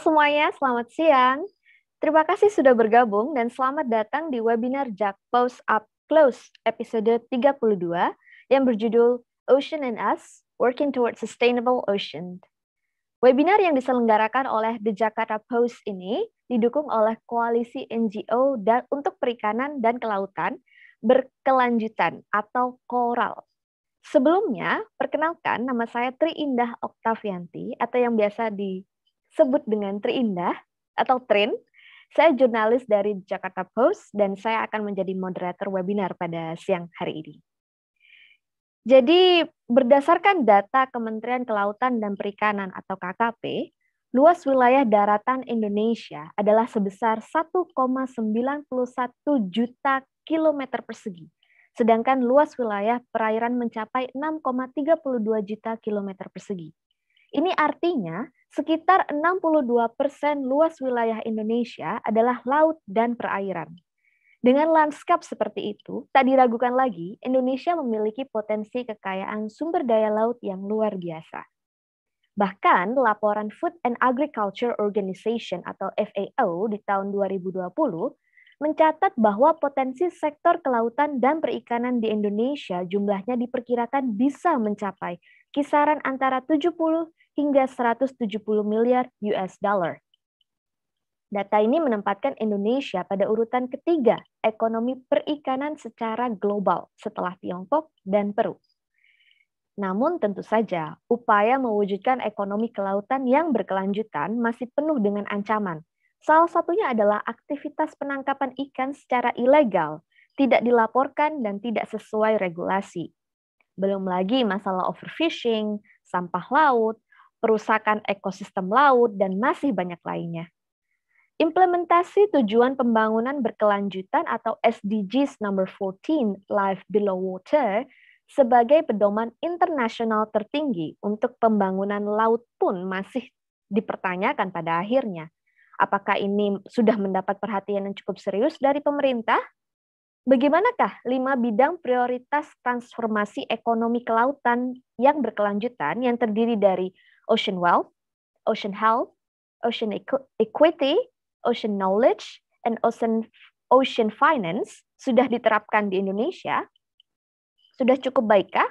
semuanya, selamat siang. Terima kasih sudah bergabung dan selamat datang di webinar Post Up Close episode 32 yang berjudul Ocean and Us, Working Towards Sustainable Ocean. Webinar yang diselenggarakan oleh The Jakarta Post ini didukung oleh koalisi NGO dan untuk perikanan dan kelautan berkelanjutan atau koral Sebelumnya, perkenalkan nama saya Tri Indah Oktavianti atau yang biasa di sebut dengan Terindah atau Trin. Saya jurnalis dari Jakarta Post dan saya akan menjadi moderator webinar pada siang hari ini. Jadi berdasarkan data Kementerian Kelautan dan Perikanan atau KKP, luas wilayah daratan Indonesia adalah sebesar 1,91 juta kilometer persegi, sedangkan luas wilayah perairan mencapai 6,32 juta kilometer persegi. Ini artinya Sekitar 62 luas wilayah Indonesia adalah laut dan perairan. Dengan lanskap seperti itu, tak diragukan lagi Indonesia memiliki potensi kekayaan sumber daya laut yang luar biasa. Bahkan laporan Food and Agriculture Organization atau FAO di tahun 2020 mencatat bahwa potensi sektor kelautan dan perikanan di Indonesia jumlahnya diperkirakan bisa mencapai kisaran antara 70 hingga 170 miliar US dollar. Data ini menempatkan Indonesia pada urutan ketiga ekonomi perikanan secara global setelah Tiongkok dan Peru. Namun tentu saja, upaya mewujudkan ekonomi kelautan yang berkelanjutan masih penuh dengan ancaman. Salah satunya adalah aktivitas penangkapan ikan secara ilegal, tidak dilaporkan dan tidak sesuai regulasi. Belum lagi masalah overfishing, sampah laut, perusakan ekosistem laut, dan masih banyak lainnya. Implementasi tujuan pembangunan berkelanjutan atau SDGs number 14, Life Below Water, sebagai pedoman internasional tertinggi untuk pembangunan laut pun masih dipertanyakan pada akhirnya. Apakah ini sudah mendapat perhatian yang cukup serius dari pemerintah? Bagaimanakah lima bidang prioritas transformasi ekonomi kelautan yang berkelanjutan yang terdiri dari ocean wealth, ocean health, ocean equity, ocean knowledge, and ocean ocean finance sudah diterapkan di Indonesia? Sudah cukup baikkah?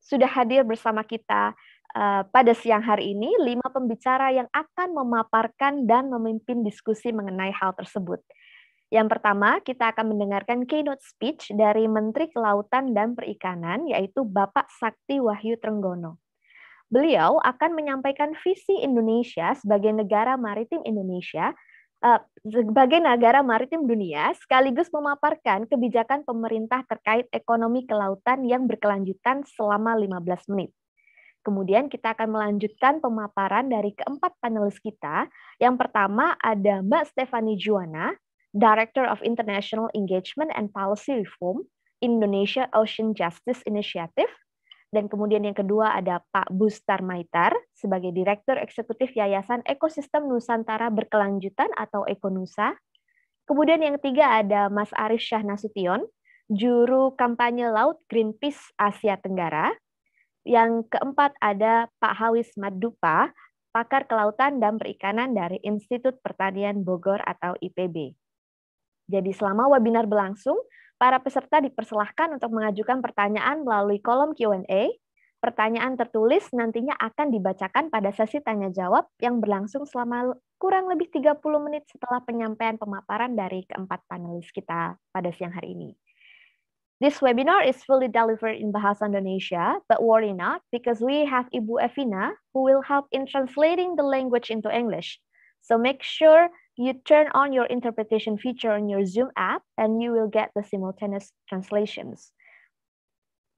Sudah hadir bersama kita uh, pada siang hari ini lima pembicara yang akan memaparkan dan memimpin diskusi mengenai hal tersebut. Yang pertama, kita akan mendengarkan keynote speech dari Menteri Kelautan dan Perikanan, yaitu Bapak Sakti Wahyu Trenggono. Beliau akan menyampaikan visi Indonesia sebagai negara maritim Indonesia, eh, sebagai negara maritim dunia, sekaligus memaparkan kebijakan pemerintah terkait ekonomi kelautan yang berkelanjutan selama 15 menit. Kemudian kita akan melanjutkan pemaparan dari keempat panelis kita. Yang pertama ada Mbak Stefani Juwana, Director of International Engagement and Policy Reform, Indonesia Ocean Justice Initiative. Dan kemudian yang kedua ada Pak Bustar Maitar sebagai Direktur Eksekutif Yayasan Ekosistem Nusantara Berkelanjutan atau Ekonusa. Kemudian yang ketiga ada Mas Arif Syah-Nasution, juru kampanye laut Greenpeace Asia Tenggara. Yang keempat ada Pak Hawis Madupa, pakar kelautan dan perikanan dari Institut Pertanian Bogor atau IPB. Jadi selama webinar berlangsung, para peserta dipersilahkan untuk mengajukan pertanyaan melalui kolom Q&A. Pertanyaan tertulis nantinya akan dibacakan pada sesi tanya jawab yang berlangsung selama kurang lebih 30 menit setelah penyampaian pemaparan dari keempat panelis kita pada siang hari ini. This webinar is fully delivered in Bahasa Indonesia, but worry not because we have Ibu Evina who will help in translating the language into English. So make sure You turn on your interpretation feature on your Zoom app and you will get the simultaneous translations.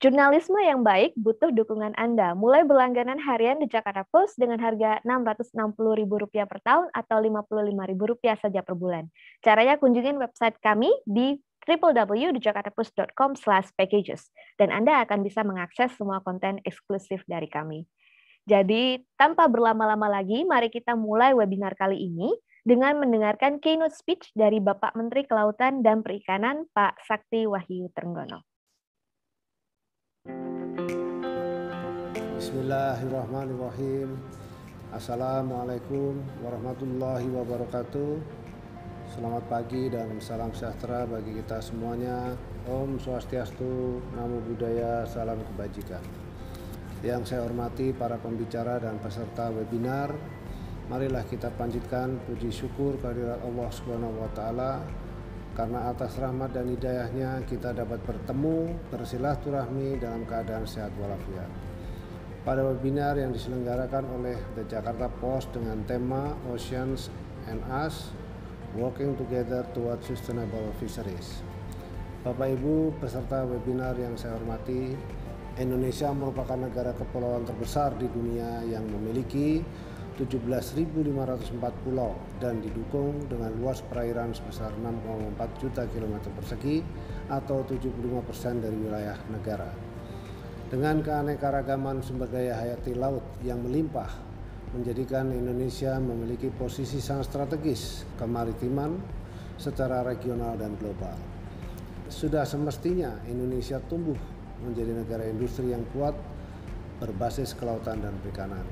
Jurnalisme yang baik butuh dukungan Anda. Mulai berlangganan harian di Jakarta Post dengan harga Rp660.000 per tahun atau Rp55.000 saja per bulan. Caranya kunjungi website kami di www.jakartapost.com packages dan Anda akan bisa mengakses semua konten eksklusif dari kami. Jadi, tanpa berlama-lama lagi, mari kita mulai webinar kali ini dengan mendengarkan keynote speech dari Bapak Menteri Kelautan dan Perikanan Pak Sakti Wahyu Trenggono. Bismillahirrahmanirrahim. Assalamualaikum warahmatullahi wabarakatuh. Selamat pagi dan salam sejahtera bagi kita semuanya. Om Swastiastu, Namo Buddhaya, salam kebajikan. Yang saya hormati para pembicara dan peserta webinar, marilah kita panjatkan puji syukur kehadirat Allah Subhanahu wa taala karena atas rahmat dan hidayahnya kita dapat bertemu, bersilaturahmi dalam keadaan sehat walafiat. Pada webinar yang diselenggarakan oleh The Jakarta Post dengan tema Oceans and Us, Working Together Towards Sustainable Fisheries. Bapak Ibu peserta webinar yang saya hormati, Indonesia merupakan negara kepulauan terbesar di dunia yang memiliki 17.540 pulau dan didukung dengan luas perairan sebesar 6,4 juta kilometer persegi atau 75 persen dari wilayah negara. Dengan keanekaragaman sumber daya hayati laut yang melimpah, menjadikan Indonesia memiliki posisi sangat strategis kemaritiman secara regional dan global. Sudah semestinya Indonesia tumbuh menjadi negara industri yang kuat berbasis kelautan dan perikanan.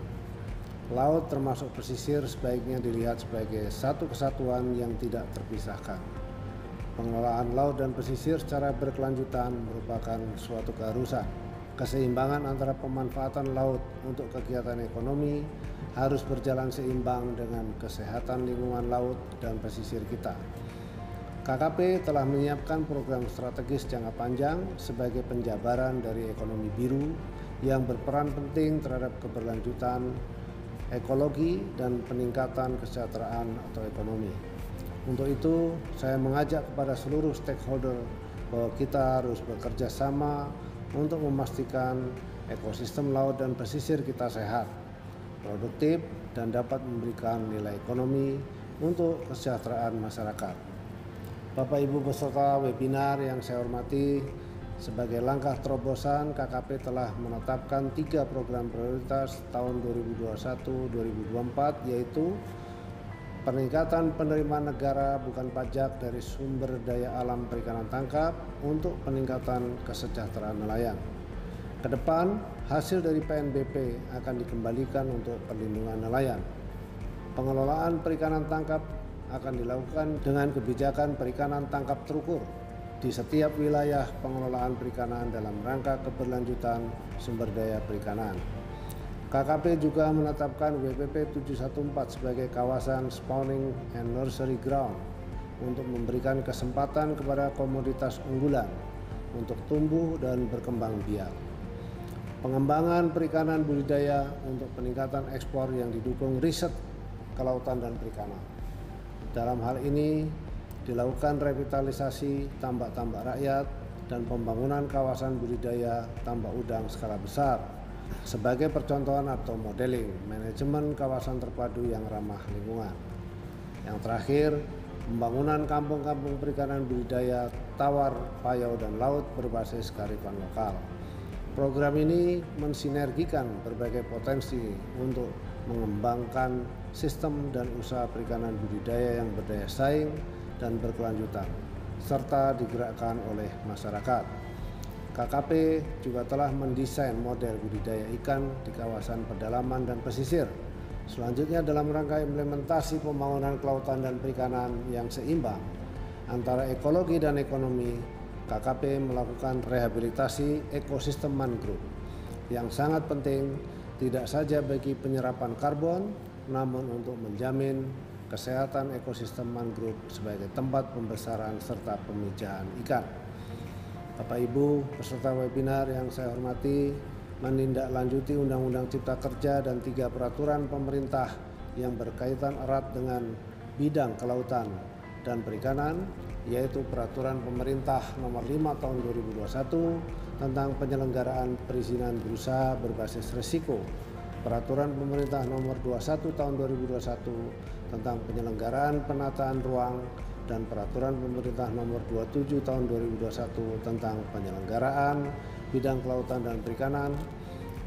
Laut termasuk pesisir sebaiknya dilihat sebagai satu kesatuan yang tidak terpisahkan. Pengelolaan laut dan pesisir secara berkelanjutan merupakan suatu keharusan. Keseimbangan antara pemanfaatan laut untuk kegiatan ekonomi harus berjalan seimbang dengan kesehatan lingkungan laut dan pesisir kita. KKP telah menyiapkan program strategis jangka panjang sebagai penjabaran dari ekonomi biru yang berperan penting terhadap keberlanjutan ekologi, dan peningkatan kesejahteraan atau ekonomi. Untuk itu, saya mengajak kepada seluruh stakeholder bahwa kita harus bekerja sama untuk memastikan ekosistem laut dan pesisir kita sehat, produktif, dan dapat memberikan nilai ekonomi untuk kesejahteraan masyarakat. Bapak Ibu peserta webinar yang saya hormati, sebagai langkah terobosan, KKP telah menetapkan tiga program prioritas tahun 2021-2024 yaitu peningkatan penerimaan negara bukan pajak dari sumber daya alam perikanan tangkap untuk peningkatan kesejahteraan nelayan. Kedepan, hasil dari PNBP akan dikembalikan untuk perlindungan nelayan. Pengelolaan perikanan tangkap akan dilakukan dengan kebijakan perikanan tangkap terukur di setiap wilayah pengelolaan perikanan dalam rangka keberlanjutan sumber daya perikanan. KKP juga menetapkan WPP 714 sebagai kawasan spawning and nursery ground untuk memberikan kesempatan kepada komoditas unggulan untuk tumbuh dan berkembang biak. Pengembangan perikanan budidaya untuk peningkatan ekspor yang didukung riset kelautan dan perikanan. Dalam hal ini, dilakukan revitalisasi tambak-tambak rakyat dan pembangunan kawasan budidaya tambak udang skala besar sebagai percontohan atau modeling manajemen kawasan terpadu yang ramah lingkungan. Yang terakhir, pembangunan kampung-kampung perikanan budidaya tawar, payau, dan laut berbasis kearifan lokal. Program ini mensinergikan berbagai potensi untuk mengembangkan sistem dan usaha perikanan budidaya yang berdaya saing dan berkelanjutan, serta digerakkan oleh masyarakat. KKP juga telah mendesain model budidaya ikan di kawasan pedalaman dan pesisir. Selanjutnya dalam rangka implementasi pembangunan kelautan dan perikanan yang seimbang antara ekologi dan ekonomi, KKP melakukan rehabilitasi ekosistem mangrove yang sangat penting tidak saja bagi penyerapan karbon, namun untuk menjamin kesehatan ekosistem mangrove sebagai tempat pembesaran serta pemijahan ikan. Bapak Ibu, peserta webinar yang saya hormati, menindaklanjuti Undang-Undang Cipta Kerja dan tiga peraturan pemerintah yang berkaitan erat dengan bidang kelautan dan perikanan, yaitu Peraturan Pemerintah Nomor 5 Tahun 2021 tentang penyelenggaraan perizinan berusaha berbasis risiko Peraturan Pemerintah Nomor 21 Tahun 2021 tentang penyelenggaraan penataan ruang dan peraturan pemerintah nomor 27 tahun 2021 tentang penyelenggaraan bidang kelautan dan perikanan,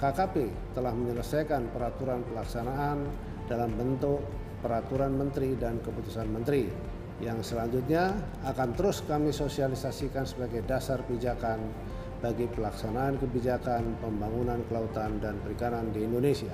KKP telah menyelesaikan peraturan pelaksanaan dalam bentuk peraturan menteri dan keputusan menteri yang selanjutnya akan terus kami sosialisasikan sebagai dasar pijakan bagi pelaksanaan kebijakan pembangunan kelautan dan perikanan di Indonesia.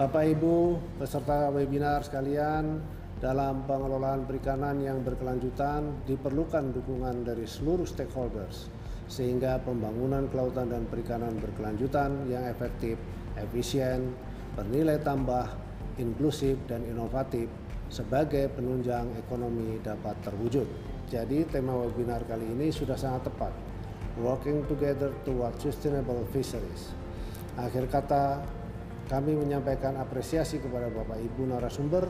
Bapak Ibu peserta webinar sekalian, dalam pengelolaan perikanan yang berkelanjutan diperlukan dukungan dari seluruh stakeholders sehingga pembangunan kelautan dan perikanan berkelanjutan yang efektif, efisien, bernilai tambah, inklusif dan inovatif sebagai penunjang ekonomi dapat terwujud. Jadi tema webinar kali ini sudah sangat tepat. Working together towards sustainable fisheries. Akhir kata, kami menyampaikan apresiasi kepada Bapak Ibu narasumber,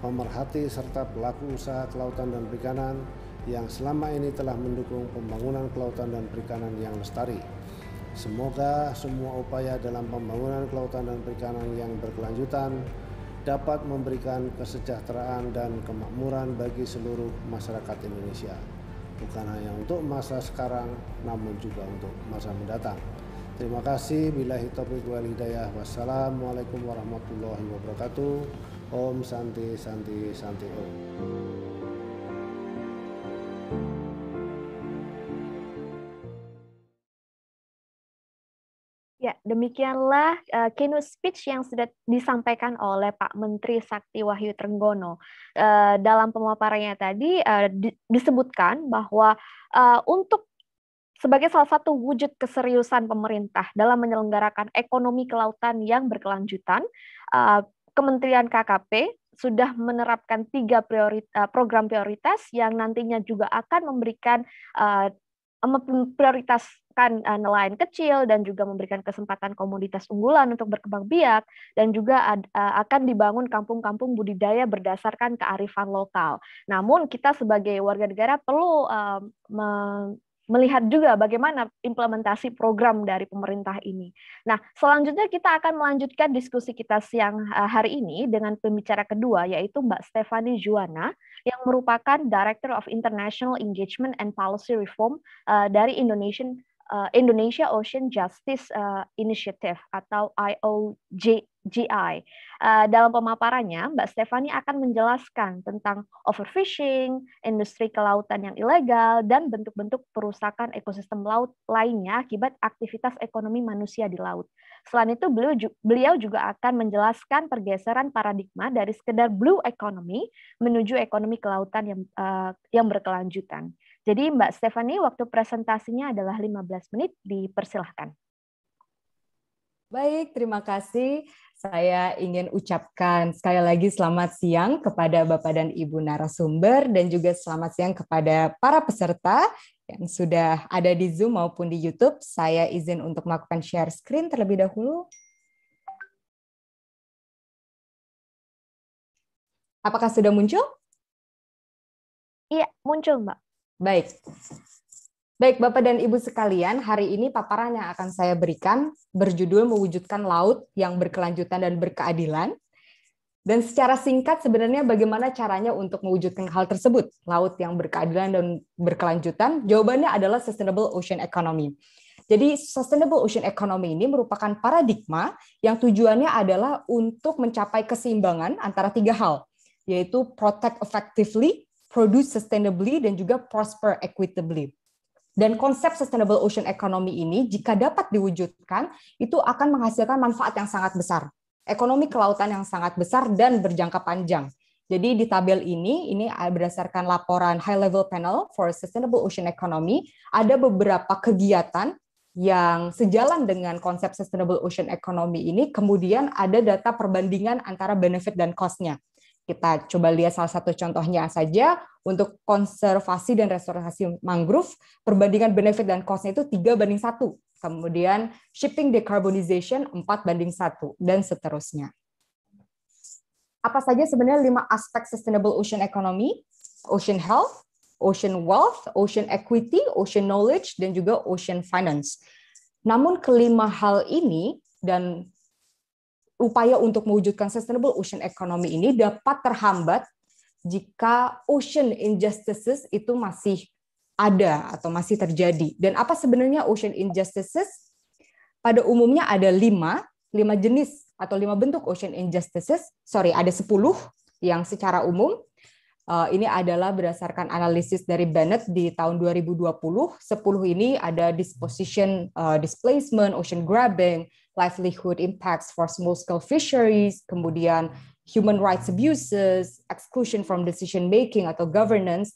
pemerhati serta pelaku usaha kelautan dan perikanan yang selama ini telah mendukung pembangunan kelautan dan perikanan yang lestari. Semoga semua upaya dalam pembangunan kelautan dan perikanan yang berkelanjutan dapat memberikan kesejahteraan dan kemakmuran bagi seluruh masyarakat Indonesia. Bukan hanya untuk masa sekarang, namun juga untuk masa mendatang. Terima kasih. Bila taufiq wal hidayah. Wassalamualaikum warahmatullahi wabarakatuh. Om Santi Santi Santi Om. Ya, demikianlah uh, keynote speech yang sudah disampaikan oleh Pak Menteri Sakti Wahyu Trenggono. Uh, dalam pemaparannya tadi uh, di, disebutkan bahwa uh, untuk sebagai salah satu wujud keseriusan pemerintah dalam menyelenggarakan ekonomi kelautan yang berkelanjutan, eh, Kementerian KKP sudah menerapkan tiga priorita, eh, program prioritas yang nantinya juga akan memberikan eh, memprioritaskan nelayan kecil dan juga memberikan kesempatan komoditas unggulan untuk berkembang biak dan juga akan dibangun kampung-kampung budidaya berdasarkan kearifan lokal. Namun kita sebagai warga negara perlu melihat juga bagaimana implementasi program dari pemerintah ini. Nah, selanjutnya kita akan melanjutkan diskusi kita siang eh, hari ini dengan pembicara kedua yaitu Mbak Stefani Juwana yang merupakan Director of International Engagement and Policy Reform eh, dari Indonesian Uh, Indonesia Ocean Justice uh, Initiative atau IOJGI. Uh, dalam pemaparannya, Mbak Stefani akan menjelaskan tentang overfishing, industri kelautan yang ilegal, dan bentuk-bentuk perusakan ekosistem laut lainnya akibat aktivitas ekonomi manusia di laut. Selain itu, beliau, beliau juga akan menjelaskan pergeseran paradigma dari sekedar blue economy menuju ekonomi kelautan yang, uh, yang berkelanjutan. Jadi Mbak Stefani, waktu presentasinya adalah 15 menit, dipersilahkan. Baik, terima kasih. Saya ingin ucapkan sekali lagi selamat siang kepada Bapak dan Ibu narasumber dan juga selamat siang kepada para peserta yang sudah ada di Zoom maupun di YouTube. Saya izin untuk melakukan share screen terlebih dahulu. Apakah sudah muncul? Iya, muncul, Mbak. Baik. Baik, Bapak dan Ibu sekalian, hari ini paparan yang akan saya berikan berjudul Mewujudkan Laut yang Berkelanjutan dan Berkeadilan. Dan secara singkat sebenarnya bagaimana caranya untuk mewujudkan hal tersebut, laut yang berkeadilan dan berkelanjutan? Jawabannya adalah Sustainable Ocean Economy. Jadi Sustainable Ocean Economy ini merupakan paradigma yang tujuannya adalah untuk mencapai keseimbangan antara tiga hal, yaitu protect effectively, produce sustainably, dan juga prosper equitably. Dan konsep sustainable ocean economy ini jika dapat diwujudkan itu akan menghasilkan manfaat yang sangat besar. Ekonomi kelautan yang sangat besar dan berjangka panjang. Jadi di tabel ini, ini berdasarkan laporan High Level Panel for Sustainable Ocean Economy, ada beberapa kegiatan yang sejalan dengan konsep Sustainable Ocean Economy ini, kemudian ada data perbandingan antara benefit dan cost-nya. Kita coba lihat salah satu contohnya saja untuk konservasi dan restorasi mangrove, perbandingan benefit dan costnya itu tiga banding satu Kemudian shipping decarbonization 4 banding satu dan seterusnya. Apa saja sebenarnya lima aspek sustainable ocean economy, ocean health, ocean wealth, ocean equity, ocean knowledge dan juga ocean finance. Namun kelima hal ini dan upaya untuk mewujudkan sustainable ocean economy ini dapat terhambat jika ocean injustices itu masih ada atau masih terjadi. Dan apa sebenarnya ocean injustices? Pada umumnya ada lima, lima jenis atau lima bentuk ocean injustices. Sorry, ada sepuluh yang secara umum. Eh, ini adalah berdasarkan analisis dari Bennett di tahun 2020. 10 ini ada disposition uh, displacement, ocean grabbing, livelihood impacts for small scale fisheries, kemudian human rights abuses, exclusion from decision making atau governance.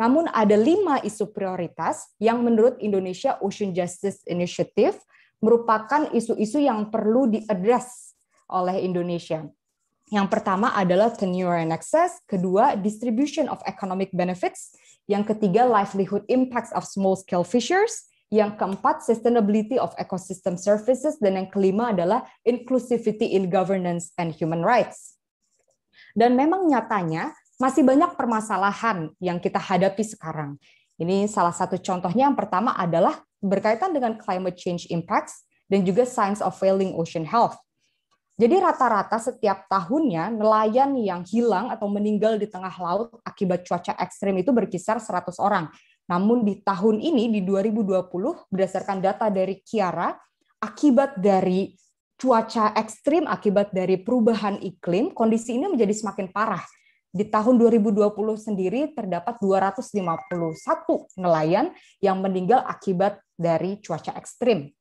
Namun ada lima isu prioritas yang menurut Indonesia Ocean Justice Initiative merupakan isu-isu yang perlu diadres oleh Indonesia. Yang pertama adalah tenure and access, kedua distribution of economic benefits, yang ketiga livelihood impacts of small scale fishers, yang keempat sustainability of ecosystem services, dan yang kelima adalah inclusivity in governance and human rights. Dan memang nyatanya masih banyak permasalahan yang kita hadapi sekarang. Ini salah satu contohnya yang pertama adalah berkaitan dengan climate change impacts dan juga signs of failing ocean health. Jadi rata-rata setiap tahunnya nelayan yang hilang atau meninggal di tengah laut akibat cuaca ekstrim itu berkisar 100 orang. Namun di tahun ini, di 2020, berdasarkan data dari Kiara, akibat dari cuaca ekstrim, akibat dari perubahan iklim, kondisi ini menjadi semakin parah. Di tahun 2020 sendiri terdapat 251 nelayan yang meninggal akibat dari cuaca ekstrim.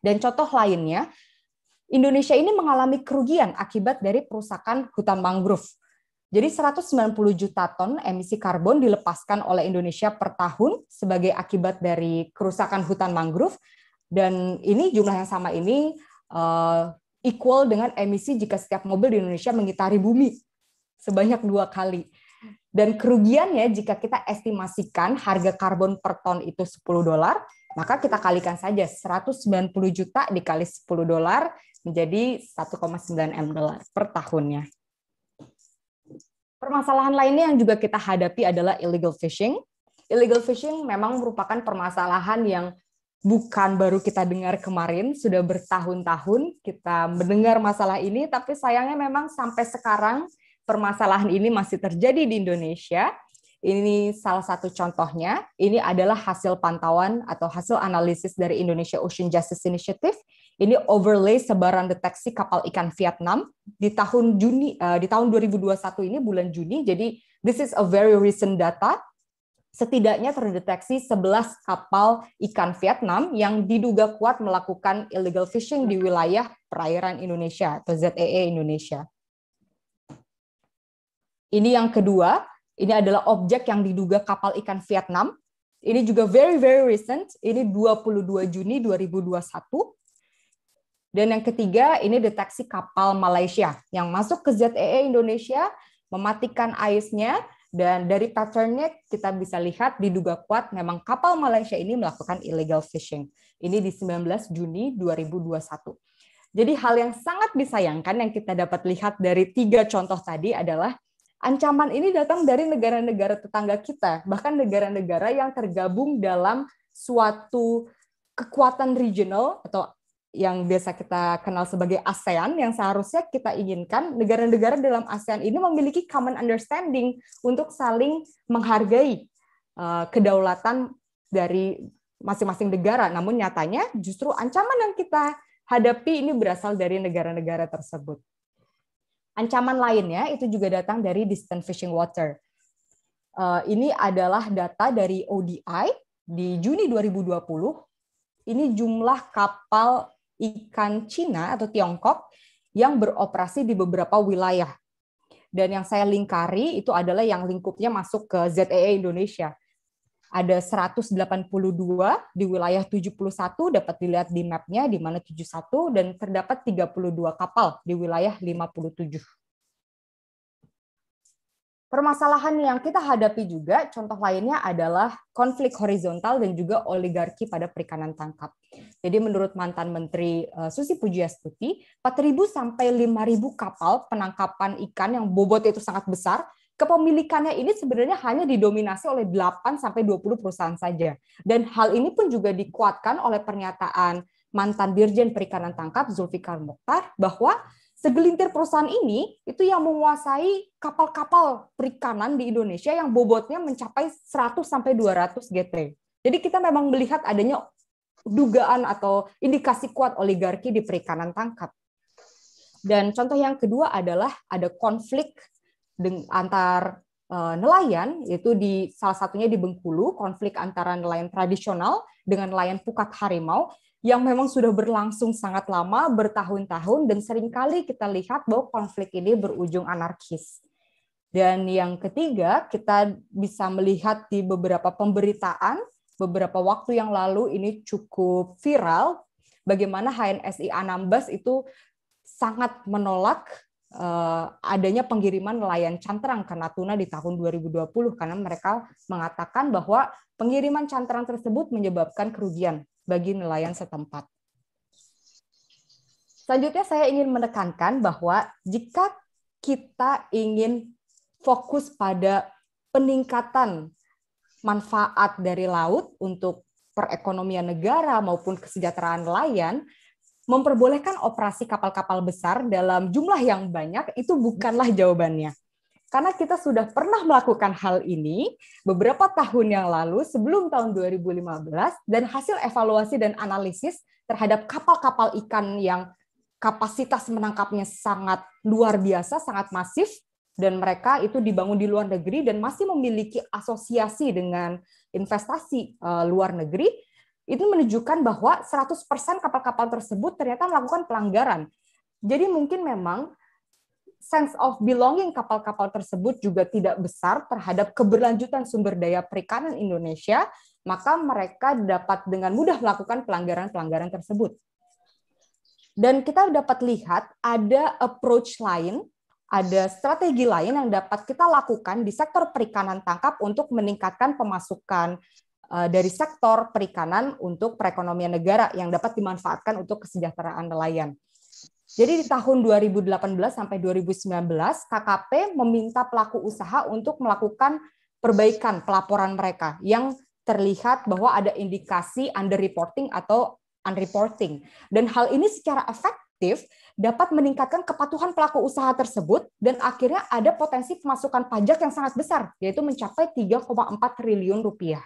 Dan contoh lainnya, Indonesia ini mengalami kerugian akibat dari perusakan hutan mangrove. Jadi 190 juta ton emisi karbon dilepaskan oleh Indonesia per tahun sebagai akibat dari kerusakan hutan mangrove dan ini jumlah yang sama ini uh, equal dengan emisi jika setiap mobil di Indonesia mengitari bumi sebanyak dua kali. Dan kerugiannya jika kita estimasikan harga karbon per ton itu 10 dolar, maka kita kalikan saja 190 juta dikali 10 dolar menjadi 1,9 M dolar per tahunnya. Permasalahan lainnya yang juga kita hadapi adalah illegal fishing. Illegal fishing memang merupakan permasalahan yang bukan baru kita dengar kemarin, sudah bertahun-tahun kita mendengar masalah ini, tapi sayangnya memang sampai sekarang permasalahan ini masih terjadi di Indonesia. Ini salah satu contohnya. Ini adalah hasil pantauan atau hasil analisis dari Indonesia Ocean Justice Initiative ini overlay sebaran deteksi kapal ikan Vietnam di tahun Juni eh, di tahun 2021 ini bulan Juni. Jadi this is a very recent data. Setidaknya terdeteksi 11 kapal ikan Vietnam yang diduga kuat melakukan illegal fishing di wilayah perairan Indonesia atau ZEE Indonesia. Ini yang kedua, ini adalah objek yang diduga kapal ikan Vietnam. Ini juga very very recent, ini 22 Juni 2021 dan yang ketiga, ini deteksi kapal Malaysia yang masuk ke ZEE e Indonesia, mematikan AIS-nya, dan dari pattern-nya kita bisa lihat diduga kuat memang kapal Malaysia ini melakukan illegal fishing. Ini di 19 Juni 2021. Jadi hal yang sangat disayangkan yang kita dapat lihat dari tiga contoh tadi adalah ancaman ini datang dari negara-negara tetangga kita, bahkan negara-negara yang tergabung dalam suatu kekuatan regional atau yang biasa kita kenal sebagai ASEAN yang seharusnya kita inginkan negara-negara dalam ASEAN ini memiliki common understanding untuk saling menghargai uh, kedaulatan dari masing-masing negara. Namun nyatanya justru ancaman yang kita hadapi ini berasal dari negara-negara tersebut. Ancaman lainnya itu juga datang dari distant fishing water. Uh, ini adalah data dari ODI di Juni 2020. Ini jumlah kapal ikan Cina atau Tiongkok yang beroperasi di beberapa wilayah. Dan yang saya lingkari itu adalah yang lingkupnya masuk ke ZEE Indonesia. Ada 182 di wilayah 71 dapat dilihat di mapnya di mana 71 dan terdapat 32 kapal di wilayah 57. Permasalahan yang kita hadapi juga, contoh lainnya adalah konflik horizontal dan juga oligarki pada perikanan tangkap. Jadi menurut mantan Menteri eh, Susi Pujiastuti, 4.000 sampai 5.000 kapal penangkapan ikan yang bobot itu sangat besar, kepemilikannya ini sebenarnya hanya didominasi oleh 8 sampai 20 perusahaan saja. Dan hal ini pun juga dikuatkan oleh pernyataan mantan Dirjen Perikanan Tangkap Zulfikar Mokhtar bahwa segelintir perusahaan ini itu yang menguasai kapal-kapal perikanan di Indonesia yang bobotnya mencapai 100 sampai 200 GT. Jadi kita memang melihat adanya dugaan atau indikasi kuat oligarki di perikanan tangkap. Dan contoh yang kedua adalah ada konflik antar eh, nelayan, yaitu di salah satunya di Bengkulu, konflik antara nelayan tradisional dengan nelayan pukat harimau yang memang sudah berlangsung sangat lama, bertahun-tahun, dan seringkali kita lihat bahwa konflik ini berujung anarkis. Dan yang ketiga, kita bisa melihat di beberapa pemberitaan, beberapa waktu yang lalu ini cukup viral, bagaimana HNSI Anambas itu sangat menolak eh, adanya pengiriman nelayan cantrang ke Natuna di tahun 2020 karena mereka mengatakan bahwa pengiriman cantrang tersebut menyebabkan kerugian bagi nelayan setempat. Selanjutnya saya ingin menekankan bahwa jika kita ingin fokus pada peningkatan manfaat dari laut untuk perekonomian negara maupun kesejahteraan nelayan, memperbolehkan operasi kapal-kapal besar dalam jumlah yang banyak itu bukanlah jawabannya. Karena kita sudah pernah melakukan hal ini beberapa tahun yang lalu sebelum tahun 2015 dan hasil evaluasi dan analisis terhadap kapal-kapal ikan yang kapasitas menangkapnya sangat luar biasa, sangat masif dan mereka itu dibangun di luar negeri dan masih memiliki asosiasi dengan investasi eh, luar negeri itu menunjukkan bahwa 100% kapal-kapal tersebut ternyata melakukan pelanggaran. Jadi mungkin memang sense of belonging kapal-kapal tersebut juga tidak besar terhadap keberlanjutan sumber daya perikanan Indonesia, maka mereka dapat dengan mudah melakukan pelanggaran-pelanggaran tersebut. Dan kita dapat lihat ada approach lain, ada strategi lain yang dapat kita lakukan di sektor perikanan tangkap untuk meningkatkan pemasukan eh, dari sektor perikanan untuk perekonomian negara yang dapat dimanfaatkan untuk kesejahteraan nelayan. Jadi di tahun 2018 sampai 2019 KKP meminta pelaku usaha untuk melakukan perbaikan pelaporan mereka yang terlihat bahwa ada indikasi underreporting atau unreporting. Dan hal ini secara efektif dapat meningkatkan kepatuhan pelaku usaha tersebut dan akhirnya ada potensi pemasukan pajak yang sangat besar yaitu mencapai 3,4 triliun rupiah.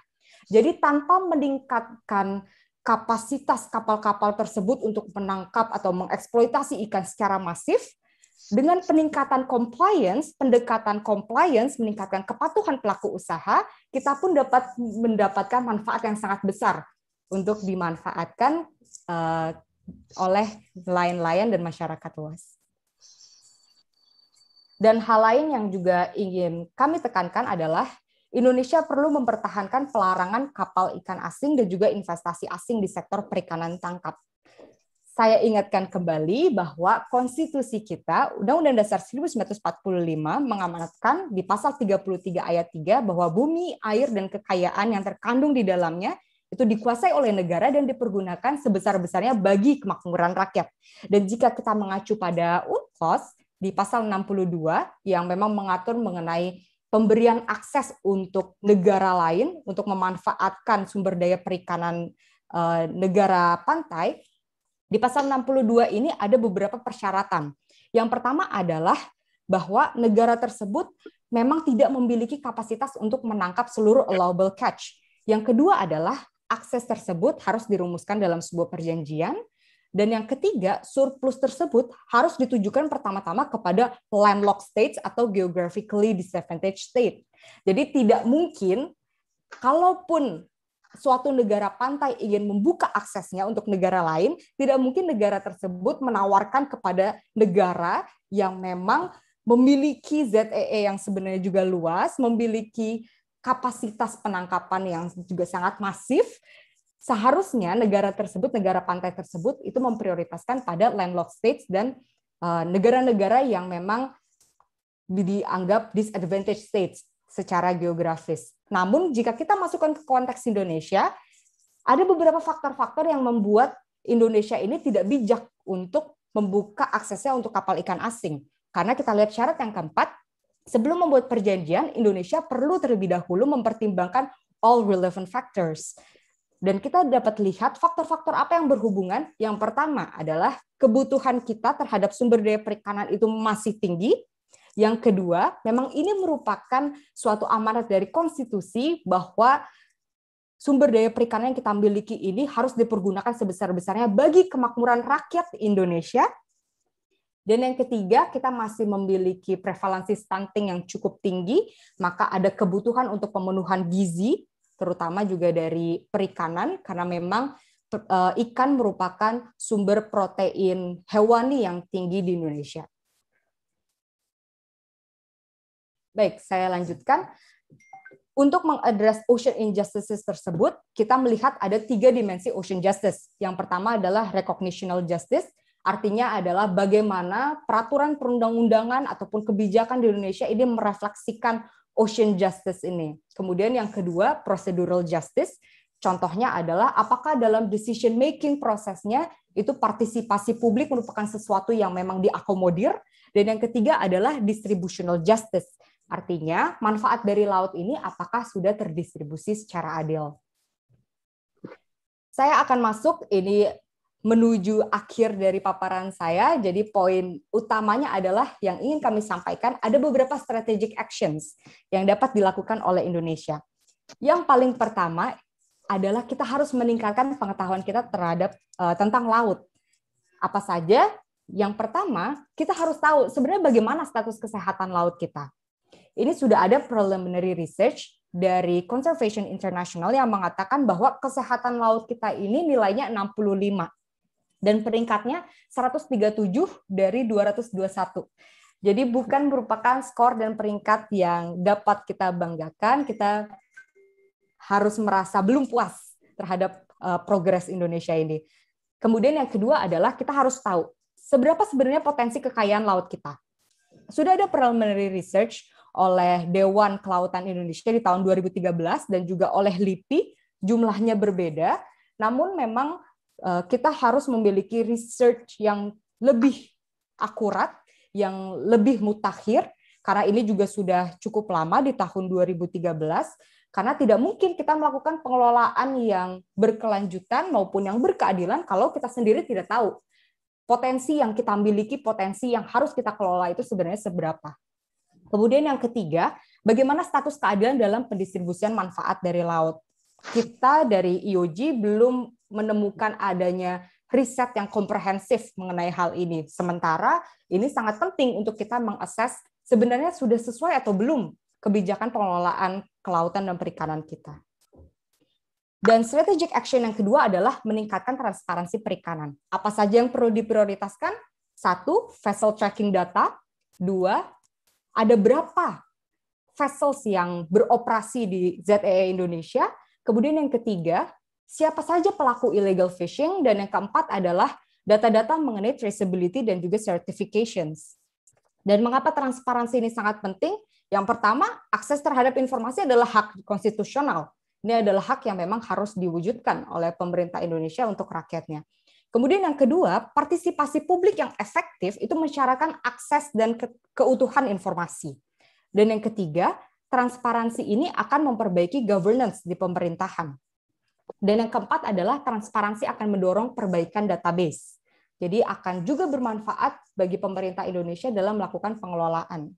Jadi tanpa meningkatkan kapasitas kapal-kapal tersebut untuk menangkap atau mengeksploitasi ikan secara masif dengan peningkatan compliance, pendekatan compliance meningkatkan kepatuhan pelaku usaha, kita pun dapat mendapatkan manfaat yang sangat besar untuk dimanfaatkan eh, oleh nelayan-nelayan dan masyarakat luas. Dan hal lain yang juga ingin kami tekankan adalah Indonesia perlu mempertahankan pelarangan kapal ikan asing dan juga investasi asing di sektor perikanan tangkap. Saya ingatkan kembali bahwa konstitusi kita, Undang-Undang Dasar 1945 mengamanatkan di pasal 33 ayat 3 bahwa bumi, air, dan kekayaan yang terkandung di dalamnya itu dikuasai oleh negara dan dipergunakan sebesar-besarnya bagi kemakmuran rakyat. Dan jika kita mengacu pada UNCLOS di pasal 62 yang memang mengatur mengenai pemberian akses untuk negara lain untuk memanfaatkan sumber daya perikanan eh, negara pantai di pasal 62 ini ada beberapa persyaratan. Yang pertama adalah bahwa negara tersebut memang tidak memiliki kapasitas untuk menangkap seluruh allowable catch. Yang kedua adalah akses tersebut harus dirumuskan dalam sebuah perjanjian dan yang ketiga, surplus tersebut harus ditujukan pertama-tama kepada landlocked states atau geographically disadvantaged state. Jadi tidak mungkin kalaupun suatu negara pantai ingin membuka aksesnya untuk negara lain, tidak mungkin negara tersebut menawarkan kepada negara yang memang memiliki ZEE e yang sebenarnya juga luas, memiliki kapasitas penangkapan yang juga sangat masif seharusnya negara tersebut, negara pantai tersebut itu memprioritaskan pada landlocked states dan eh, negara-negara yang memang dianggap disadvantaged states secara geografis. Namun jika kita masukkan ke konteks Indonesia, ada beberapa faktor-faktor yang membuat Indonesia ini tidak bijak untuk membuka aksesnya untuk kapal ikan asing. Karena kita lihat syarat yang keempat, sebelum membuat perjanjian, Indonesia perlu terlebih dahulu mempertimbangkan all relevant factors dan kita dapat lihat faktor-faktor apa yang berhubungan. Yang pertama adalah kebutuhan kita terhadap sumber daya perikanan itu masih tinggi. Yang kedua, memang ini merupakan suatu amanat dari konstitusi bahwa sumber daya perikanan yang kita miliki ini harus dipergunakan sebesar-besarnya bagi kemakmuran rakyat Indonesia. Dan yang ketiga, kita masih memiliki prevalensi stunting yang cukup tinggi, maka ada kebutuhan untuk pemenuhan gizi terutama juga dari perikanan karena memang eh, ikan merupakan sumber protein hewani yang tinggi di Indonesia. Baik, saya lanjutkan. Untuk mengadres ocean injustices tersebut, kita melihat ada tiga dimensi ocean justice. Yang pertama adalah recognitional justice, artinya adalah bagaimana peraturan perundang-undangan ataupun kebijakan di Indonesia ini merefleksikan ocean justice ini. Kemudian yang kedua, procedural justice. Contohnya adalah apakah dalam decision making prosesnya itu partisipasi publik merupakan sesuatu yang memang diakomodir dan yang ketiga adalah distributional justice. Artinya, manfaat dari laut ini apakah sudah terdistribusi secara adil. Saya akan masuk ini menuju akhir dari paparan saya. Jadi poin utamanya adalah yang ingin kami sampaikan ada beberapa strategic actions yang dapat dilakukan oleh Indonesia. Yang paling pertama adalah kita harus meningkatkan pengetahuan kita terhadap uh, tentang laut. Apa saja? Yang pertama, kita harus tahu sebenarnya bagaimana status kesehatan laut kita. Ini sudah ada preliminary research dari Conservation International yang mengatakan bahwa kesehatan laut kita ini nilainya 65 dan peringkatnya 137 dari 221. Jadi bukan merupakan skor dan peringkat yang dapat kita banggakan, kita harus merasa belum puas terhadap uh, progres Indonesia ini. Kemudian yang kedua adalah kita harus tahu seberapa sebenarnya potensi kekayaan laut kita. Sudah ada preliminary research oleh Dewan Kelautan Indonesia di tahun 2013 dan juga oleh LIPI jumlahnya berbeda, namun memang Eh, kita harus memiliki research yang lebih akurat, yang lebih mutakhir, karena ini juga sudah cukup lama di tahun 2013, karena tidak mungkin kita melakukan pengelolaan yang berkelanjutan maupun yang berkeadilan kalau kita sendiri tidak tahu potensi yang kita miliki, potensi yang harus kita kelola itu sebenarnya seberapa. Kemudian yang ketiga, bagaimana status keadilan dalam pendistribusian manfaat dari laut kita dari IOG e belum menemukan adanya riset yang komprehensif mengenai hal ini. Sementara ini sangat penting untuk kita mengakses sebenarnya sudah sesuai atau belum kebijakan pengelolaan kelautan dan perikanan kita. Dan strategic action yang kedua adalah meningkatkan transparansi perikanan. Apa saja yang perlu diprioritaskan? Satu, vessel tracking data. Dua, ada berapa vessels yang beroperasi di ZEE Indonesia Kemudian yang ketiga, siapa saja pelaku illegal fishing dan yang keempat adalah data-data mengenai traceability dan juga certifications. Dan mengapa transparansi ini sangat penting? Yang pertama, akses terhadap informasi adalah hak konstitusional. Ini adalah hak yang memang harus diwujudkan oleh pemerintah Indonesia untuk rakyatnya. Kemudian yang kedua, partisipasi publik yang efektif itu mensyaratkan akses dan keutuhan informasi. Dan yang ketiga, transparansi ini akan memperbaiki governance di pemerintahan. Dan yang keempat adalah transparansi akan mendorong perbaikan database. Jadi akan juga bermanfaat bagi pemerintah Indonesia dalam melakukan pengelolaan.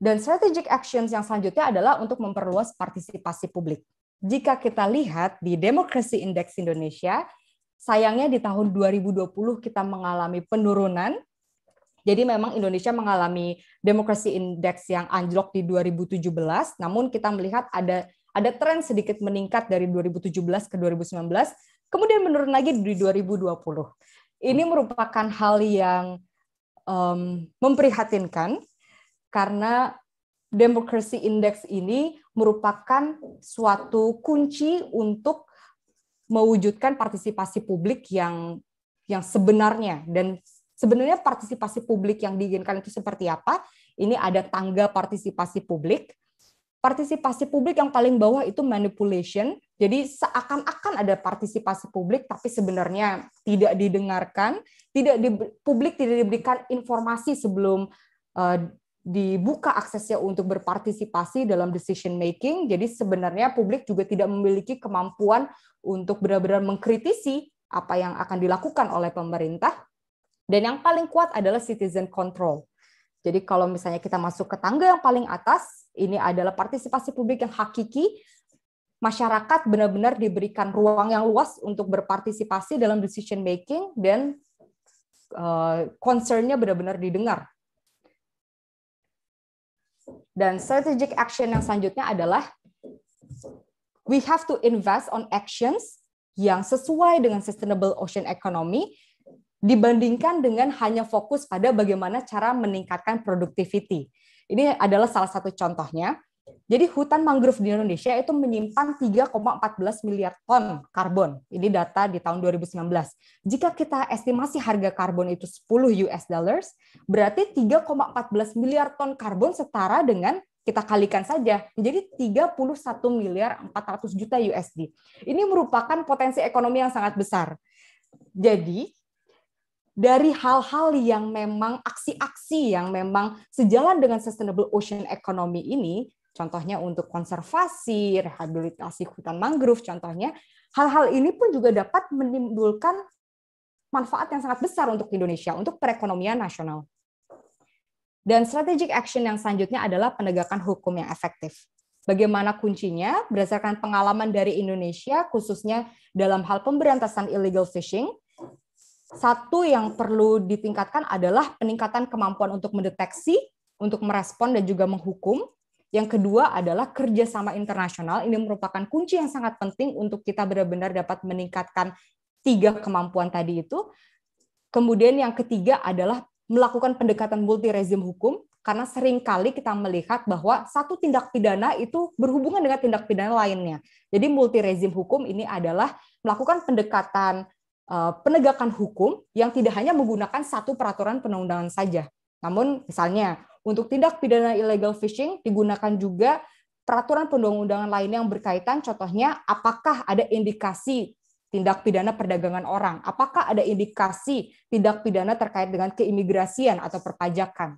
Dan strategic actions yang selanjutnya adalah untuk memperluas partisipasi publik. Jika kita lihat di Demokrasi Index Indonesia, sayangnya di tahun 2020 kita mengalami penurunan jadi memang Indonesia mengalami demokrasi indeks yang anjlok di 2017, namun kita melihat ada ada tren sedikit meningkat dari 2017 ke 2019, kemudian menurun lagi di 2020. Ini merupakan hal yang um, memprihatinkan karena demokrasi indeks ini merupakan suatu kunci untuk mewujudkan partisipasi publik yang yang sebenarnya dan Sebenarnya partisipasi publik yang diinginkan itu seperti apa? Ini ada tangga partisipasi publik. Partisipasi publik yang paling bawah itu manipulation. Jadi seakan-akan ada partisipasi publik, tapi sebenarnya tidak didengarkan, tidak di, publik tidak diberikan informasi sebelum uh, dibuka aksesnya untuk berpartisipasi dalam decision making. Jadi sebenarnya publik juga tidak memiliki kemampuan untuk benar-benar mengkritisi apa yang akan dilakukan oleh pemerintah. Dan yang paling kuat adalah citizen control. Jadi kalau misalnya kita masuk ke tangga yang paling atas, ini adalah partisipasi publik yang hakiki, masyarakat benar-benar diberikan ruang yang luas untuk berpartisipasi dalam decision making dan eh, concernnya benar-benar didengar. Dan strategic action yang selanjutnya adalah we have to invest on actions yang sesuai dengan sustainable ocean economy dibandingkan dengan hanya fokus pada bagaimana cara meningkatkan productivity. Ini adalah salah satu contohnya. Jadi hutan mangrove di Indonesia itu menyimpan 3,14 miliar ton karbon. Ini data di tahun 2019. Jika kita estimasi harga karbon itu 10 US dollars, berarti 3,14 miliar ton karbon setara dengan kita kalikan saja menjadi 31 miliar 400 juta USD. Ini merupakan potensi ekonomi yang sangat besar. Jadi dari hal-hal yang memang aksi-aksi yang memang sejalan dengan sustainable ocean economy ini, contohnya untuk konservasi, rehabilitasi hutan mangrove contohnya, hal-hal ini pun juga dapat menimbulkan manfaat yang sangat besar untuk Indonesia, untuk perekonomian nasional. Dan strategic action yang selanjutnya adalah penegakan hukum yang efektif. Bagaimana kuncinya? Berdasarkan pengalaman dari Indonesia, khususnya dalam hal pemberantasan illegal fishing, satu yang perlu ditingkatkan adalah peningkatan kemampuan untuk mendeteksi, untuk merespon dan juga menghukum. Yang kedua adalah kerjasama internasional. Ini merupakan kunci yang sangat penting untuk kita benar-benar dapat meningkatkan tiga kemampuan tadi itu. Kemudian yang ketiga adalah melakukan pendekatan multi rezim hukum karena seringkali kita melihat bahwa satu tindak pidana itu berhubungan dengan tindak pidana lainnya. Jadi multi rezim hukum ini adalah melakukan pendekatan Eh, penegakan hukum yang tidak hanya menggunakan satu peraturan penundangan saja. Namun misalnya untuk tindak pidana illegal fishing digunakan juga peraturan perundang-undangan lain yang berkaitan contohnya apakah ada indikasi tindak pidana perdagangan orang, apakah ada indikasi tindak pidana terkait dengan keimigrasian atau perpajakan.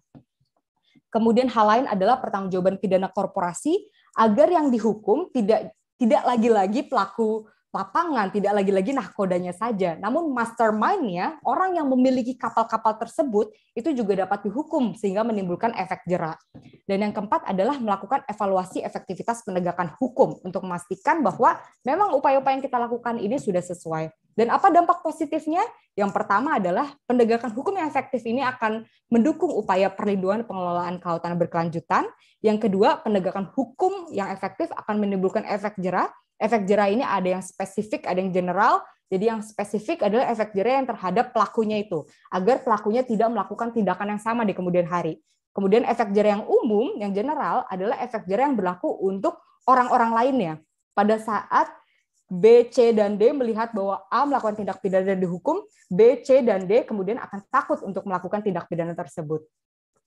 Kemudian hal lain adalah pertanggungjawaban pidana korporasi agar yang dihukum tidak tidak lagi-lagi pelaku lapangan, tidak lagi-lagi nahkodanya saja. Namun mastermind-nya, orang yang memiliki kapal-kapal tersebut itu juga dapat dihukum sehingga menimbulkan efek jerak. Dan yang keempat adalah melakukan evaluasi efektivitas penegakan hukum untuk memastikan bahwa memang upaya-upaya yang kita lakukan ini sudah sesuai. Dan apa dampak positifnya? Yang pertama adalah penegakan hukum yang efektif ini akan mendukung upaya perlindungan pengelolaan kelautan berkelanjutan. Yang kedua, penegakan hukum yang efektif akan menimbulkan efek jerak efek jerah ini ada yang spesifik, ada yang general. Jadi yang spesifik adalah efek jerah yang terhadap pelakunya itu, agar pelakunya tidak melakukan tindakan yang sama di kemudian hari. Kemudian efek jerah yang umum, yang general adalah efek jerah yang berlaku untuk orang-orang lainnya. Pada saat B, C, dan D melihat bahwa A melakukan tindak pidana dan dihukum, B, C, dan D kemudian akan takut untuk melakukan tindak pidana tersebut.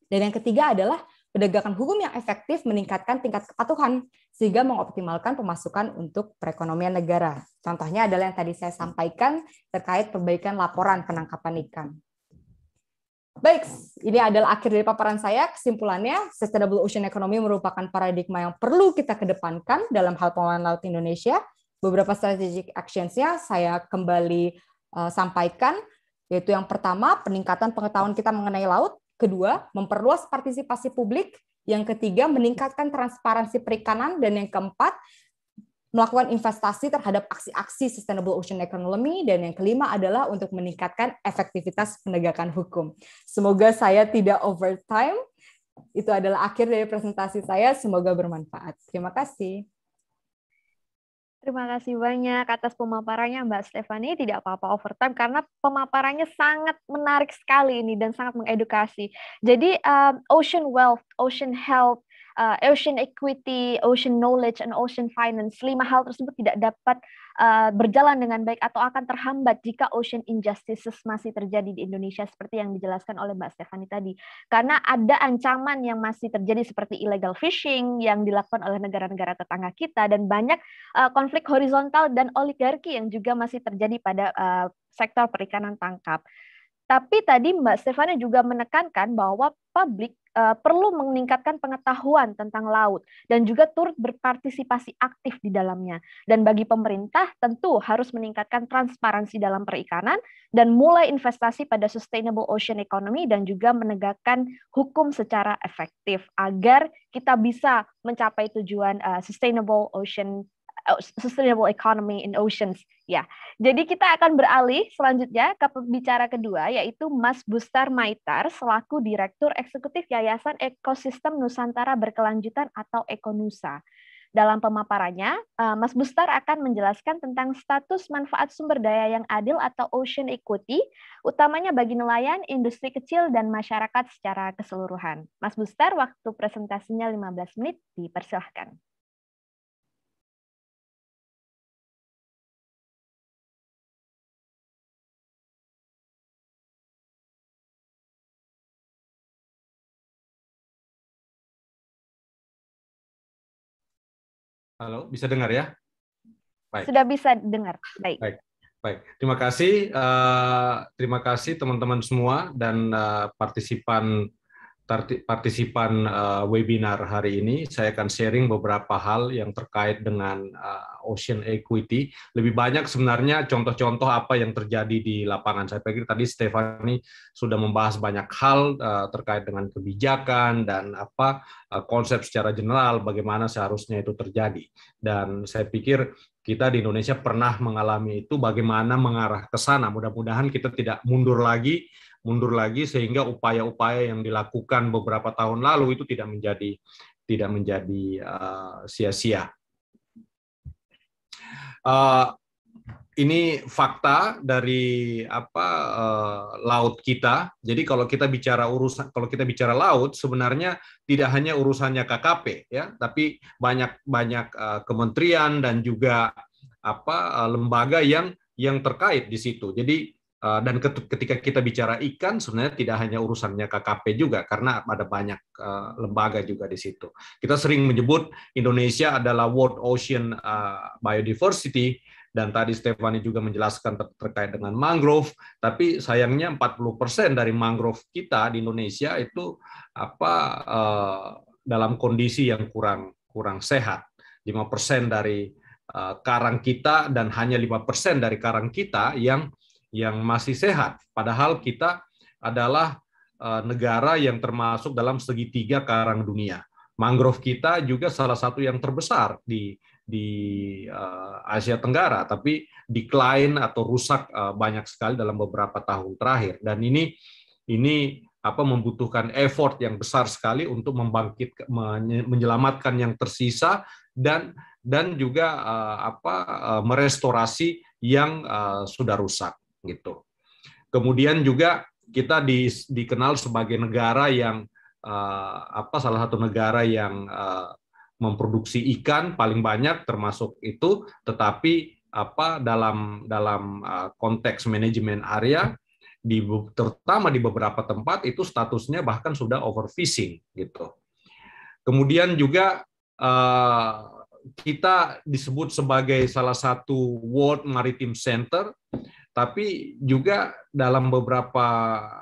Dan yang ketiga adalah Penegakan hukum yang efektif meningkatkan tingkat kepatuhan sehingga mengoptimalkan pemasukan untuk perekonomian negara. Contohnya adalah yang tadi saya sampaikan terkait perbaikan laporan penangkapan ikan. Baik, ini adalah akhir dari paparan saya. Kesimpulannya, Sustainable Ocean Economy merupakan paradigma yang perlu kita kedepankan dalam hal pengelolaan laut Indonesia. Beberapa strategic actions-nya saya kembali uh, sampaikan, yaitu yang pertama, peningkatan pengetahuan kita mengenai laut, kedua memperluas partisipasi publik, yang ketiga meningkatkan transparansi perikanan, dan yang keempat melakukan investasi terhadap aksi-aksi sustainable ocean economy dan yang kelima adalah untuk meningkatkan efektivitas penegakan hukum. Semoga saya tidak overtime. Itu adalah akhir dari presentasi saya. Semoga bermanfaat. Terima kasih. Terima kasih banyak atas pemaparannya Mbak Stefani. Tidak apa-apa overtime karena pemaparannya sangat menarik sekali ini dan sangat mengedukasi. Jadi um, ocean wealth, ocean health uh, ocean equity, ocean knowledge, and ocean finance. Lima hal tersebut tidak dapat uh, berjalan dengan baik atau akan terhambat jika ocean injustices masih terjadi di Indonesia seperti yang dijelaskan oleh Mbak Stefani tadi. Karena ada ancaman yang masih terjadi seperti illegal fishing yang dilakukan oleh negara-negara tetangga kita dan banyak uh, konflik horizontal dan oligarki yang juga masih terjadi pada uh, sektor perikanan tangkap. Tapi tadi Mbak Stefani juga menekankan bahwa publik uh, perlu meningkatkan pengetahuan tentang laut dan juga turut berpartisipasi aktif di dalamnya. Dan bagi pemerintah tentu harus meningkatkan transparansi dalam perikanan dan mulai investasi pada sustainable ocean economy dan juga menegakkan hukum secara efektif agar kita bisa mencapai tujuan uh, sustainable ocean Oh, sustainable economy in oceans. Ya, jadi kita akan beralih selanjutnya ke pembicara kedua yaitu Mas Bustar Maitar selaku Direktur Eksekutif Yayasan Ekosistem Nusantara Berkelanjutan atau Ekonusa. Dalam pemaparannya, eh, Mas Bustar akan menjelaskan tentang status manfaat sumber daya yang adil atau ocean equity, utamanya bagi nelayan, industri kecil, dan masyarakat secara keseluruhan. Mas Bustar, waktu presentasinya 15 menit, dipersilahkan. Halo, bisa dengar ya? Baik. Sudah bisa dengar. Baik. Baik. Baik, terima kasih, uh, terima kasih teman-teman semua dan uh, partisipan partisipan uh, webinar hari ini, saya akan sharing beberapa hal yang terkait dengan uh, ocean equity. Lebih banyak sebenarnya contoh-contoh apa yang terjadi di lapangan. Saya pikir tadi Stefani sudah membahas banyak hal uh, terkait dengan kebijakan dan apa uh, konsep secara general bagaimana seharusnya itu terjadi. Dan saya pikir kita di Indonesia pernah mengalami itu bagaimana mengarah ke sana. Mudah-mudahan kita tidak mundur lagi mundur lagi sehingga upaya-upaya yang dilakukan beberapa tahun lalu itu tidak menjadi tidak menjadi eh, sia-sia. Uh, uh, ini fakta dari apa uh, laut kita. Jadi kalau kita bicara urusan kalau kita bicara laut sebenarnya tidak hanya urusannya KKP ya, tapi banyak banyak uh, kementerian dan juga apa uh, lembaga yang yang terkait di situ. Jadi Eh, dan ketika kita bicara ikan sebenarnya tidak hanya urusannya KKP juga karena ada banyak eh, lembaga juga di situ. Kita sering menyebut Indonesia adalah World Ocean eh, Biodiversity dan tadi Stefani juga menjelaskan terkait dengan mangrove, tapi sayangnya 40% dari mangrove kita di Indonesia itu apa dalam kondisi yang kurang kurang sehat. 5% dari karang kita dan hanya 5% dari karang kita yang yang masih sehat. Padahal kita adalah eh, negara yang termasuk dalam segitiga karang dunia. Mangrove kita juga salah satu yang terbesar di di eh, Asia Tenggara, tapi decline atau rusak eh, banyak sekali dalam beberapa tahun terakhir. Dan ini ini apa membutuhkan effort yang besar sekali untuk membangkit menyelamatkan yang tersisa dan dan juga apa merestorasi yang sudah rusak gitu. Kemudian juga kita di, dikenal sebagai negara yang uh, apa salah satu negara yang uh, memproduksi ikan paling banyak termasuk itu tetapi apa dalam dalam uh, konteks manajemen area di terutama di beberapa tempat itu statusnya bahkan sudah overfishing gitu. Kemudian juga uh, kita disebut sebagai salah satu World Maritime Center tapi juga dalam beberapa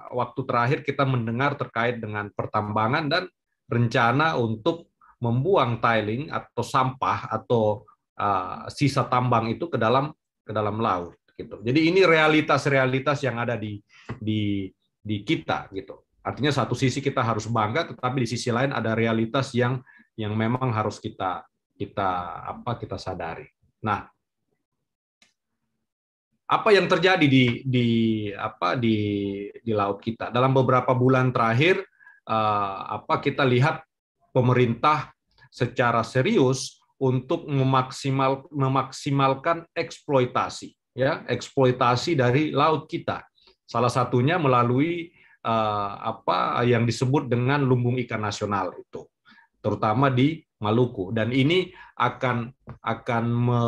waktu terakhir kita mendengar terkait dengan pertambangan dan rencana untuk membuang tiling atau sampah atau uh, sisa tambang itu ke dalam ke dalam laut gitu. Jadi ini realitas-realitas yang ada di di di kita gitu. Artinya satu sisi kita harus bangga tetapi di sisi lain ada realitas yang yang memang harus kita kita apa kita sadari. Nah, apa yang terjadi di di apa di di laut kita dalam beberapa bulan terakhir uh, apa kita lihat pemerintah secara serius untuk memaksimal memaksimalkan eksploitasi ya eksploitasi dari laut kita salah satunya melalui uh, apa yang disebut dengan lumbung ikan nasional itu terutama di Maluku dan ini akan akan me,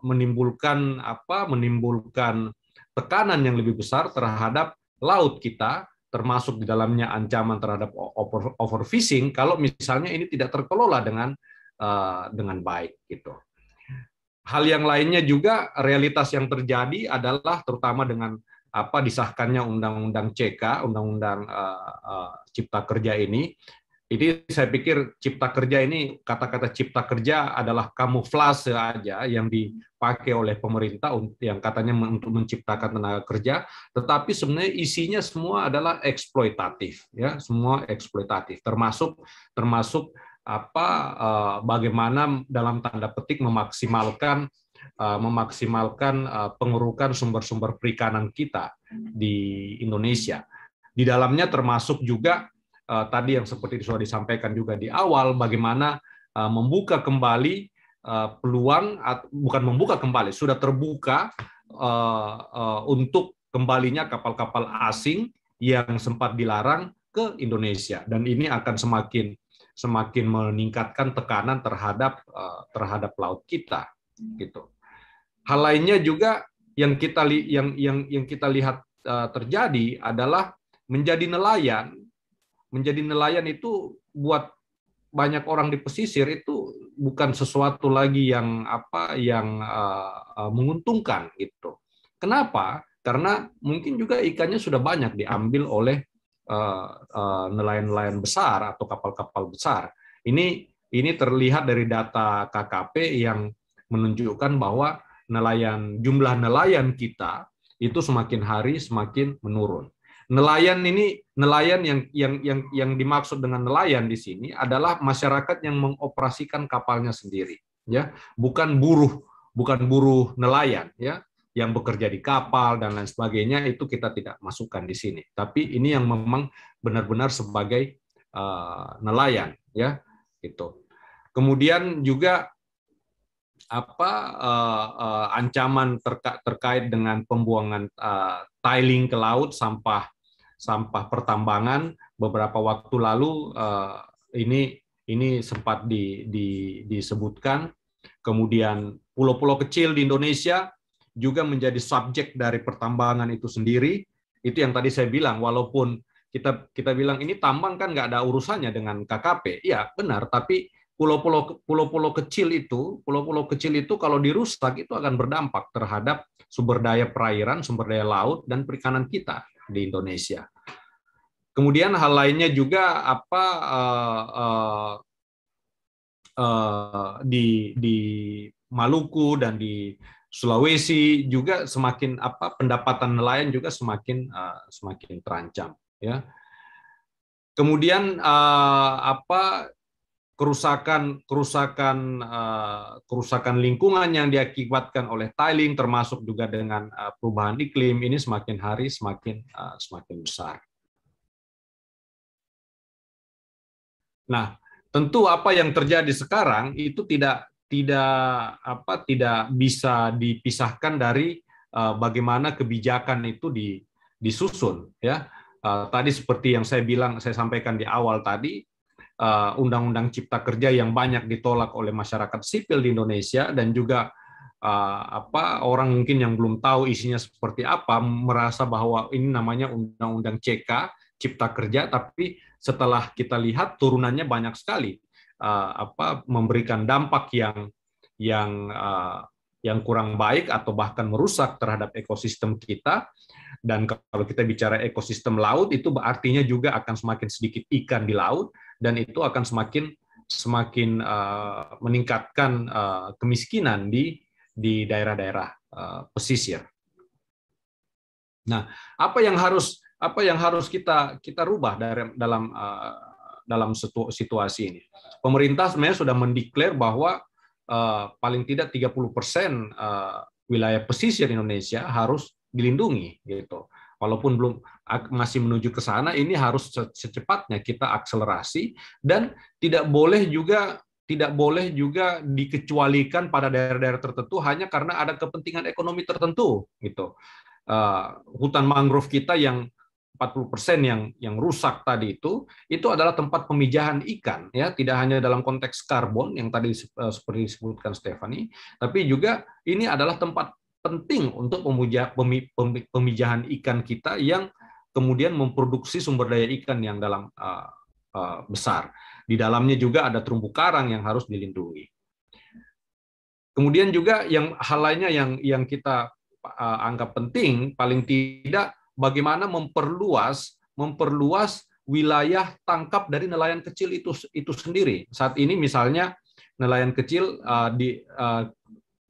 menimbulkan apa menimbulkan tekanan yang lebih besar terhadap laut kita termasuk di dalamnya ancaman terhadap over, overfishing kalau misalnya ini tidak terkelola dengan uh, dengan baik gitu. Hal yang lainnya juga realitas yang terjadi adalah terutama dengan apa disahkannya undang-undang CK, undang-undang uh, uh, Cipta Kerja ini ini saya pikir cipta kerja ini kata-kata cipta kerja adalah kamuflase aja yang dipakai oleh pemerintah yang katanya untuk menciptakan tenaga kerja, tetapi sebenarnya isinya semua adalah eksploitatif ya, semua eksploitatif termasuk termasuk apa eh, bagaimana dalam tanda petik memaksimalkan eh, memaksimalkan eh, pengurukan sumber-sumber perikanan kita di Indonesia. Di dalamnya termasuk juga uh, tadi yang seperti sudah disampaikan juga di awal, bagaimana uh, membuka kembali uh, peluang, at, bukan membuka kembali, sudah terbuka uh, uh, untuk kembalinya kapal-kapal asing yang sempat dilarang ke Indonesia, dan ini akan semakin semakin meningkatkan tekanan terhadap uh, terhadap laut kita, gitu. Hal lainnya juga yang kita li yang yang yang kita lihat uh, terjadi adalah menjadi nelayan menjadi nelayan itu buat banyak orang di pesisir itu bukan sesuatu lagi yang apa yang uh, menguntungkan gitu. Kenapa? Karena mungkin juga ikannya sudah banyak diambil oleh eh, nelayan-nelayan besar atau kapal-kapal besar. Ini ini terlihat dari data KKP yang menunjukkan bahwa nelayan jumlah nelayan kita itu semakin hari semakin menurun. Nelayan ini nelayan yang yang yang yang dimaksud dengan nelayan di sini adalah masyarakat yang mengoperasikan kapalnya sendiri, ya. Bukan buruh, bukan buruh nelayan, ya yang bekerja di kapal dan lain sebagainya itu kita tidak masukkan di sini. Tapi ini yang memang benar-benar sebagai uh, nelayan, ya itu. Kemudian juga apa uh, uh, ancaman terka terkait dengan pembuangan uh, tiling ke laut, sampah sampah pertambangan beberapa waktu lalu eh, ini ini sempat di, di, disebutkan. Kemudian pulau-pulau kecil di Indonesia juga menjadi subjek dari pertambangan itu sendiri. Itu yang tadi saya bilang, walaupun kita kita bilang ini tambang kan nggak ada urusannya dengan KKP, ya benar. Tapi pulau-pulau pulau-pulau kecil itu, pulau-pulau kecil itu kalau dirusak itu akan berdampak terhadap sumber daya perairan, sumber daya laut dan perikanan kita di Indonesia. Kemudian hal lainnya juga apa uh, uh, uh, di di Maluku dan di Sulawesi juga semakin apa pendapatan nelayan juga semakin uh, semakin terancam ya. Kemudian uh, apa kerusakan kerusakan eh, kerusakan lingkungan yang diakibatkan oleh tiling termasuk juga dengan eh, perubahan iklim ini semakin hari semakin eh, semakin besar. Nah, tentu apa yang terjadi sekarang itu tidak tidak apa tidak bisa dipisahkan dari bagaimana kebijakan itu disusun ya. tadi seperti yang saya bilang saya sampaikan di awal tadi Eh, undang-undang cipta kerja yang banyak ditolak oleh masyarakat sipil di Indonesia dan juga eh, apa orang mungkin yang belum tahu isinya seperti apa merasa bahwa ini namanya undang-undang CK cipta kerja tapi setelah kita lihat turunannya banyak sekali eh, apa memberikan dampak yang yang yang kurang baik atau bahkan merusak terhadap ekosistem kita dan kalau kita bicara ekosistem laut itu artinya juga akan semakin sedikit ikan di laut dan itu akan semakin semakin uh, meningkatkan uh, kemiskinan di di daerah-daerah uh, pesisir. Nah, apa yang harus apa yang harus kita kita rubah dari dalam uh, dalam situasi ini? Pemerintah sebenarnya sudah mendeklar bahwa uh, paling tidak 30 uh, wilayah pesisir Indonesia harus dilindungi gitu. Walaupun belum masih menuju ke sana, ini harus secepatnya kita akselerasi dan tidak boleh juga tidak boleh juga dikecualikan pada daerah-daerah tertentu hanya karena ada kepentingan ekonomi tertentu gitu. Uh, hutan mangrove kita yang 40% yang yang rusak tadi itu itu adalah tempat pemijahan ikan ya tidak hanya dalam konteks karbon yang tadi uh, seperti disebutkan Stephanie tapi juga ini adalah tempat penting untuk pemijahan ikan kita yang kemudian memproduksi sumber daya ikan yang dalam uh, uh, besar. Di dalamnya juga ada terumbu karang yang harus dilindungi. Kemudian juga yang hal lainnya yang yang kita uh, anggap penting paling tidak bagaimana memperluas memperluas wilayah tangkap dari nelayan kecil itu itu sendiri. Saat ini misalnya nelayan kecil uh, di uh,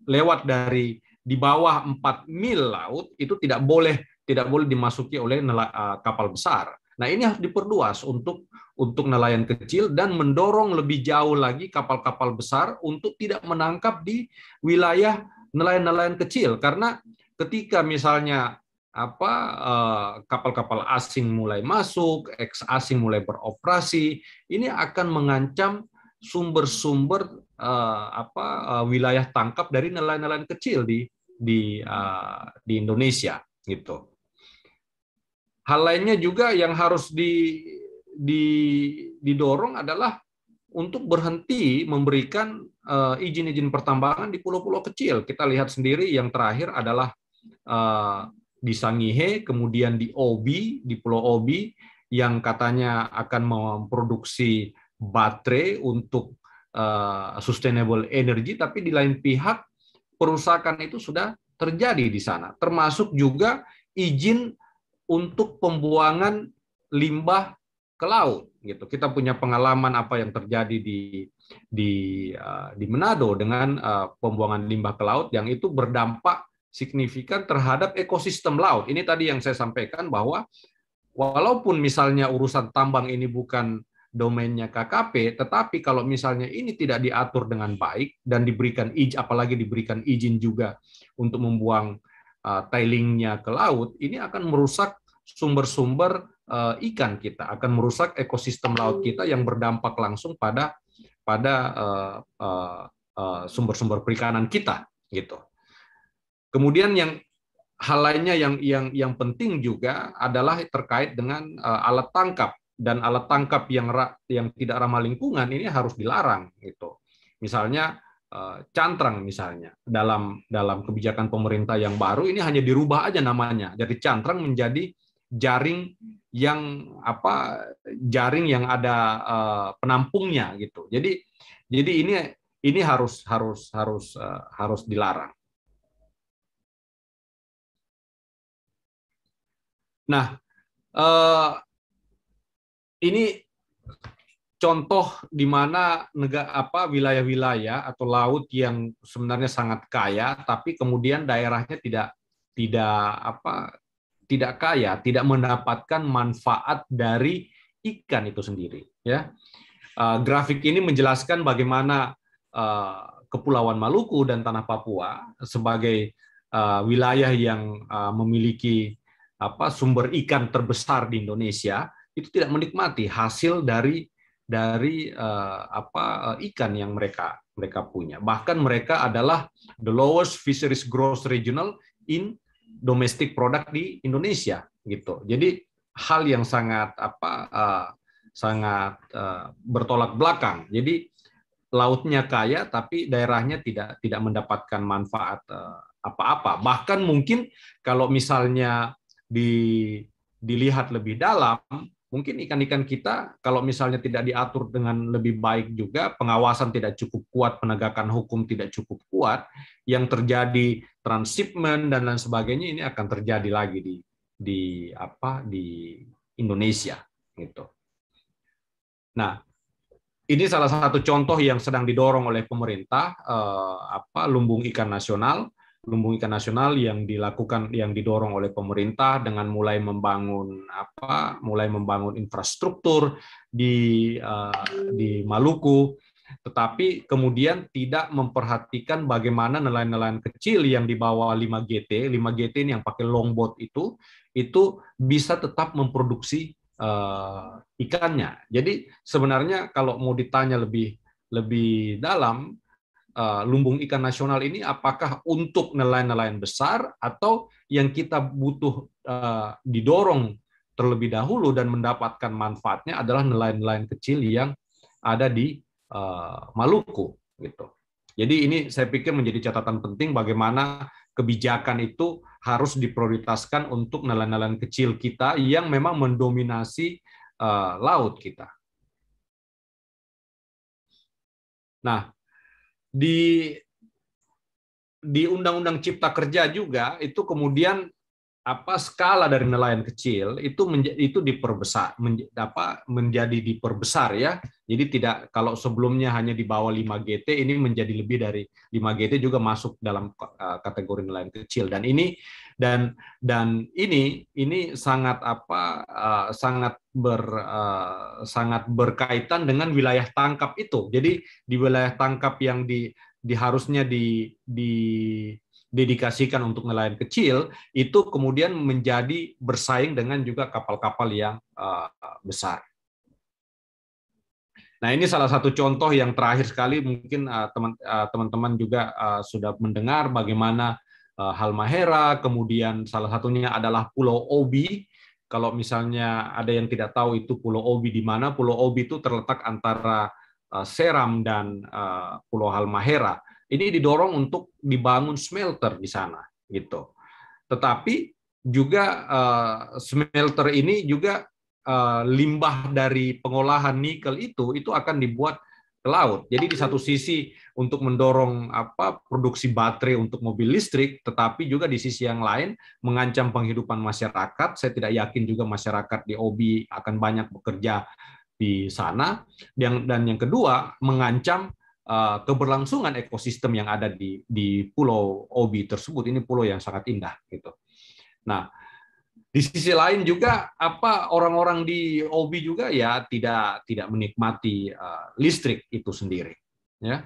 lewat dari di bawah 4 mil laut itu tidak boleh tidak boleh dimasuki oleh eh, kapal besar. Nah, ini harus diperluas untuk untuk nelayan kecil dan mendorong lebih jauh lagi kapal-kapal besar untuk tidak menangkap di wilayah nelayan-nelayan kecil karena ketika misalnya apa eh, kapal-kapal asing mulai masuk, ex asing mulai beroperasi, ini akan mengancam sumber-sumber eh, apa wilayah tangkap dari nelayan-nelayan kecil di di uh, di Indonesia gitu. Hal lainnya juga yang harus di, di, didorong adalah untuk berhenti memberikan uh, izin-izin pertambangan di pulau-pulau kecil. Kita lihat sendiri yang terakhir adalah uh, di Sangihe, kemudian di Obi, di Pulau Obi, yang katanya akan memproduksi baterai untuk uh, sustainable energy, tapi di lain pihak perusakan itu sudah terjadi di sana, termasuk juga izin untuk pembuangan limbah ke laut gitu. Kita punya pengalaman apa yang terjadi di di uh, di Manado dengan uh, pembuangan limbah ke laut yang itu berdampak signifikan terhadap ekosistem laut. Ini tadi yang saya sampaikan bahwa walaupun misalnya urusan tambang ini bukan domainnya KKP, tetapi kalau misalnya ini tidak diatur dengan baik dan diberikan izin, apalagi diberikan izin juga untuk membuang uh, tailingnya ke laut, ini akan merusak sumber-sumber uh, ikan kita, akan merusak ekosistem laut kita yang berdampak langsung pada pada eh, sumber-sumber uh, uh, perikanan kita, gitu. Kemudian yang hal lainnya yang yang yang penting juga adalah terkait dengan alat tangkap dan alat tangkap yang yang tidak ramah lingkungan ini harus dilarang gitu. Misalnya eh, cantrang misalnya dalam dalam kebijakan pemerintah yang baru ini hanya dirubah aja namanya jadi cantrang menjadi jaring yang apa jaring yang ada eh, penampungnya gitu. Jadi jadi ini ini harus harus harus eh, harus dilarang. Nah, ini contoh di mana negara apa wilayah-wilayah atau laut yang sebenarnya sangat kaya tapi kemudian daerahnya tidak tidak apa tidak kaya, tidak mendapatkan manfaat dari ikan itu sendiri ya. Eh, grafik ini menjelaskan bagaimana eh, kepulauan Maluku dan tanah Papua sebagai eh, wilayah yang memiliki apa sumber ikan terbesar di Indonesia itu tidak menikmati hasil dari dari uh, apa uh, ikan yang mereka mereka punya. Bahkan mereka adalah the lowest fisheries growth regional in domestic product di Indonesia gitu. Jadi hal yang sangat apa uh, sangat uh, bertolak belakang. Jadi lautnya kaya tapi daerahnya tidak tidak mendapatkan manfaat apa apa-apa. Bahkan mungkin kalau misalnya di dilihat lebih dalam mungkin ikan-ikan kita kalau misalnya tidak diatur dengan lebih baik juga, pengawasan tidak cukup kuat, penegakan hukum tidak cukup kuat, yang terjadi transshipment dan lain sebagainya ini akan terjadi lagi di di apa di Indonesia gitu. Nah, ini salah satu contoh yang sedang didorong oleh pemerintah eh, apa lumbung ikan nasional lumbung ikan nasional yang dilakukan yang didorong oleh pemerintah dengan mulai membangun apa mulai membangun infrastruktur di uh, di Maluku tetapi kemudian tidak memperhatikan bagaimana nelayan-nelayan kecil yang dibawa bawah 5GT, 5GT ini yang pakai longboat itu itu bisa tetap memproduksi uh, ikannya. Jadi sebenarnya kalau mau ditanya lebih lebih dalam Eh, lumbung ikan nasional ini apakah untuk nelayan-nelayan besar atau yang kita butuh eh, didorong terlebih dahulu dan mendapatkan manfaatnya adalah nelayan-nelayan kecil yang ada di eh, Maluku gitu. Jadi ini saya pikir menjadi catatan penting bagaimana kebijakan itu harus diprioritaskan untuk nelayan-nelayan kecil kita yang memang mendominasi laut kita. Nah, di di Undang-Undang Cipta Kerja juga itu kemudian apa skala dari nelayan kecil itu menjadi itu diperbesar men, apa menjadi diperbesar ya. Jadi tidak kalau sebelumnya hanya di bawah 5 GT ini menjadi lebih dari 5 GT juga masuk dalam eh, kategori nelayan kecil dan ini dan dan ini ini sangat apa uh, sangat ber uh, sangat berkaitan dengan wilayah tangkap itu. Jadi di wilayah tangkap yang di di harusnya di di didedikasikan untuk nelayan kecil itu kemudian menjadi bersaing dengan juga kapal-kapal yang uh, besar. Nah, ini salah satu contoh yang terakhir sekali mungkin teman-teman uh, uh, juga uh, sudah mendengar bagaimana Eh, Halmahera, kemudian salah satunya adalah Pulau Obi. Kalau misalnya ada yang tidak tahu itu Pulau Obi di mana, Pulau Obi itu terletak antara eh, Seram dan eh, Pulau Halmahera. Ini didorong untuk dibangun smelter di sana, gitu. Tetapi juga smelter ini juga limbah dari pengolahan nikel itu itu akan dibuat ke laut. Jadi di satu sisi untuk mendorong apa produksi baterai untuk mobil listrik, tetapi juga di sisi yang lain mengancam penghidupan masyarakat. Saya tidak yakin juga masyarakat di Obi akan banyak bekerja di sana. Dan, dan yang kedua mengancam uh, keberlangsungan ekosistem yang ada di di pulau Obi tersebut. Ini pulau yang sangat indah gitu. Nah, di sisi lain juga apa orang-orang di OB juga ya tidak tidak menikmati uh, listrik itu sendiri ya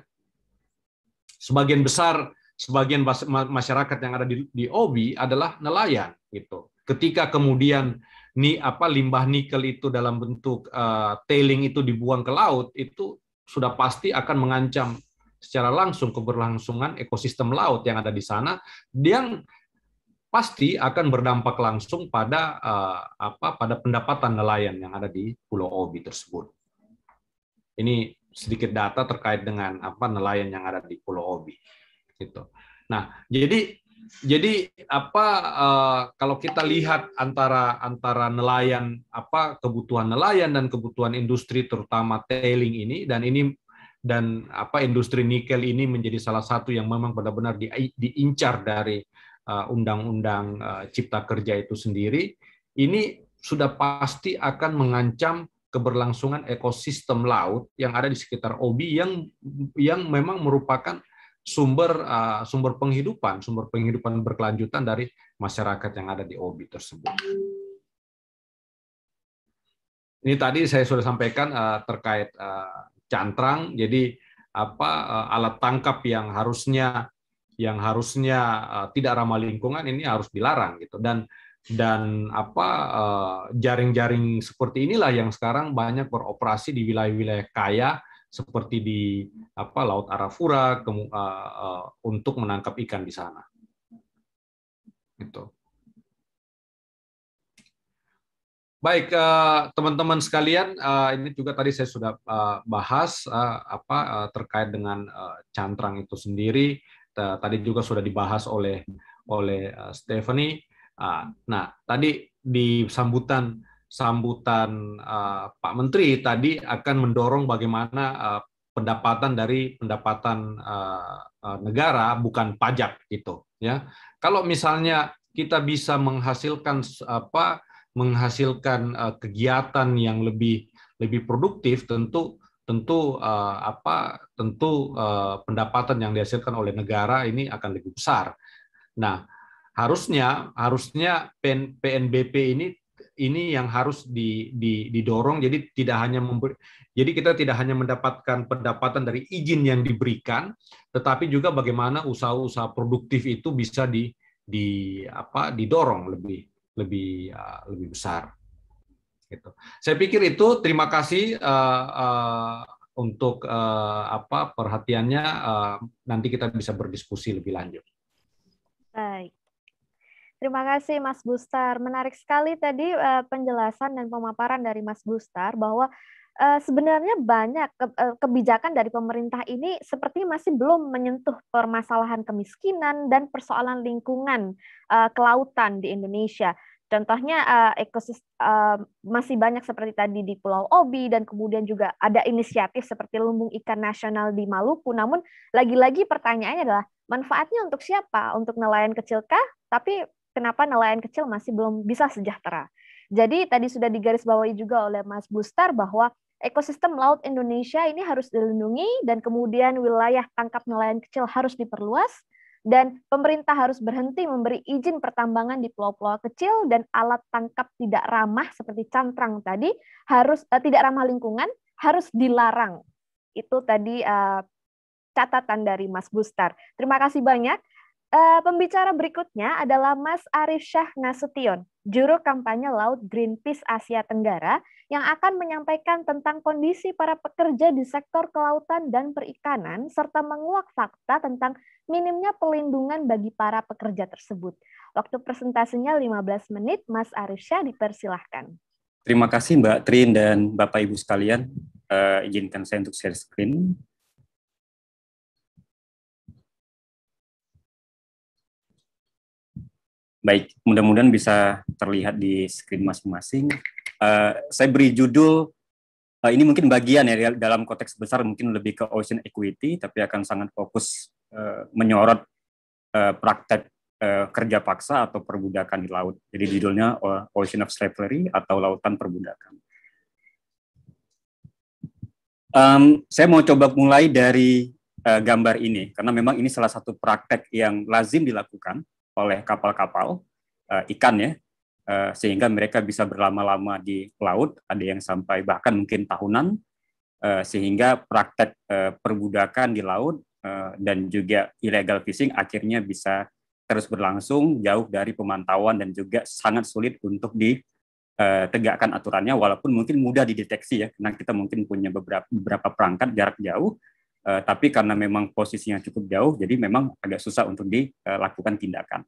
sebagian besar sebagian masyarakat yang ada di, di OB adalah nelayan gitu ketika kemudian ni apa limbah nikel itu dalam bentuk uh, tailing itu dibuang ke laut itu sudah pasti akan mengancam secara langsung keberlangsungan ekosistem laut yang ada di sana yang pasti akan berdampak langsung pada uh, apa pada pendapatan nelayan yang ada di Pulau Obi tersebut. Ini sedikit data terkait dengan apa nelayan yang ada di Pulau Obi. Gitu. Nah, jadi jadi apa uh, kalau kita lihat antara antara nelayan apa kebutuhan nelayan dan kebutuhan industri terutama tailing ini dan ini dan apa industri nikel ini menjadi salah satu yang memang benar-benar di, diincar dari Eh, undang-undang eh, cipta kerja itu sendiri, ini sudah pasti akan mengancam keberlangsungan ekosistem laut yang ada di sekitar Obi yang yang memang merupakan sumber uh, sumber penghidupan, sumber penghidupan berkelanjutan dari masyarakat yang ada di Obi tersebut. Ini tadi saya sudah sampaikan uh, terkait uh, cantrang, jadi apa uh, alat tangkap yang harusnya yang harusnya eh, tidak ramah lingkungan ini harus dilarang gitu dan dan apa eh, jaring-jaring seperti inilah yang sekarang banyak beroperasi di wilayah-wilayah kaya seperti di apa laut Arafura ke, uh, eh, uh, untuk menangkap ikan di sana. itu Baik, teman-teman sekalian, ini juga tadi saya sudah bahas apa terkait dengan cantrang itu sendiri tadi juga sudah dibahas oleh oleh eh, Stephanie. Ah, nah, tadi di sambutan sambutan eh, Pak Menteri tadi akan mendorong bagaimana eh, pendapatan dari pendapatan negara bukan pajak gitu ya. Kalau misalnya kita bisa menghasilkan apa menghasilkan kegiatan yang lebih lebih produktif tentu tentu uh, apa tentu uh, pendapatan yang dihasilkan oleh negara ini akan lebih besar. Nah, harusnya harusnya PN, PNBP ini ini yang harus di, di, didorong. Jadi tidak hanya memberi, jadi kita tidak hanya mendapatkan pendapatan dari izin yang diberikan, tetapi juga bagaimana usaha-usaha produktif itu bisa di, di apa didorong lebih lebih uh, lebih besar. Gitu. Saya pikir itu terima kasih uh, uh, untuk uh, apa perhatiannya. Uh, nanti kita bisa berdiskusi lebih lanjut. Baik. Terima kasih Mas Bustar. Menarik sekali tadi uh, penjelasan dan pemaparan dari Mas Bustar bahwa sebenarnya banyak kebijakan dari pemerintah ini seperti masih belum menyentuh permasalahan kemiskinan dan persoalan lingkungan kelautan di Indonesia. Contohnya uh, eh, ekosistem uh, masih banyak seperti tadi di Pulau Obi dan kemudian juga ada inisiatif seperti Lumbung Ikan Nasional di Maluku. Namun lagi-lagi pertanyaannya adalah manfaatnya untuk siapa? Untuk nelayan kecilkah? Tapi kenapa nelayan kecil masih belum bisa sejahtera? Jadi tadi sudah digarisbawahi juga oleh Mas Bustar bahwa ekosistem laut Indonesia ini harus dilindungi dan kemudian wilayah tangkap nelayan kecil harus diperluas dan pemerintah harus berhenti memberi izin pertambangan di pulau-pulau kecil dan alat tangkap tidak ramah seperti cantrang tadi harus eh, tidak ramah lingkungan harus dilarang. Itu tadi eh, catatan dari Mas Gustar. Terima kasih banyak. Eh, pembicara berikutnya adalah Mas Arif Syah Nasution, juru kampanye laut Greenpeace Asia Tenggara yang akan menyampaikan tentang kondisi para pekerja di sektor kelautan dan perikanan serta menguak fakta tentang minimnya pelindungan bagi para pekerja tersebut. Waktu presentasenya 15 menit, Mas Arisha dipersilahkan. Terima kasih Mbak Trin dan Bapak Ibu sekalian. Uh, izinkan saya untuk share screen. Baik, mudah-mudahan bisa terlihat di screen masing-masing. Uh, saya beri judul uh, ini mungkin bagian ya dalam konteks besar mungkin lebih ke ocean equity, tapi akan sangat fokus uh, menyorot uh, praktek uh, kerja paksa atau perbudakan di laut. Jadi judulnya Ocean of Slavery atau Lautan Perbudakan. Um, saya mau coba mulai dari uh, gambar ini karena memang ini salah satu praktek yang lazim dilakukan oleh kapal-kapal uh, ikan ya Eh, sehingga mereka bisa berlama-lama di laut, ada yang sampai bahkan mungkin tahunan, eh, sehingga praktek eh, perbudakan di laut dan juga illegal fishing akhirnya bisa terus berlangsung jauh dari pemantauan dan juga sangat sulit untuk ditegakkan aturannya walaupun mungkin mudah dideteksi ya karena kita mungkin punya beberapa beberapa perangkat jarak jauh tapi karena memang posisinya cukup jauh jadi memang agak susah untuk dilakukan tindakan.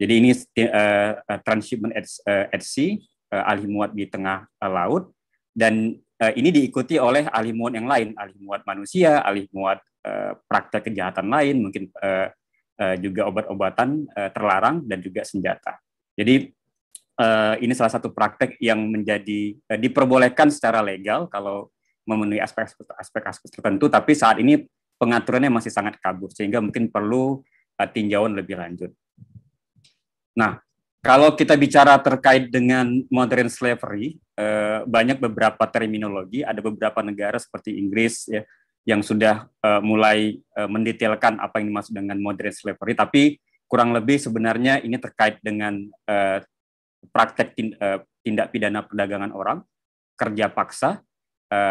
Jadi ini uh, transshipment at, uh, at sea, uh, ahli muat di tengah uh, laut, dan uh, ini diikuti oleh alih muat yang lain, alih muat manusia, alih muat uh, praktek kejahatan lain, mungkin uh, uh, juga obat-obatan uh, terlarang dan juga senjata. Jadi uh, ini salah satu praktek yang menjadi uh, diperbolehkan secara legal kalau memenuhi aspek-aspek tertentu, tapi saat ini pengaturannya masih sangat kabur, sehingga mungkin perlu uh, tinjauan lebih lanjut. Nah, kalau kita bicara terkait dengan modern slavery, eh, banyak beberapa terminologi. Ada beberapa negara seperti Inggris ya yang sudah eh, mulai eh, mendetailkan apa yang dimaksud dengan modern slavery. Tapi kurang lebih sebenarnya ini terkait dengan praktek tindak pidana perdagangan orang, kerja paksa,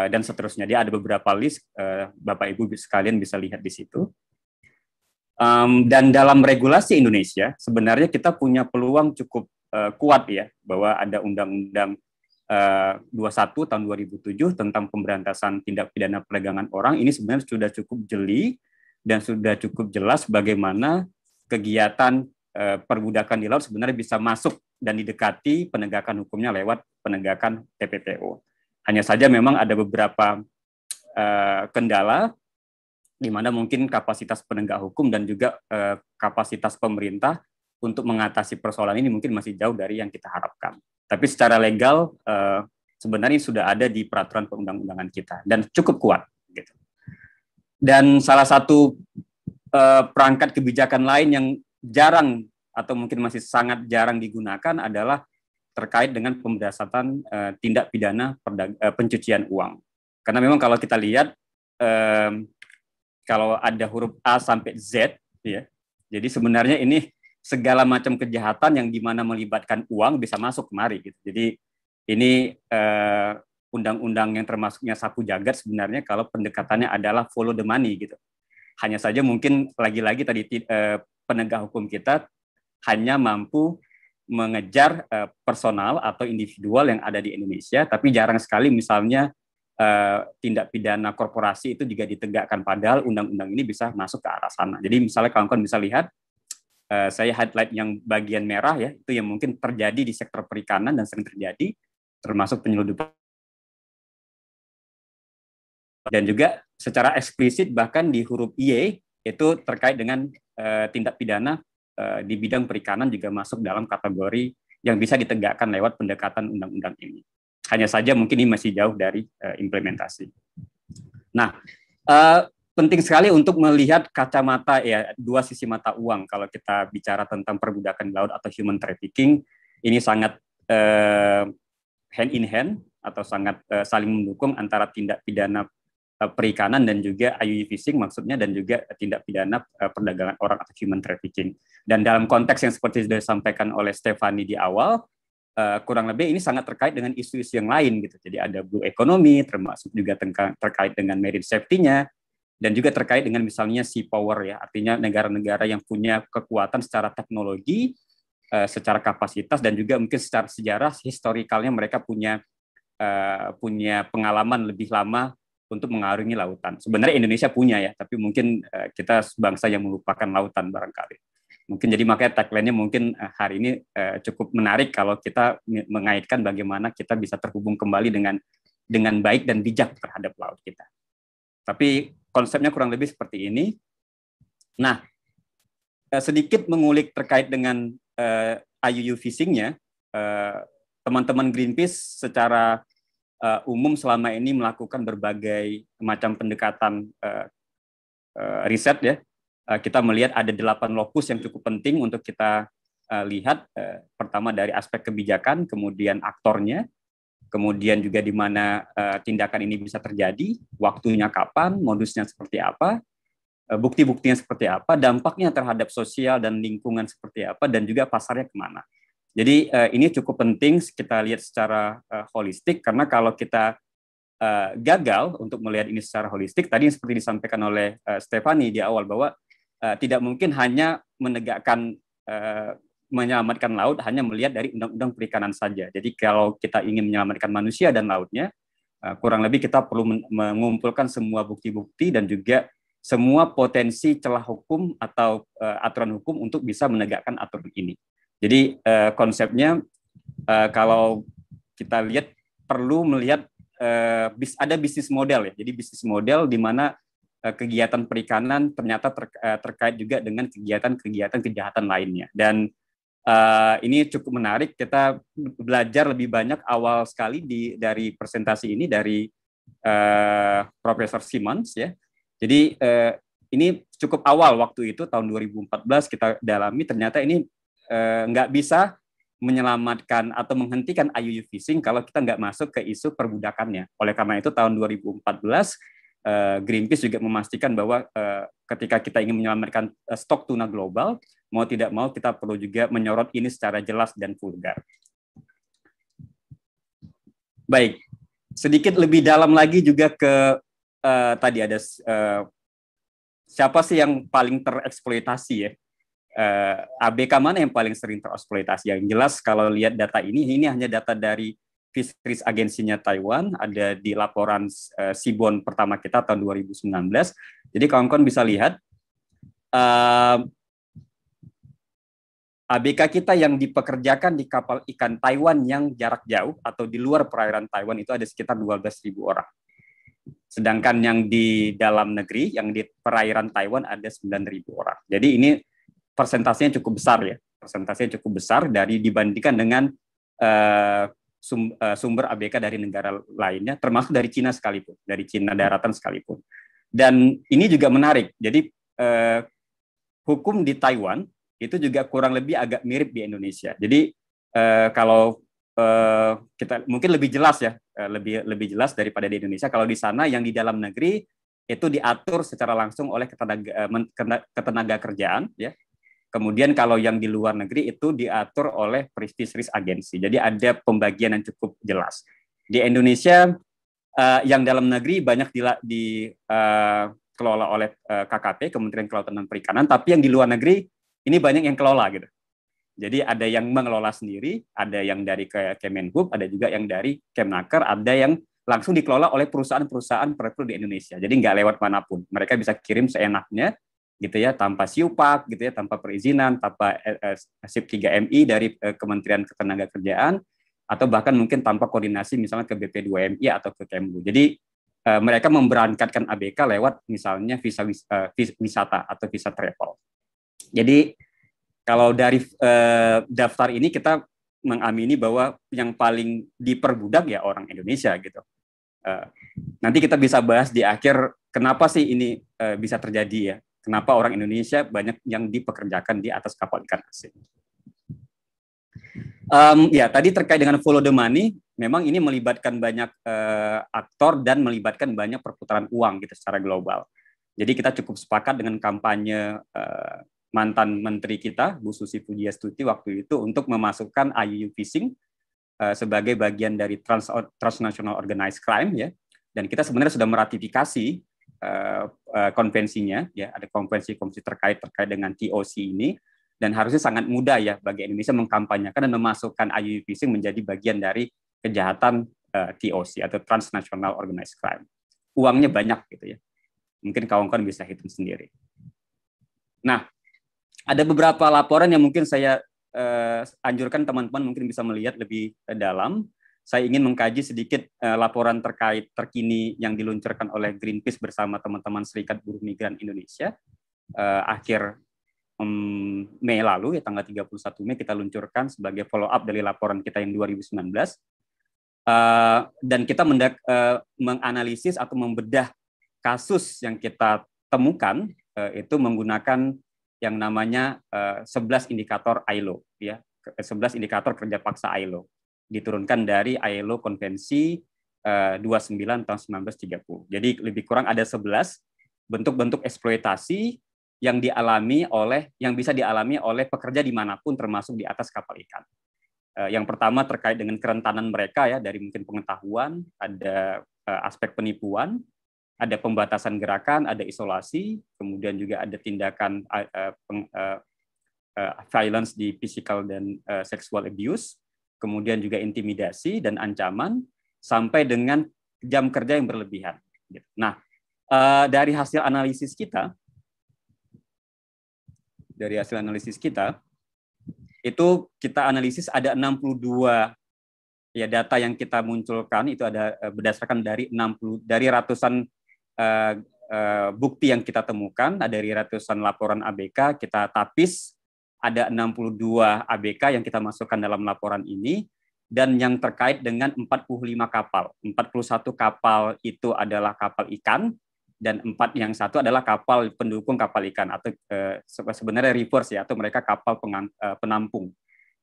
dan seterusnya. Dia ada beberapa list, Bapak Ibu sekalian bisa lihat di situ. Um, dan dalam regulasi Indonesia sebenarnya kita punya peluang cukup uh, kuat ya bahwa ada undang-undang eh, uh, 21 tahun 2007 tentang pemberantasan tindak pidana perdagangan orang ini sebenarnya sudah cukup jeli dan sudah cukup jelas bagaimana kegiatan uh, perbudakan di laut sebenarnya bisa masuk dan didekati penegakan hukumnya lewat penegakan TPPO. Hanya saja memang ada beberapa uh, kendala di mana mungkin kapasitas penegak hukum dan juga eh, kapasitas pemerintah untuk mengatasi persoalan ini mungkin masih jauh dari yang kita harapkan. Tapi secara legal eh, sebenarnya sudah ada di peraturan perundang-undangan kita dan cukup kuat. Gitu. Dan salah satu eh, perangkat kebijakan lain yang jarang atau mungkin masih sangat jarang digunakan adalah terkait dengan pemberdasatan eh, tindak pidana perdag- eh, pencucian uang. Karena memang kalau kita lihat eh, kalau ada huruf A sampai Z ya. Jadi sebenarnya ini segala macam kejahatan yang dimana melibatkan uang bisa masuk kemari gitu. Jadi ini eh, undang-undang yang termasuknya sapu jagat sebenarnya kalau pendekatannya adalah follow the money gitu. Hanya saja mungkin lagi-lagi tadi uh, penegak hukum kita hanya mampu mengejar uh, personal atau individual yang ada di Indonesia, tapi jarang sekali misalnya Eh, tindak pidana korporasi itu juga ditegakkan padahal undang-undang ini bisa masuk ke arah sana. Jadi misalnya kawan-kawan bisa lihat uh, saya highlight yang bagian merah ya itu yang mungkin terjadi di sektor perikanan dan sering terjadi termasuk penyeludupan. dan juga secara eksplisit bahkan di huruf Y e itu terkait dengan uh, tindak pidana uh, di bidang perikanan juga masuk dalam kategori yang bisa ditegakkan lewat pendekatan undang-undang ini. Hanya saja mungkin ini masih jauh dari uh, implementasi. Nah, uh, penting sekali untuk melihat kacamata ya dua sisi mata uang kalau kita bicara tentang perbudakan laut atau human trafficking ini sangat uh, hand in hand atau sangat uh, saling mendukung antara tindak pidana perikanan dan juga IUU fishing maksudnya dan juga tindak pidana perdagangan orang atau human trafficking dan dalam konteks yang seperti sudah disampaikan oleh Stefani di awal Eh, kurang lebih ini sangat terkait dengan isu-isu yang lain gitu. Jadi ada blue economy termasuk juga terkait dengan marine safety-nya dan juga terkait dengan misalnya sea power ya. Artinya negara-negara yang punya kekuatan secara teknologi, eh, secara kapasitas dan juga mungkin secara sejarah historikalnya mereka punya eh, punya pengalaman lebih lama untuk mengarungi lautan. Sebenarnya Indonesia punya ya, tapi mungkin kita bangsa yang melupakan lautan barangkali mungkin jadi makanya tagline-nya mungkin eh, hari ini eh, cukup menarik kalau kita mengaitkan bagaimana kita bisa terhubung kembali dengan dengan baik dan bijak terhadap laut kita. Tapi konsepnya kurang lebih seperti ini. Nah, eh, sedikit mengulik terkait dengan IUU fishing-nya, teman-teman Greenpeace secara umum selama ini melakukan berbagai macam pendekatan riset ya Eh, kita melihat ada delapan lokus yang cukup penting untuk kita eh, lihat eh, pertama dari aspek kebijakan, kemudian aktornya, kemudian juga di mana tindakan ini bisa terjadi, waktunya kapan, modusnya seperti apa, bukti-buktinya seperti apa, dampaknya terhadap sosial dan lingkungan seperti apa, dan juga pasarnya kemana. Jadi ini cukup penting kita lihat secara holistik karena kalau kita gagal untuk melihat ini secara holistik, tadi seperti disampaikan oleh Stefani di awal bahwa Eh, tidak mungkin hanya menegakkan eh, menyelamatkan laut hanya melihat dari undang-undang perikanan saja. Jadi kalau kita ingin menyelamatkan manusia dan lautnya, eh, kurang lebih kita perlu mengumpulkan semua bukti-bukti dan juga semua potensi celah hukum atau aturan hukum untuk bisa menegakkan aturan ini. Jadi konsepnya kalau kita lihat perlu melihat ada bisnis model ya. Jadi bisnis model di mana Eh, kegiatan perikanan ternyata ter, eh, terkait juga dengan kegiatan-kegiatan kejahatan lainnya. Dan uh, ini cukup menarik kita belajar lebih banyak awal sekali di dari presentasi ini dari uh, Profesor Simmons ya. Jadi uh, ini cukup awal waktu itu tahun 2014 kita dalami ternyata ini uh, nggak bisa menyelamatkan atau menghentikan IUU fishing kalau kita nggak masuk ke isu perbudakannya. Oleh karena itu tahun 2014 Uh, Greenpeace juga memastikan bahwa uh, ketika kita ingin menyelamatkan uh, stok tuna global, mau tidak mau kita perlu juga menyorot ini secara jelas dan vulgar. Baik, sedikit lebih dalam lagi juga ke uh, tadi ada uh, siapa sih yang paling tereksploitasi ya? Uh, ABK mana yang paling sering tereksploitasi? Yang jelas kalau lihat data ini, ini hanya data dari Fisheries Agensinya Taiwan, ada di laporan uh, eh, Sibon pertama kita tahun 2019. Jadi kawan-kawan bisa lihat uh, eh, ABK kita yang dipekerjakan di kapal ikan Taiwan yang jarak jauh atau di luar perairan Taiwan itu ada sekitar 12.000 orang. Sedangkan yang di dalam negeri, yang di perairan Taiwan ada 9.000 orang. Jadi ini persentasenya cukup besar ya. Persentasenya cukup besar dari dibandingkan dengan uh, Eh, sumber ABK dari negara lainnya, termasuk dari Cina sekalipun, dari Cina daratan sekalipun. Dan ini juga menarik. Jadi eh, hukum di Taiwan itu juga kurang lebih agak mirip di Indonesia. Jadi eh, kalau eh, kita mungkin lebih jelas ya, eh, lebih lebih jelas daripada di Indonesia. Kalau di sana yang di dalam negeri itu diatur secara langsung oleh ketenaga, eh, ketenaga kerjaan ya Kemudian kalau yang di luar negeri itu diatur oleh Prestige Risk Agency. Jadi ada pembagian yang cukup jelas. Di Indonesia uh, yang dalam negeri banyak dikelola di, uh, oleh uh, eh, KKP Kementerian Kelautan dan Perikanan, tapi yang di luar negeri ini banyak yang kelola gitu. Jadi ada yang mengelola sendiri, ada yang dari Kemenhub, ada juga yang dari Kemnaker, ada yang langsung dikelola oleh perusahaan-perusahaan perekrut di Indonesia. Jadi nggak lewat manapun. Mereka bisa kirim seenaknya gitu ya tanpa siupak gitu ya tanpa perizinan tanpa eh, eh, sip 3MI dari eh, Kementerian Ketenagakerjaan atau bahkan mungkin tanpa koordinasi misalnya ke BP2MI atau ke Kemlu. Jadi mereka memberangkatkan ABK lewat misalnya visa, wisata atau visa travel. Jadi kalau dari daftar ini kita mengamini bahwa yang paling diperbudak ya orang Indonesia gitu. nanti kita bisa bahas di akhir kenapa sih ini bisa terjadi ya Kenapa orang Indonesia banyak yang dipekerjakan di atas kapal ikan asing? Um, ya, tadi terkait dengan follow the money, memang ini melibatkan banyak uh, aktor dan melibatkan banyak perputaran uang gitu secara global. Jadi kita cukup sepakat dengan kampanye uh, mantan menteri kita Bu Susi Pujiastuti waktu itu untuk memasukkan IUU fishing uh, sebagai bagian dari trans transnational organized crime ya. Dan kita sebenarnya sudah meratifikasi Eh, eh, konvensinya ya ada konvensi-konvensi terkait terkait dengan TOC ini dan harusnya sangat mudah ya bagi Indonesia mengkampanyekan dan memasukkan IUU fishing menjadi bagian dari kejahatan uh, eh, TOC atau transnational organized crime. Uangnya banyak gitu ya. Mungkin kawan-kawan bisa hitung sendiri. Nah, ada beberapa laporan yang mungkin saya uh, anjurkan teman-teman mungkin bisa melihat lebih dalam saya ingin mengkaji sedikit uh, laporan terkait terkini yang diluncurkan oleh Greenpeace bersama teman-teman Serikat Buruh Migran Indonesia uh, akhir um, Mei lalu ya tanggal 31 Mei kita luncurkan sebagai follow up dari laporan kita yang 2019 uh, eh, dan kita mendak, menganalisis atau membedah kasus yang kita temukan itu menggunakan yang namanya 11 indikator ILO ya 11 indikator kerja paksa ILO diturunkan dari ILO Konvensi eh, uh, 29 tahun 1930. Jadi lebih kurang ada 11 bentuk-bentuk eksploitasi yang dialami oleh yang bisa dialami oleh pekerja dimanapun termasuk di atas kapal ikan. Eh, yang pertama terkait dengan kerentanan mereka ya dari mungkin pengetahuan, ada eh, aspek penipuan, ada pembatasan gerakan, ada isolasi, kemudian juga ada tindakan violence di physical dan sexual abuse, kemudian juga intimidasi dan ancaman, sampai dengan jam kerja yang berlebihan. Nah, eh, dari hasil analisis kita, dari hasil analisis kita, itu kita analisis ada 62 ya data yang kita munculkan itu ada eh, berdasarkan dari 60 dari ratusan uh, uh, bukti yang kita temukan, ada dari ratusan laporan ABK kita tapis ada 62 ABK yang kita masukkan dalam laporan ini dan yang terkait dengan 45 kapal. 41 kapal itu adalah kapal ikan dan empat yang satu adalah kapal pendukung kapal ikan atau eh, sebenarnya reverse ya atau mereka kapal pengang, eh, penampung.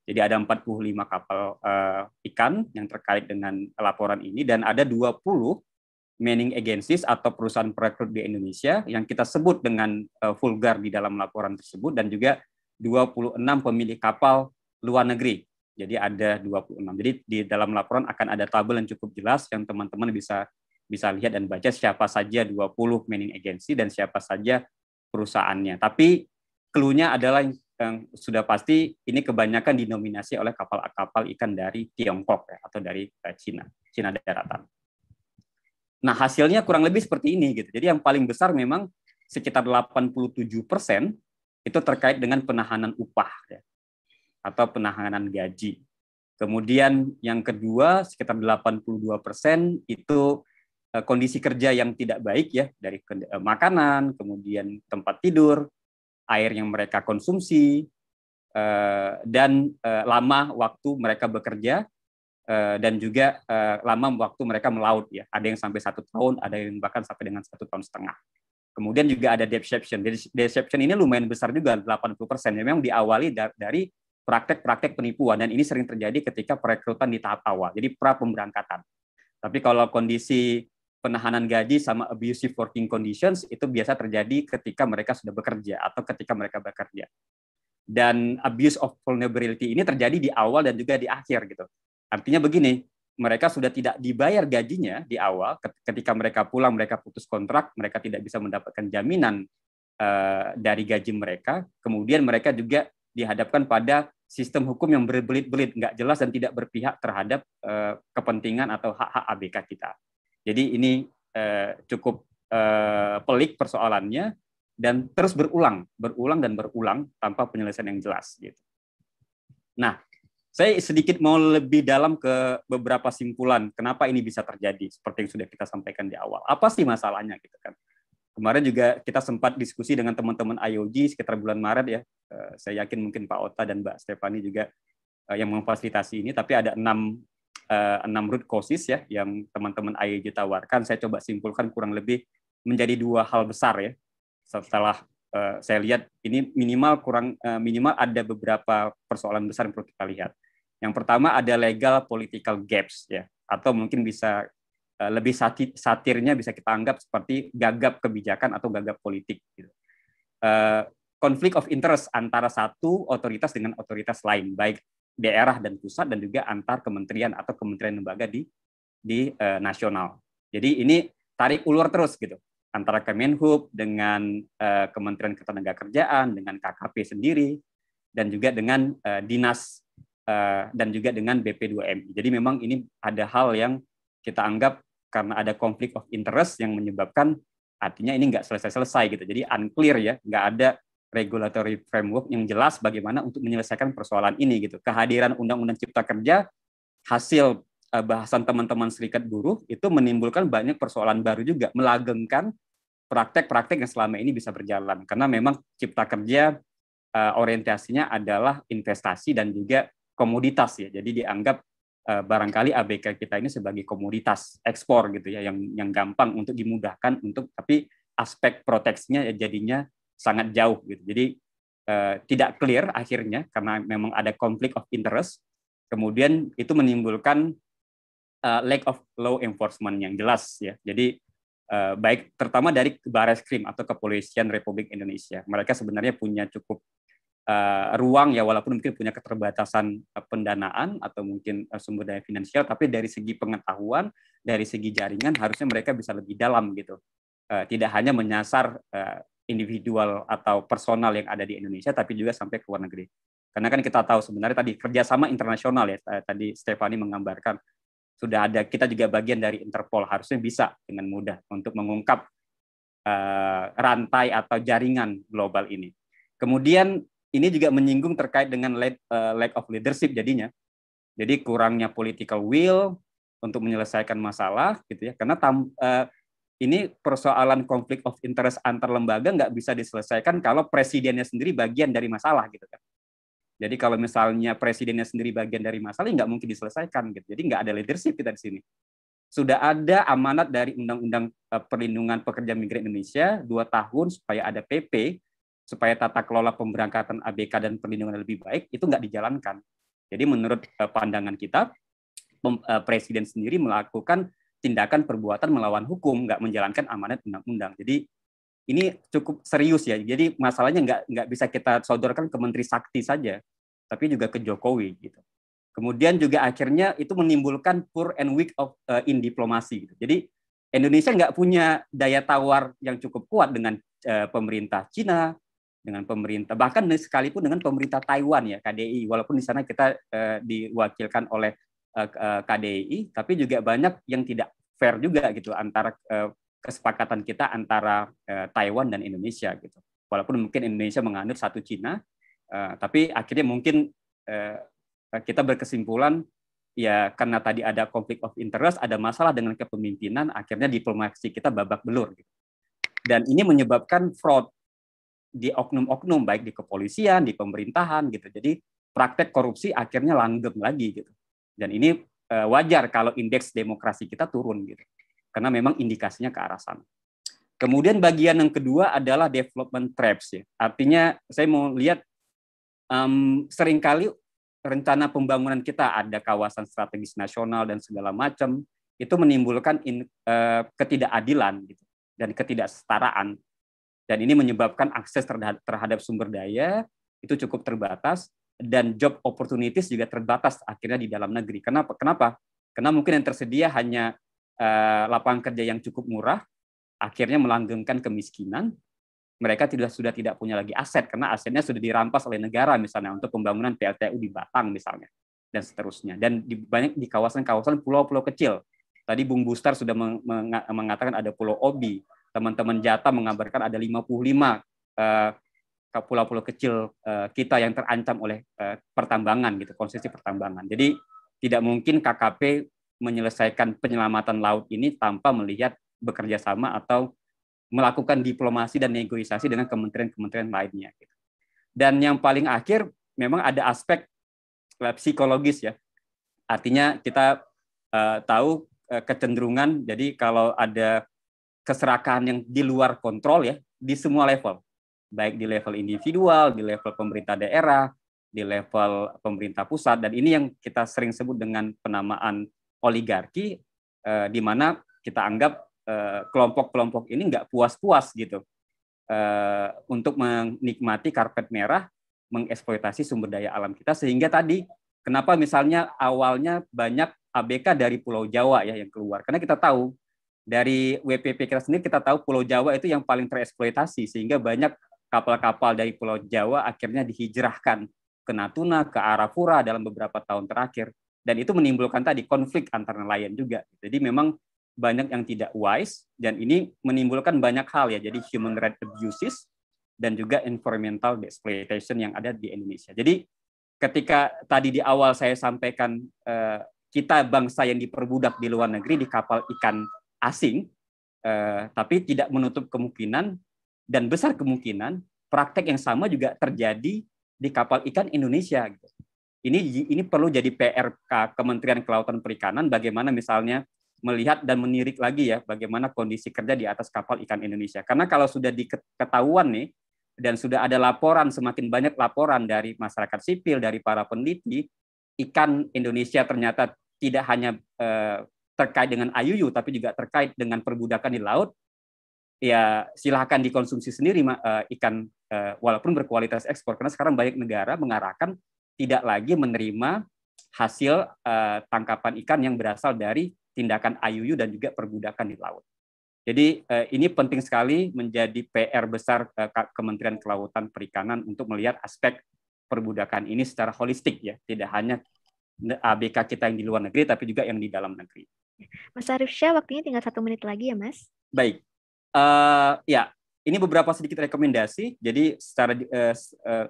Jadi ada 45 kapal eh, ikan yang terkait dengan laporan ini dan ada 20 manning agencies atau perusahaan perekrut di Indonesia yang kita sebut dengan eh, vulgar di dalam laporan tersebut dan juga 26 pemilik kapal luar negeri. Jadi ada 26. Jadi di dalam laporan akan ada tabel yang cukup jelas yang teman-teman bisa bisa lihat dan baca siapa saja 20 mining agency dan siapa saja perusahaannya. Tapi keluhnya adalah yang, yang sudah pasti ini kebanyakan dinominasi oleh kapal-kapal ikan dari Tiongkok ya, atau dari eh, Cina, Cina daratan. Nah, hasilnya kurang lebih seperti ini gitu. Jadi yang paling besar memang sekitar 87 persen itu terkait dengan penahanan upah ya, atau penahanan gaji. Kemudian yang kedua sekitar 82 persen itu eh, kondisi kerja yang tidak baik ya dari eh, makanan, kemudian tempat tidur, air yang mereka konsumsi, eh, dan lama waktu mereka bekerja dan juga lama waktu mereka melaut ya. Ada yang sampai satu tahun, ada yang bahkan sampai dengan satu tahun setengah. Kemudian juga ada deception. Deception ini lumayan besar juga, 80%. persen. Memang diawali dari praktek-praktek penipuan, dan ini sering terjadi ketika perekrutan di tahap awal, jadi pra pemberangkatan. Tapi kalau kondisi penahanan gaji sama abusive working conditions itu biasa terjadi ketika mereka sudah bekerja atau ketika mereka bekerja. Dan abuse of vulnerability ini terjadi di awal dan juga di akhir gitu. Artinya begini, mereka sudah tidak dibayar gajinya di awal, ketika mereka pulang mereka putus kontrak, mereka tidak bisa mendapatkan jaminan uh, dari gaji mereka. Kemudian mereka juga dihadapkan pada sistem hukum yang berbelit-belit, nggak jelas dan tidak berpihak terhadap uh, kepentingan atau hak-hak ABK kita. Jadi ini uh, cukup pelik persoalannya dan terus berulang, berulang dan berulang tanpa penyelesaian yang jelas. Gitu. Nah, saya sedikit mau lebih dalam ke beberapa simpulan kenapa ini bisa terjadi seperti yang sudah kita sampaikan di awal. Apa sih masalahnya gitu kan? Kemarin juga kita sempat diskusi dengan teman-teman IOG sekitar bulan Maret ya. Eh, saya yakin mungkin Pak Ota dan Mbak Stefani juga eh, yang memfasilitasi ini, tapi ada enam eh, enam root causes ya yang teman-teman IOG tawarkan. Saya coba simpulkan kurang lebih menjadi dua hal besar ya. Setelah saya lihat ini minimal kurang minimal ada beberapa persoalan besar yang perlu kita lihat. Yang pertama ada legal political gaps ya, atau mungkin bisa eh, lebih satirnya bisa kita anggap seperti gagap kebijakan atau gagap politik. Gitu. Eh, konflik of interest antara satu otoritas dengan otoritas lain, baik daerah dan pusat dan juga antar kementerian atau kementerian lembaga di di uh, nasional. Jadi ini tarik ulur terus gitu antara Kemenhub dengan uh, Kementerian Ketenagakerjaan dengan KKP sendiri dan juga dengan uh, dinas Eh, dan juga dengan bp 2 m Jadi memang ini ada hal yang kita anggap karena ada konflik of interest yang menyebabkan artinya ini nggak selesai-selesai gitu. Jadi unclear ya, nggak ada regulatory framework yang jelas bagaimana untuk menyelesaikan persoalan ini gitu. Kehadiran Undang-Undang Cipta Kerja hasil eh, bahasan teman-teman serikat buruh itu menimbulkan banyak persoalan baru juga, melagengkan praktek-praktek yang selama ini bisa berjalan. Karena memang cipta kerja eh, orientasinya adalah investasi dan juga komoditas ya. Jadi dianggap uh, barangkali ABK kita ini sebagai komoditas ekspor gitu ya yang yang gampang untuk dimudahkan untuk tapi aspek proteksinya ya jadinya sangat jauh gitu. Jadi uh, tidak clear akhirnya karena memang ada konflik of interest. Kemudian itu menimbulkan uh, lack of law enforcement yang jelas ya. Jadi uh, baik terutama dari Baris Krim atau Kepolisian Republik Indonesia. Mereka sebenarnya punya cukup Eh, ruang ya walaupun mungkin punya keterbatasan eh, pendanaan atau mungkin eh, sumber daya finansial tapi dari segi pengetahuan dari segi jaringan harusnya mereka bisa lebih dalam gitu tidak hanya menyasar individual atau personal yang ada di Indonesia tapi juga sampai ke luar negeri karena kan kita tahu sebenarnya tadi kerjasama internasional ya tadi Stefani menggambarkan sudah ada kita juga bagian dari Interpol harusnya bisa dengan mudah untuk mengungkap uh, rantai atau jaringan global ini kemudian ini juga menyinggung terkait dengan eh, lack of leadership jadinya. Jadi kurangnya political will untuk menyelesaikan masalah gitu ya. Karena tam, uh, ini persoalan konflik of interest antar lembaga nggak bisa diselesaikan kalau presidennya sendiri bagian dari masalah gitu kan. Jadi kalau misalnya presidennya sendiri bagian dari masalah ya nggak mungkin diselesaikan gitu. Jadi nggak ada leadership kita di sini. Sudah ada amanat dari Undang-Undang eh, Perlindungan Pekerja Migran Indonesia dua tahun supaya ada PP supaya tata kelola pemberangkatan ABK dan perlindungan lebih baik itu nggak dijalankan. Jadi menurut eh, pandangan kita, eh, presiden sendiri melakukan tindakan perbuatan melawan hukum, nggak menjalankan amanat undang-undang. Jadi ini cukup serius ya. Jadi masalahnya nggak nggak bisa kita sodorkan ke Menteri Sakti saja, tapi juga ke Jokowi gitu. Kemudian juga akhirnya itu menimbulkan poor and weak of uh, in diplomasi. Gitu. Jadi Indonesia nggak punya daya tawar yang cukup kuat dengan uh, pemerintah Cina, dengan pemerintah bahkan sekalipun dengan pemerintah Taiwan ya KDI walaupun di sana kita eh, diwakilkan oleh eh, KDI eh, tapi juga banyak yang tidak fair juga gitu antara eh, kesepakatan kita antara eh, Taiwan dan Indonesia gitu walaupun mungkin Indonesia menganut satu Cina eh, tapi akhirnya mungkin eh, kita berkesimpulan ya karena tadi ada conflict of interest ada masalah dengan kepemimpinan akhirnya diplomasi kita babak belur gitu. dan ini menyebabkan fraud di oknum-oknum baik di kepolisian, di pemerintahan gitu. Jadi praktek korupsi akhirnya langgeng lagi gitu. Dan ini uh, wajar kalau indeks demokrasi kita turun gitu. Karena memang indikasinya ke arah sana. Kemudian bagian yang kedua adalah development traps ya. Artinya saya mau lihat um, seringkali rencana pembangunan kita ada kawasan strategis nasional dan segala macam itu menimbulkan in, uh, ketidakadilan gitu dan ketidaksetaraan dan ini menyebabkan akses terhadap, terhadap sumber daya itu cukup terbatas dan job opportunities juga terbatas akhirnya di dalam negeri. Kenapa? Kenapa? Karena mungkin yang tersedia hanya uh, lapangan kerja yang cukup murah, akhirnya melanggengkan kemiskinan. Mereka tidak sudah tidak punya lagi aset karena asetnya sudah dirampas oleh negara misalnya untuk pembangunan PLTU di Batang misalnya dan seterusnya. Dan di banyak di kawasan-kawasan pulau-pulau kecil. Tadi Bung Bustar sudah mengatakan ada Pulau Obi, teman-teman Jata mengabarkan ada 55 pulau eh, pulau-pulau kecil uh, kita yang terancam oleh uh, pertambangan gitu, konsesi pertambangan. Jadi tidak mungkin KKP menyelesaikan penyelamatan laut ini tanpa melihat bekerja sama atau melakukan diplomasi dan negosiasi dengan kementerian-kementerian lainnya. Gitu. Dan yang paling akhir memang ada aspek psikologis ya. Artinya kita uh, tahu uh, kecenderungan. Jadi kalau ada keserakahan yang di luar kontrol ya di semua level, baik di level individual, di level pemerintah daerah, di level pemerintah pusat dan ini yang kita sering sebut dengan penamaan oligarki eh, di mana kita anggap eh, kelompok-kelompok eh, ini nggak puas-puas gitu eh, untuk menikmati karpet merah mengeksploitasi sumber daya alam kita sehingga tadi kenapa misalnya awalnya banyak ABK dari Pulau Jawa ya yang keluar karena kita tahu dari WPP kita sendiri kita tahu Pulau Jawa itu yang paling tereksploitasi sehingga banyak kapal-kapal dari Pulau Jawa akhirnya dihijrahkan ke Natuna, ke Arafura dalam beberapa tahun terakhir dan itu menimbulkan tadi konflik antar nelayan juga. Jadi memang banyak yang tidak wise dan ini menimbulkan banyak hal ya. Jadi human rights abuses dan juga environmental exploitation yang ada di Indonesia. Jadi ketika tadi di awal saya sampaikan eh, kita bangsa yang diperbudak di luar negeri di kapal ikan asing, eh, tapi tidak menutup kemungkinan dan besar kemungkinan praktek yang sama juga terjadi di kapal ikan Indonesia. Gitu. Ini ini perlu jadi prk Kementerian Kelautan Perikanan bagaimana misalnya melihat dan menirik lagi ya bagaimana kondisi kerja di atas kapal ikan Indonesia. Karena kalau sudah diketahuan nih dan sudah ada laporan semakin banyak laporan dari masyarakat sipil dari para peneliti ikan Indonesia ternyata tidak hanya eh, terkait dengan IUU tapi juga terkait dengan perbudakan di laut, ya silahkan dikonsumsi sendiri uh, ikan uh, walaupun berkualitas ekspor. Karena sekarang banyak negara mengarahkan tidak lagi menerima hasil uh, tangkapan ikan yang berasal dari tindakan IUU dan juga perbudakan di laut. Jadi ini penting sekali menjadi PR besar Kementerian Kelautan Perikanan untuk melihat aspek perbudakan ini secara holistik ya, tidak hanya ABK kita yang di luar negeri tapi juga yang di dalam negeri. Mas Arif Syah, waktunya tinggal satu menit lagi ya, Mas. Baik. Uh, ya, ini beberapa sedikit rekomendasi. Jadi secara uh, uh,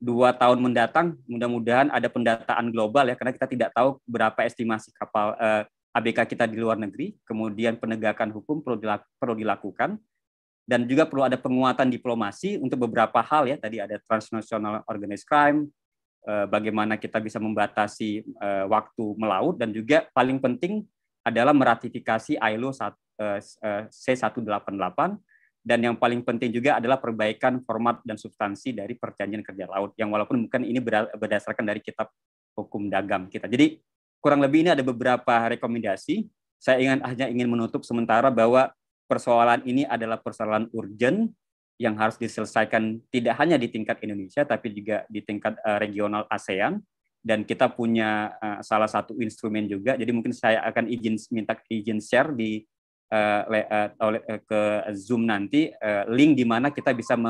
dua tahun mendatang, mudah-mudahan ada pendataan global ya, karena kita tidak tahu berapa estimasi kapal uh, ABK kita di luar negeri. Kemudian penegakan hukum perlu, dilak perlu dilakukan. Dan juga perlu ada penguatan diplomasi untuk beberapa hal ya. Tadi ada transnational organized crime, bagaimana kita bisa membatasi waktu melaut dan juga paling penting adalah meratifikasi ILO eh, eh, C188 dan yang paling penting juga adalah perbaikan format dan substansi dari perjanjian kerja laut yang walaupun bukan ini berdasarkan dari kitab hukum dagang kita. Jadi kurang lebih ini ada beberapa rekomendasi. Saya ingin hanya ingin menutup sementara bahwa persoalan ini adalah persoalan urgen yang harus diselesaikan tidak hanya di tingkat Indonesia tapi juga di tingkat eh, regional ASEAN dan kita punya uh, salah satu instrumen juga. Jadi mungkin saya akan izin minta izin share di uh, le, uh, ke Zoom nanti uh, link di mana kita bisa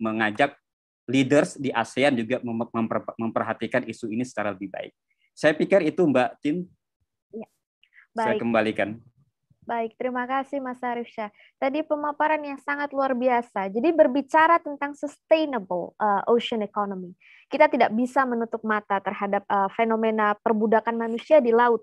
mengajak leaders di ASEAN juga mem memper memperhatikan isu ini secara lebih baik. Saya pikir itu Mbak Tim. Ya. Saya kembalikan. Baik, terima kasih Mas Syah. Tadi pemaparan yang sangat luar biasa. Jadi berbicara tentang sustainable uh, ocean economy, kita tidak bisa menutup mata terhadap uh, fenomena perbudakan manusia di laut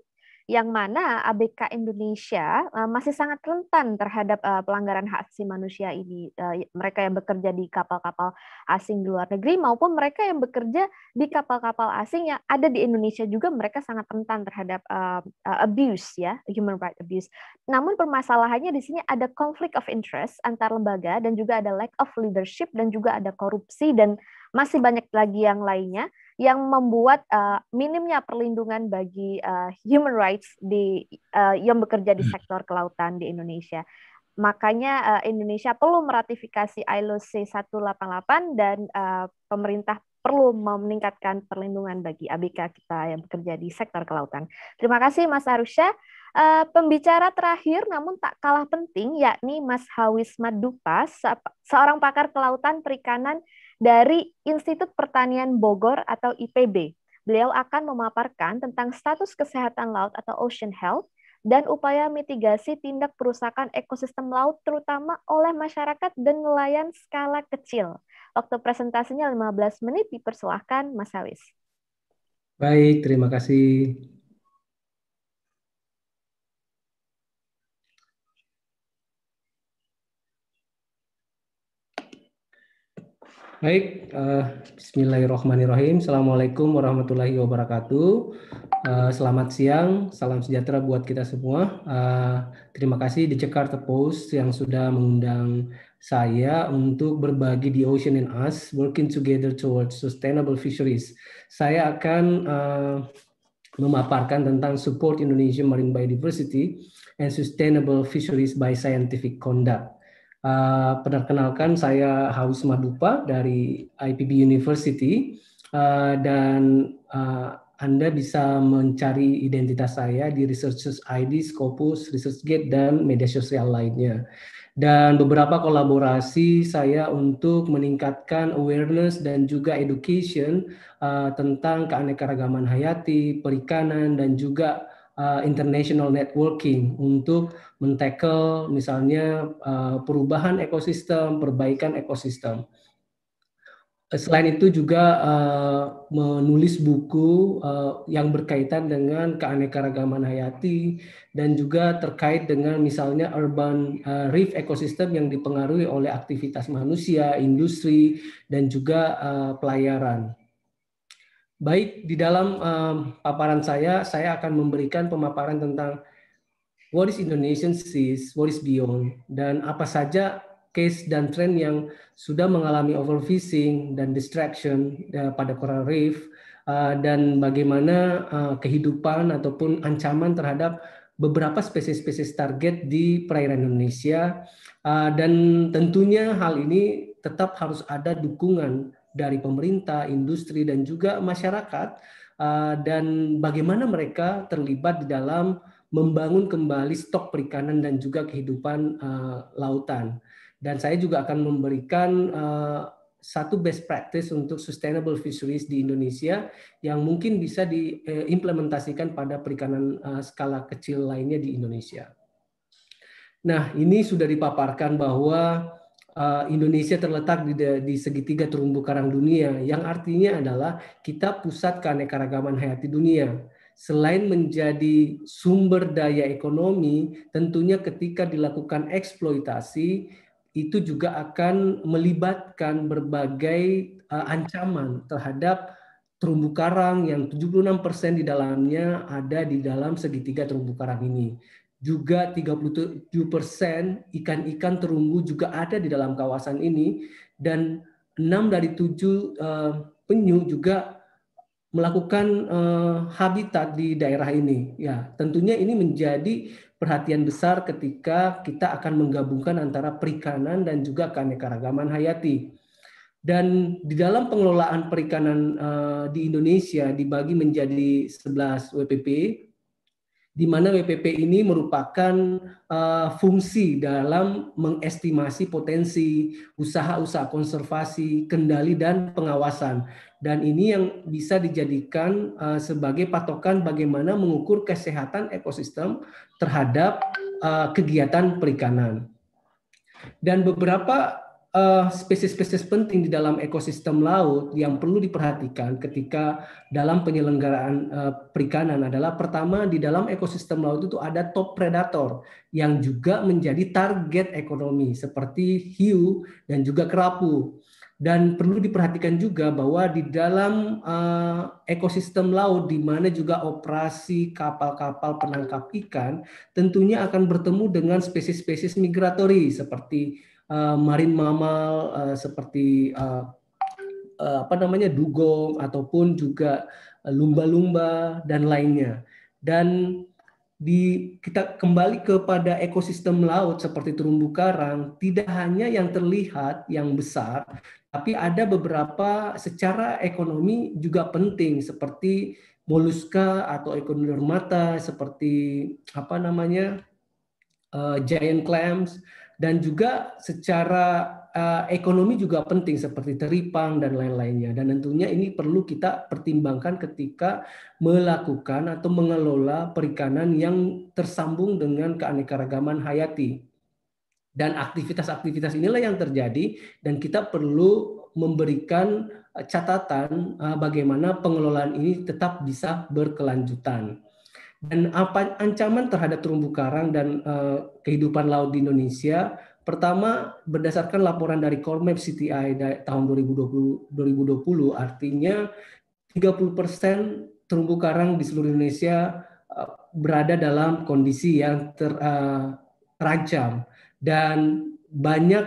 yang mana ABK Indonesia eh, masih sangat rentan terhadap eh, pelanggaran hak asasi manusia ini. Eh, ya, mereka yang bekerja di kapal-kapal asing di luar negeri maupun mereka yang bekerja di kapal-kapal asing yang ada di Indonesia juga mereka sangat rentan terhadap abuse ya, human rights abuse. Namun permasalahannya di sini ada conflict of interest antar lembaga dan juga ada lack of leadership dan juga ada korupsi dan masih banyak lagi yang lainnya yang membuat uh, minimnya perlindungan bagi uh, human rights di uh, yang bekerja di hmm. sektor kelautan di Indonesia. Makanya uh, Indonesia perlu meratifikasi ILO C188 dan uh, pemerintah perlu meningkatkan perlindungan bagi ABK kita yang bekerja di sektor kelautan. Terima kasih Mas Arusya. Uh, pembicara terakhir namun tak kalah penting yakni Mas Hawis se seorang pakar kelautan perikanan dari Institut Pertanian Bogor atau IPB. Beliau akan memaparkan tentang status kesehatan laut atau ocean health dan upaya mitigasi tindak perusakan ekosistem laut terutama oleh masyarakat dan nelayan skala kecil. Waktu presentasinya 15 menit dipersilahkan Mas Awis. Baik, terima kasih. Baik, uh, bismillahirrahmanirrahim. Assalamualaikum warahmatullahi wabarakatuh. Uh, selamat siang, salam sejahtera buat kita semua. Uh, terima kasih di Jakarta Post yang sudah mengundang saya untuk berbagi di Ocean and Us, Working Together Towards Sustainable Fisheries. Saya akan uh, memaparkan tentang Support Indonesia Marine Biodiversity and Sustainable Fisheries by Scientific Conduct. Uh, perkenalkan saya Haus Madupa dari IPB University uh, dan uh, Anda bisa mencari identitas saya di Researchers ID, Scopus, ResearchGate dan media sosial lainnya. Dan beberapa kolaborasi saya untuk meningkatkan awareness dan juga education uh, tentang keanekaragaman hayati, perikanan dan juga Eh, international networking untuk mentackle misalnya eh, perubahan ekosistem, perbaikan ekosistem. Eh, selain itu juga menulis buku yang berkaitan dengan keanekaragaman hayati dan juga terkait dengan misalnya urban reef ekosistem yang dipengaruhi oleh aktivitas manusia, industri, dan juga pelayaran. Baik, di dalam um, paparan saya, saya akan memberikan pemaparan tentang what is Indonesian seas, what is beyond, dan apa saja case dan tren yang sudah mengalami overfishing dan distraction pada coral reef, dan bagaimana kehidupan ataupun ancaman terhadap beberapa spesies-spesies target di perairan Indonesia. dan tentunya hal ini tetap harus ada dukungan dari pemerintah, industri, dan juga masyarakat, eh, dan bagaimana mereka terlibat di dalam membangun kembali stok perikanan dan juga kehidupan eh, lautan. Dan saya juga akan memberikan eh, satu best practice untuk sustainable fisheries di Indonesia yang mungkin bisa diimplementasikan pada perikanan skala kecil lainnya di Indonesia. Nah, ini sudah dipaparkan bahwa Eh, Indonesia terletak di, di segitiga terumbu karang dunia, yang artinya adalah kita pusat keanekaragaman hayati dunia. Selain menjadi sumber daya ekonomi, tentunya ketika dilakukan eksploitasi, itu juga akan melibatkan berbagai uh, ancaman terhadap terumbu karang yang 76% di dalamnya ada di dalam segitiga terumbu karang ini juga 37% persen ikan-ikan terumbu juga ada di dalam kawasan ini dan enam dari tujuh eh, penyu juga melakukan eh, habitat di daerah ini. Ya, tentunya ini menjadi perhatian besar ketika kita akan menggabungkan antara perikanan dan juga keanekaragaman hayati. Dan di dalam pengelolaan perikanan eh, di Indonesia dibagi menjadi 11 WPP di mana WPP ini merupakan uh, fungsi dalam mengestimasi potensi usaha-usaha konservasi, kendali dan pengawasan. Dan ini yang bisa dijadikan uh, sebagai patokan bagaimana mengukur kesehatan ekosistem terhadap uh, kegiatan perikanan. Dan beberapa Eh, spesies-spesies uh, penting di dalam ekosistem laut yang perlu diperhatikan ketika dalam penyelenggaraan uh, perikanan adalah pertama di dalam ekosistem laut itu ada top predator yang juga menjadi target ekonomi seperti hiu dan juga kerapu dan perlu diperhatikan juga bahwa di dalam uh, ekosistem laut di mana juga operasi kapal-kapal penangkap ikan tentunya akan bertemu dengan spesies-spesies migratori seperti marine eh, marin mamal uh, seperti uh, uh, apa namanya dugong ataupun juga lumba-lumba dan lainnya. Dan di kita kembali kepada ekosistem laut seperti terumbu karang tidak hanya yang terlihat yang besar tapi ada beberapa secara ekonomi juga penting seperti moluska atau ekonomi seperti apa namanya uh, giant clams dan juga secara eh, ekonomi juga penting seperti teripang dan lain-lainnya dan tentunya ini perlu kita pertimbangkan ketika melakukan atau mengelola perikanan yang tersambung dengan keanekaragaman hayati dan aktivitas-aktivitas inilah yang terjadi dan kita perlu memberikan eh, catatan eh, bagaimana pengelolaan ini tetap bisa berkelanjutan dan apa ancaman terhadap terumbu karang dan uh, kehidupan laut di Indonesia. Pertama, berdasarkan laporan dari Cormap CTI tahun 2020, 2020 artinya 30% persen terumbu karang di seluruh Indonesia eh, berada dalam kondisi yang ter, uh, terancam dan banyak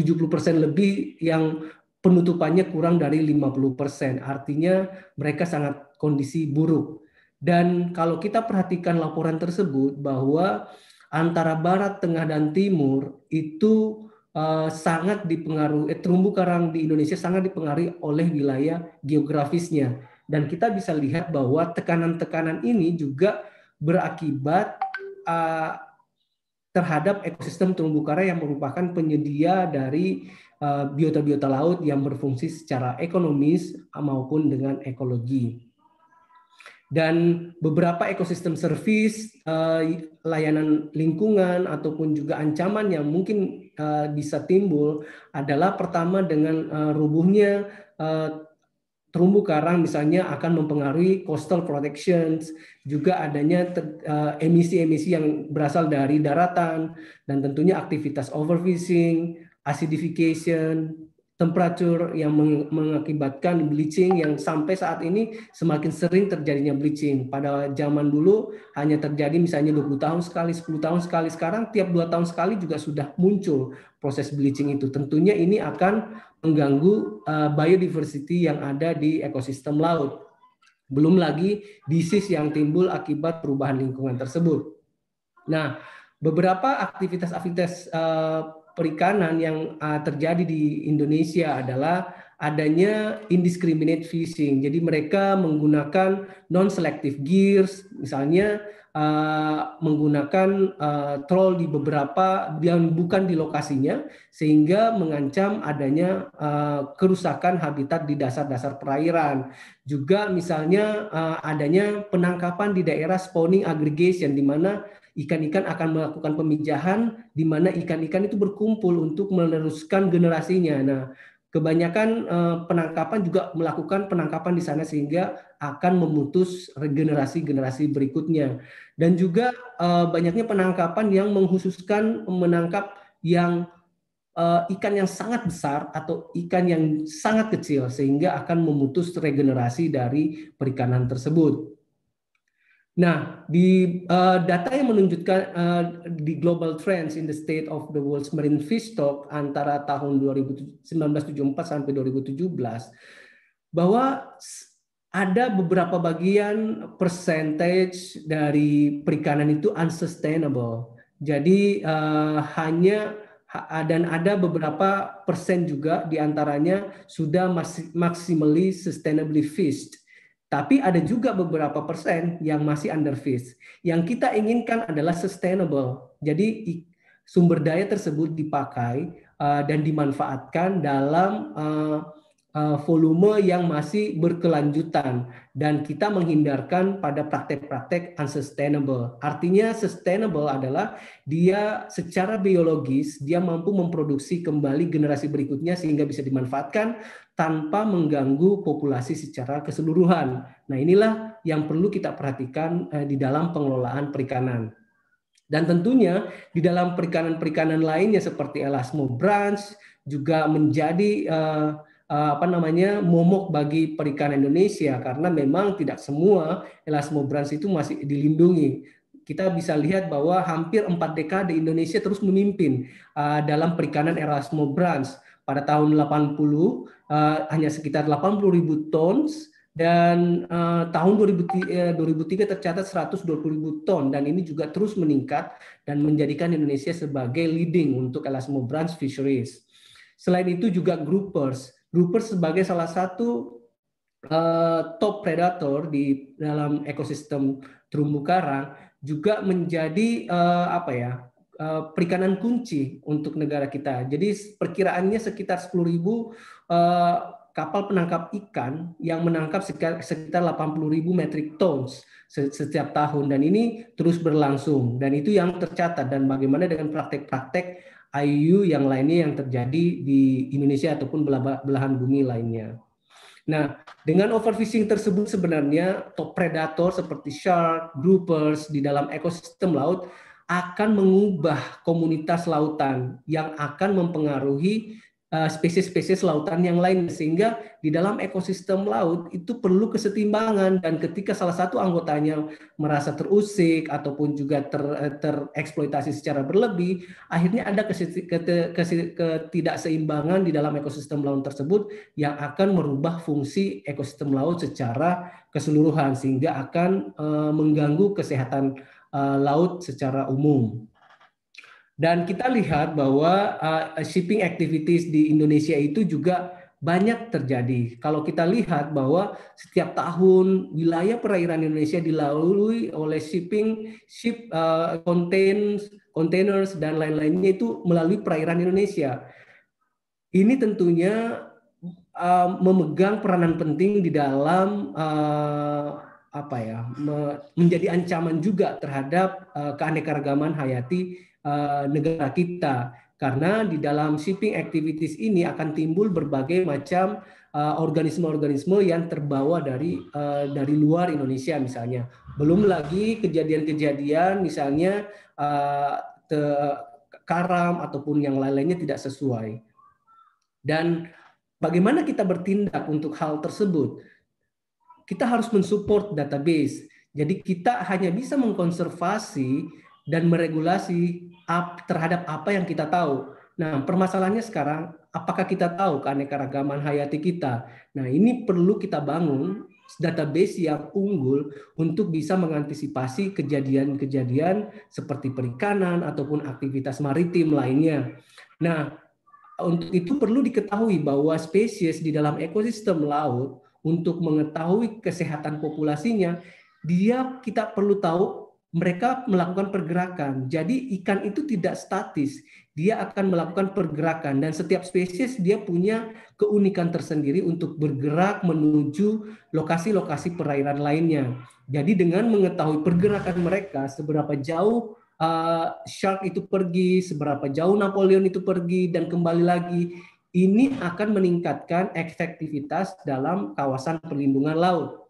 70% persen lebih yang penutupannya kurang dari 50%. persen, Artinya mereka sangat kondisi buruk. Dan kalau kita perhatikan laporan tersebut bahwa antara barat, tengah dan timur itu uh, sangat dipengaruhi eh, terumbu karang di Indonesia sangat dipengaruhi oleh wilayah geografisnya. Dan kita bisa lihat bahwa tekanan-tekanan ini juga berakibat uh, terhadap ekosistem terumbu karang yang merupakan penyedia dari eh, biota-biota laut yang berfungsi secara ekonomis maupun dengan ekologi dan beberapa ekosistem servis, eh, layanan lingkungan ataupun juga ancaman yang mungkin eh, bisa timbul adalah pertama dengan eh, rubuhnya terumbu karang misalnya akan mempengaruhi coastal protections, juga adanya emisi-emisi yang berasal dari daratan dan tentunya aktivitas overfishing, acidification, temperatur yang mengakibatkan bleaching yang sampai saat ini semakin sering terjadinya bleaching. Pada zaman dulu hanya terjadi misalnya 20 tahun sekali, 10 tahun sekali. Sekarang tiap 2 tahun sekali juga sudah muncul proses bleaching itu. Tentunya ini akan mengganggu eh, biodiversity yang ada di ekosistem laut. Belum lagi disease yang timbul akibat perubahan lingkungan tersebut. Nah, beberapa aktivitas-aktivitas eh, perikanan yang uh, terjadi di Indonesia adalah adanya indiscriminate fishing. Jadi mereka menggunakan non-selective gears, misalnya uh, menggunakan uh, troll di beberapa yang bukan di lokasinya, sehingga mengancam adanya uh, kerusakan habitat di dasar-dasar perairan. Juga misalnya uh, adanya penangkapan di daerah spawning aggregation, di mana ikan-ikan akan melakukan pemijahan di mana ikan-ikan itu berkumpul untuk meneruskan generasinya. Nah, kebanyakan eh, penangkapan juga melakukan penangkapan di sana sehingga akan memutus regenerasi generasi berikutnya. Dan juga eh, banyaknya penangkapan yang menghususkan menangkap yang eh, ikan yang sangat besar atau ikan yang sangat kecil sehingga akan memutus regenerasi dari perikanan tersebut. Nah, di uh, data yang menunjukkan uh, di global trends in the state of the world's marine fish stock antara tahun 1974 sampai 2017 bahwa ada beberapa bagian percentage dari perikanan itu unsustainable. Jadi uh, hanya dan ada beberapa persen juga diantaranya sudah maksimally sustainably fished tapi ada juga beberapa persen yang masih underfish. Yang kita inginkan adalah sustainable. Jadi sumber daya tersebut dipakai uh, dan dimanfaatkan dalam uh, Eh, volume yang masih berkelanjutan dan kita menghindarkan pada praktek-praktek unsustainable. Artinya sustainable adalah dia secara biologis dia mampu memproduksi kembali generasi berikutnya sehingga bisa dimanfaatkan tanpa mengganggu populasi secara keseluruhan. Nah, inilah yang perlu kita perhatikan eh, di dalam pengelolaan perikanan. Dan tentunya di dalam perikanan-perikanan lainnya seperti Elasmo Branch juga menjadi uh, Eh, apa namanya momok bagi perikanan Indonesia karena memang tidak semua elasmobrans itu masih dilindungi. Kita bisa lihat bahwa hampir empat dekade Indonesia terus memimpin uh, dalam perikanan elasmobrans Pada tahun 80 uh, eh, hanya sekitar 80 ribu tons dan uh, tahun 2000, 2003 tercatat 120 ribu ton dan ini juga terus meningkat dan menjadikan Indonesia sebagai leading untuk elasmobranch fisheries. Selain itu juga groupers grouper sebagai salah satu uh, top predator di dalam ekosistem terumbu karang juga menjadi uh, apa ya uh, perikanan kunci untuk negara kita. Jadi perkiraannya sekitar 10.000 uh, kapal penangkap ikan yang menangkap sekitar 80.000 metric tons setiap tahun dan ini terus berlangsung dan itu yang tercatat dan bagaimana dengan praktek-praktek IU yang lainnya yang terjadi di Indonesia ataupun belahan bumi lainnya. Nah, dengan overfishing tersebut sebenarnya top predator seperti shark, groupers di dalam ekosistem laut akan mengubah komunitas lautan yang akan mempengaruhi Eh, spesies-spesies lautan yang lain sehingga di dalam ekosistem laut itu perlu kesetimbangan dan ketika salah satu anggotanya merasa terusik ataupun juga ter, eh, tereksploitasi secara berlebih akhirnya ada ketidakseimbangan di dalam ekosistem laut tersebut yang akan merubah fungsi ekosistem laut secara keseluruhan sehingga akan eh, mengganggu kesehatan laut secara umum. Dan kita lihat bahwa uh, shipping activities di Indonesia itu juga banyak terjadi. Kalau kita lihat bahwa setiap tahun wilayah perairan Indonesia dilalui oleh shipping, ship, uh, contains, containers dan lain-lainnya itu melalui perairan Indonesia. Ini tentunya uh, memegang peranan penting di dalam uh, apa ya menjadi ancaman juga terhadap keanekaragaman hayati Eh, negara kita karena di dalam shipping activities ini akan timbul berbagai macam eh, organisme-organisme uh, yang terbawa dari uh, dari luar Indonesia misalnya. Belum lagi kejadian-kejadian misalnya uh, te karam ataupun yang lain-lainnya tidak sesuai. Dan bagaimana kita bertindak untuk hal tersebut? Kita harus mensupport database. Jadi kita hanya bisa mengkonservasi dan meregulasi ap, terhadap apa yang kita tahu. Nah, permasalahannya sekarang apakah kita tahu keanekaragaman hayati kita? Nah, ini perlu kita bangun database yang unggul untuk bisa mengantisipasi kejadian-kejadian seperti perikanan ataupun aktivitas maritim lainnya. Nah, untuk itu perlu diketahui bahwa spesies di dalam ekosistem laut untuk mengetahui kesehatan populasinya, dia kita perlu tahu mereka melakukan pergerakan. Jadi ikan itu tidak statis, dia akan melakukan pergerakan dan setiap spesies dia punya keunikan tersendiri untuk bergerak menuju lokasi-lokasi perairan lainnya. Jadi dengan mengetahui pergerakan mereka seberapa jauh uh, shark itu pergi, seberapa jauh Napoleon itu pergi dan kembali lagi, ini akan meningkatkan efektivitas dalam kawasan perlindungan laut.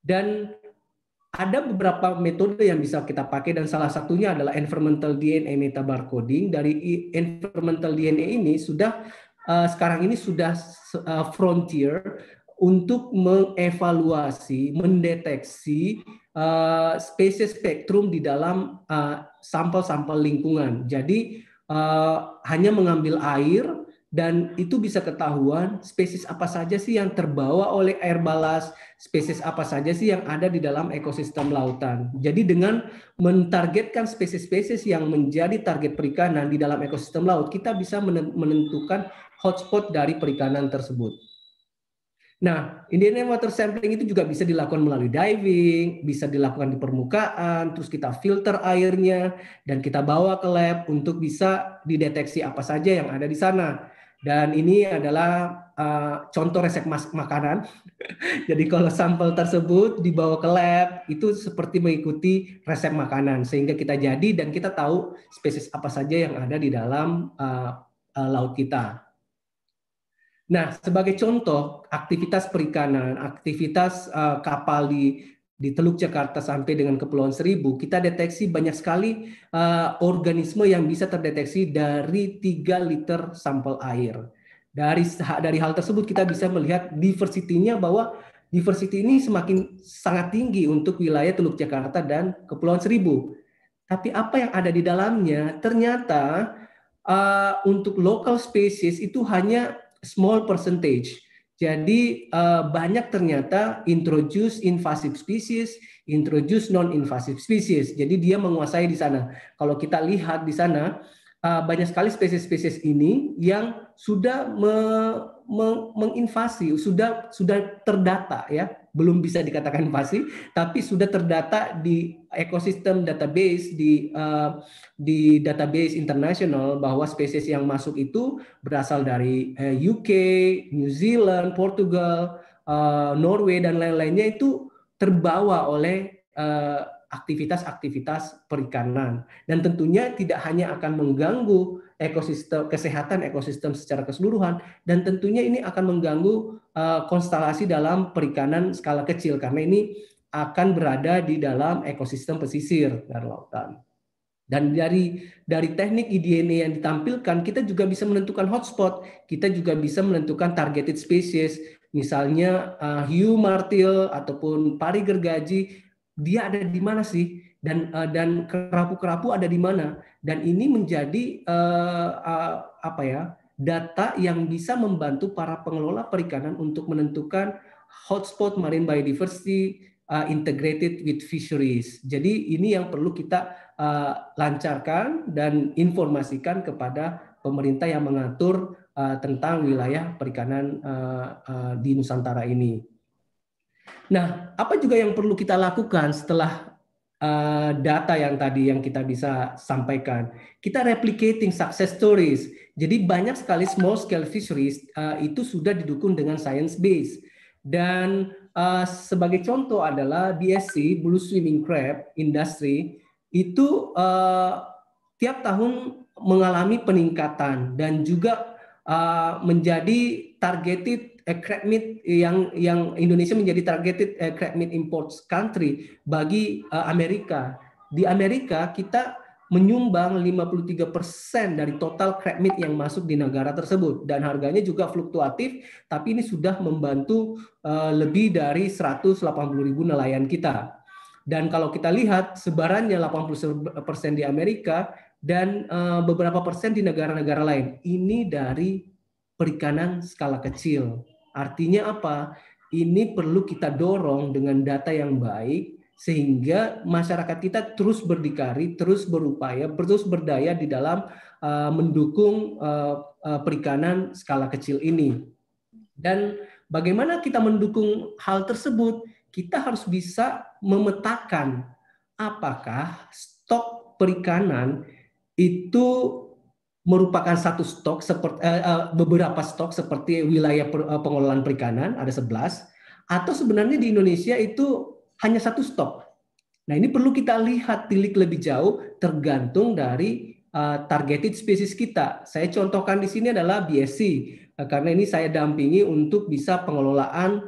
Dan ada beberapa metode yang bisa kita pakai dan salah satunya adalah environmental DNA meta barcoding. Dari environmental DNA ini sudah uh, sekarang ini sudah uh, frontier untuk mengevaluasi, mendeteksi uh, spesies spektrum di dalam sampel-sampel uh, lingkungan. Jadi uh, hanya mengambil air dan itu bisa ketahuan spesies apa saja sih yang terbawa oleh air balas, spesies apa saja sih yang ada di dalam ekosistem lautan. Jadi dengan mentargetkan spesies-spesies yang menjadi target perikanan di dalam ekosistem laut, kita bisa menentukan hotspot dari perikanan tersebut. Nah, Indian water sampling itu juga bisa dilakukan melalui diving, bisa dilakukan di permukaan, terus kita filter airnya, dan kita bawa ke lab untuk bisa dideteksi apa saja yang ada di sana. Dan ini adalah uh, contoh resep mas makanan. Jadi kalau sampel tersebut dibawa ke lab itu seperti mengikuti resep makanan sehingga kita jadi dan kita tahu spesies apa saja yang ada di dalam uh, uh, laut kita. Nah, sebagai contoh aktivitas perikanan, aktivitas uh, kapal di di Teluk Jakarta sampai dengan Kepulauan Seribu, kita deteksi banyak sekali uh, organisme yang bisa terdeteksi dari 3 liter sampel air. Dari dari hal tersebut kita bisa melihat diversitinya bahwa diversity ini semakin sangat tinggi untuk wilayah Teluk Jakarta dan Kepulauan Seribu. Tapi apa yang ada di dalamnya ternyata uh, untuk local species itu hanya small percentage jadi uh, banyak ternyata introduce invasive species, introduce non-invasive species. Jadi dia menguasai di sana. Kalau kita lihat di sana uh, banyak sekali spesies-spesies ini yang sudah me, me, menginvasi, sudah sudah terdata ya belum bisa dikatakan pasti, tapi sudah terdata di ekosistem database di uh, di database internasional bahwa spesies yang masuk itu berasal dari uh, eh, UK, New Zealand, Portugal, uh, Norway dan lain-lainnya itu terbawa oleh aktivitas aktivitas-aktivitas perikanan dan tentunya tidak hanya akan mengganggu ekosistem kesehatan ekosistem secara keseluruhan dan tentunya ini akan mengganggu eh, konstelasi dalam perikanan skala kecil karena ini akan berada di dalam ekosistem pesisir dan lautan. Dan dari dari teknik IDNA yang ditampilkan, kita juga bisa menentukan hotspot, kita juga bisa menentukan targeted species, misalnya uh, hiu martil ataupun pari gergaji, dia ada di mana sih? dan uh, dan kerapu-kerapu ada di mana dan ini menjadi uh, uh, apa ya data yang bisa membantu para pengelola perikanan untuk menentukan hotspot marine biodiversity uh, integrated with fisheries. Jadi ini yang perlu kita uh, lancarkan dan informasikan kepada pemerintah yang mengatur uh, tentang wilayah perikanan uh, uh, di Nusantara ini. Nah, apa juga yang perlu kita lakukan setelah Eh, data yang tadi yang kita bisa sampaikan. Kita replicating success stories. Jadi banyak sekali small scale fisheries eh, itu sudah didukung dengan science base. Dan eh, sebagai contoh adalah BSC Blue Swimming Crab Industry itu tiap tahun mengalami peningkatan dan juga menjadi targeted eh, crab meat yang yang Indonesia menjadi targeted eh, crab meat imports country bagi eh, Amerika. Di Amerika kita menyumbang 53% dari total crab meat yang masuk di negara tersebut dan harganya juga fluktuatif tapi ini sudah membantu uh, lebih dari 180.000 nelayan kita. Dan kalau kita lihat sebarannya 80% di Amerika dan eh, beberapa persen di negara-negara lain. Ini dari perikanan skala kecil. Artinya apa? Ini perlu kita dorong dengan data yang baik sehingga masyarakat kita terus berdikari, terus berupaya, terus berdaya di dalam eh, mendukung eh, eh, perikanan skala kecil ini. Dan bagaimana kita mendukung hal tersebut? Kita harus bisa memetakan apakah stok perikanan itu merupakan satu stok seperti eh, eh, beberapa stok seperti wilayah per, eh, pengelolaan perikanan ada 11 atau sebenarnya di Indonesia itu hanya satu stok. Nah, ini perlu kita lihat tilik lebih jauh tergantung dari targeted species kita. Saya contohkan di sini adalah BSC karena ini saya dampingi untuk bisa pengelolaan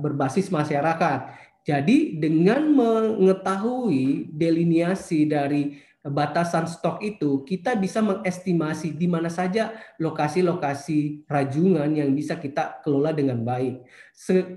berbasis masyarakat. Jadi dengan mengetahui deliniasi dari batasan stok itu, kita bisa mengestimasi di mana saja lokasi-lokasi rajungan yang bisa kita kelola dengan baik.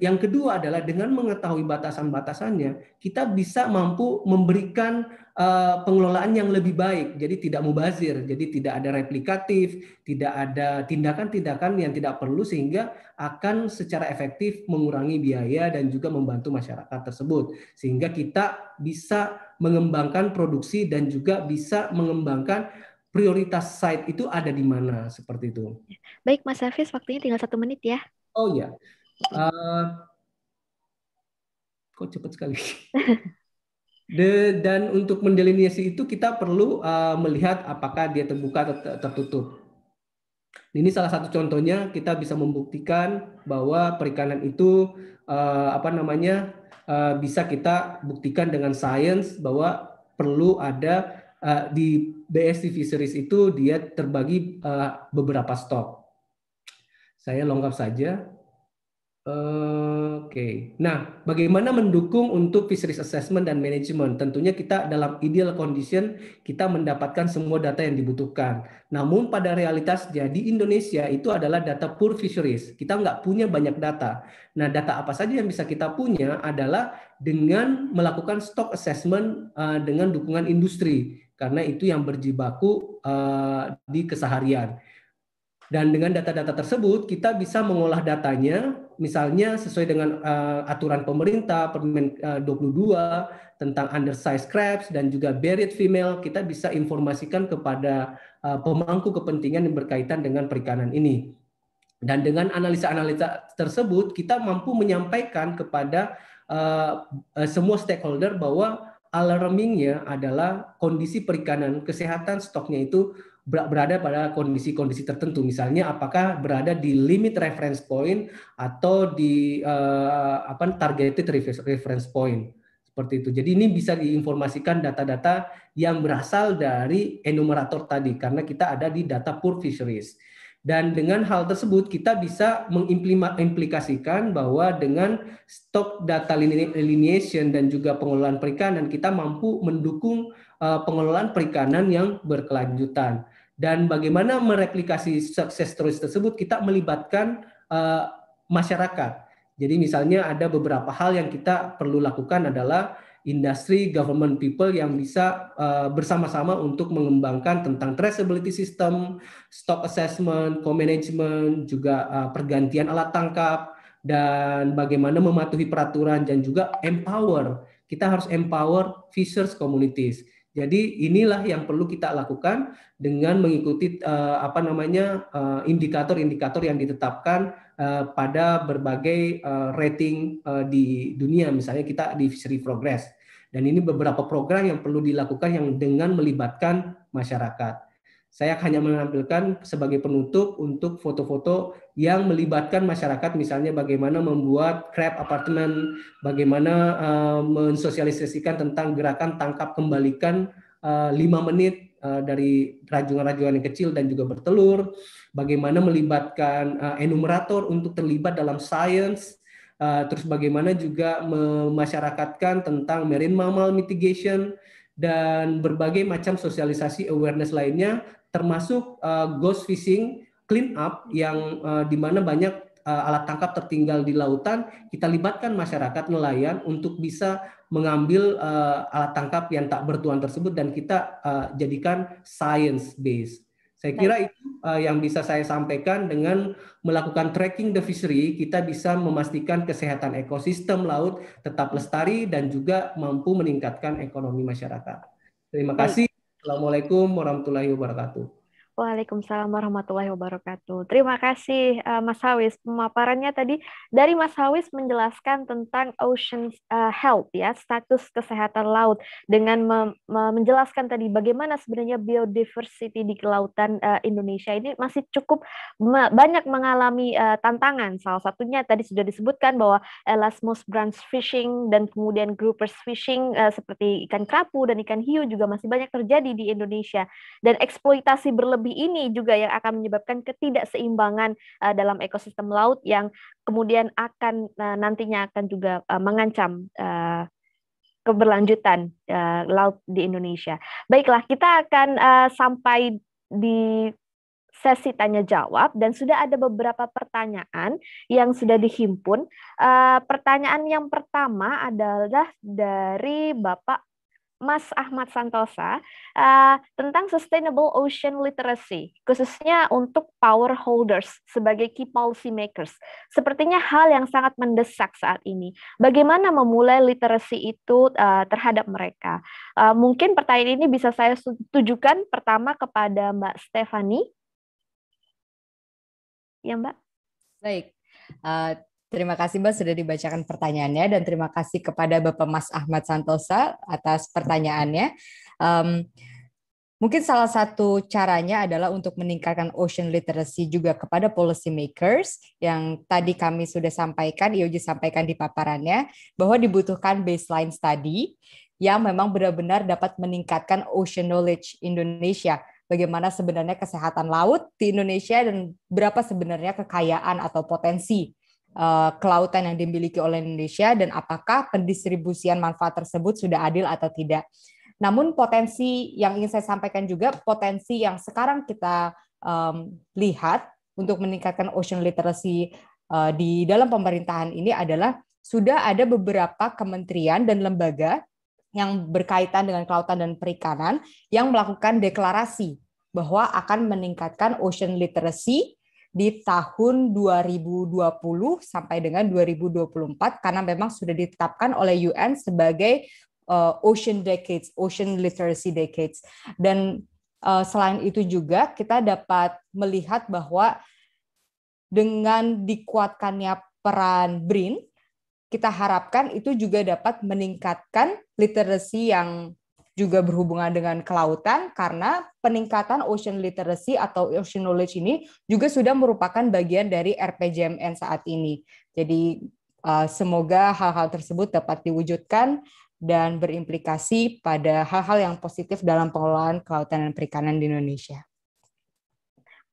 Yang kedua adalah dengan mengetahui batasan-batasannya, kita bisa mampu memberikan eh, pengelolaan yang lebih baik. Jadi tidak mubazir, jadi tidak ada replikatif, tidak ada tindakan-tindakan yang tidak perlu sehingga akan secara efektif mengurangi biaya dan juga membantu masyarakat tersebut. Sehingga kita bisa mengembangkan produksi dan juga bisa mengembangkan prioritas site itu ada di mana seperti itu. Baik Mas Hafiz, waktunya tinggal satu menit ya. Oh ya, uh, kok cepat sekali. De, dan untuk mendelineasi itu kita perlu uh, melihat apakah dia terbuka atau tertutup. Ini salah satu contohnya kita bisa membuktikan bahwa perikanan itu uh, apa namanya Eh, bisa kita buktikan dengan sains bahwa perlu ada uh, di BST Fisheries itu dia terbagi uh, beberapa stok. Saya longgar saja. Oke. Okay. Nah, bagaimana mendukung untuk fisheries assessment dan management? Tentunya kita dalam ideal condition kita mendapatkan semua data yang dibutuhkan. Namun pada realitas jadi Indonesia itu adalah data poor fisheries. Kita nggak punya banyak data. Nah, data apa saja yang bisa kita punya adalah dengan melakukan stock assessment eh, dengan dukungan industri karena itu yang berjibaku eh, di keseharian. Dan dengan data-data tersebut kita bisa mengolah datanya misalnya sesuai dengan uh, aturan pemerintah Permen eh, uh, 22 tentang undersized crabs dan juga buried female kita bisa informasikan kepada uh, pemangku kepentingan yang berkaitan dengan perikanan ini. Dan dengan analisa-analisa tersebut kita mampu menyampaikan kepada uh, semua stakeholder bahwa alarmingnya adalah kondisi perikanan kesehatan stoknya itu berada pada kondisi-kondisi tertentu misalnya apakah berada di limit reference point atau di uh, apa targeted reference point seperti itu. Jadi ini bisa diinformasikan data-data yang berasal dari enumerator tadi karena kita ada di data poor fisheries. Dan dengan hal tersebut kita bisa mengimplikasikan bahwa dengan stok data lineation dan juga pengelolaan perikanan kita mampu mendukung eh, pengelolaan perikanan yang berkelanjutan dan bagaimana mereplikasi sukses terus tersebut kita melibatkan uh, masyarakat. Jadi misalnya ada beberapa hal yang kita perlu lakukan adalah industri government people yang bisa uh, bersama-sama untuk mengembangkan tentang traceability system, stock assessment, co-management, juga uh, pergantian alat tangkap dan bagaimana mematuhi peraturan dan juga empower. Kita harus empower fishers communities jadi inilah yang perlu kita lakukan dengan mengikuti uh, apa namanya eh, indikator-indikator yang ditetapkan uh, pada berbagai uh, rating uh, di dunia, misalnya kita di Fishery Progress. Dan ini beberapa program yang perlu dilakukan yang dengan melibatkan masyarakat. Saya hanya menampilkan sebagai penutup untuk foto-foto yang melibatkan masyarakat misalnya bagaimana membuat crab apartemen, bagaimana uh, mensosialisasikan tentang gerakan tangkap kembalikan uh, menit uh, dari rajungan-rajungan yang kecil dan juga bertelur, bagaimana melibatkan uh, enumerator untuk terlibat dalam sains, uh, terus bagaimana juga memasyarakatkan tentang marine mammal mitigation dan berbagai macam sosialisasi awareness lainnya termasuk uh, ghost fishing clean up mm-hmm. yang uh, di mana banyak uh, alat tangkap tertinggal di lautan, kita libatkan masyarakat nelayan untuk bisa mengambil uh, alat tangkap yang tak bertuan tersebut dan kita uh, jadikan science based. Saya kira itu uh, yang bisa saya sampaikan dengan melakukan tracking the fishery, kita bisa memastikan kesehatan ekosistem laut tetap mm-hmm. lestari dan juga mampu meningkatkan ekonomi masyarakat. Terima kasih. Assalamualaikum warahmatullahi wabarakatuh. Waalaikumsalam warahmatullahi wabarakatuh. Terima kasih eh, Mas Hawis pemaparannya tadi dari Mas Hawis menjelaskan tentang ocean eh, health ya, status kesehatan laut dengan menjelaskan tadi bagaimana sebenarnya biodiversity di kelautan eh, Indonesia ini masih cukup banyak mengalami tantangan. Salah satunya tadi sudah disebutkan bahwa Elasmus branch fishing dan kemudian groupers fishing seperti ikan kerapu dan ikan hiu juga masih banyak terjadi di Indonesia dan eksploitasi berlebih lebih ini juga yang akan menyebabkan ketidakseimbangan uh, dalam ekosistem laut yang kemudian akan uh, nantinya akan juga uh, mengancam uh, keberlanjutan uh, laut di Indonesia. Baiklah, kita akan uh, sampai di sesi tanya jawab dan sudah ada beberapa pertanyaan yang sudah dihimpun. Uh, pertanyaan yang pertama adalah dari Bapak Mas Ahmad Santosa uh, tentang sustainable ocean literacy, khususnya untuk power holders sebagai key policy makers. Sepertinya hal yang sangat mendesak saat ini. Bagaimana memulai literasi itu uh, terhadap mereka? Uh, mungkin pertanyaan ini bisa saya tujukan pertama kepada Mbak Stefani. Ya, Mbak. Baik. Uh, Terima kasih Mbak sudah dibacakan pertanyaannya dan terima kasih kepada Bapak Mas Ahmad Santosa atas pertanyaannya. Um, mungkin salah satu caranya adalah untuk meningkatkan ocean literacy juga kepada policy makers yang tadi kami sudah sampaikan, IOJ sampaikan di paparannya, bahwa dibutuhkan baseline study yang memang benar-benar dapat meningkatkan ocean knowledge Indonesia bagaimana sebenarnya kesehatan laut di Indonesia dan berapa sebenarnya kekayaan atau potensi Eh, kelautan yang dimiliki oleh Indonesia dan apakah pendistribusian manfaat tersebut sudah adil atau tidak. Namun potensi yang ingin saya sampaikan juga potensi yang sekarang kita um, lihat untuk meningkatkan ocean literacy uh, di dalam pemerintahan ini adalah sudah ada beberapa kementerian dan lembaga yang berkaitan dengan kelautan dan perikanan yang melakukan deklarasi bahwa akan meningkatkan ocean literacy di tahun 2020 sampai dengan 2024 karena memang sudah ditetapkan oleh UN sebagai uh, Ocean Decades, Ocean Literacy Decades. Dan uh, selain itu juga kita dapat melihat bahwa dengan dikuatkannya peran BRIN, kita harapkan itu juga dapat meningkatkan literasi yang juga berhubungan dengan kelautan karena peningkatan ocean literacy atau ocean knowledge ini juga sudah merupakan bagian dari RPJMN saat ini. Jadi eh, semoga hal-hal tersebut dapat diwujudkan dan berimplikasi pada hal-hal yang positif dalam pengelolaan kelautan dan perikanan di Indonesia.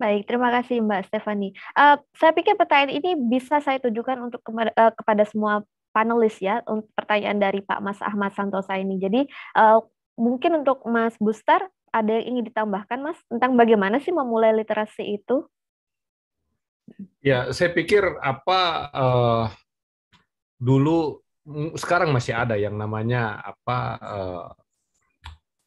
Baik, terima kasih Mbak Stefani. Uh, eh, saya pikir pertanyaan ini bisa saya tujukan untuk uh, kepada semua panelis ya, untuk pertanyaan dari Pak Mas Ahmad Santosa ini. Jadi uh, mungkin untuk Mas Buster ada yang ingin ditambahkan Mas tentang bagaimana sih memulai literasi itu? Ya, saya pikir apa uh, dulu mm, sekarang masih ada yang namanya apa uh,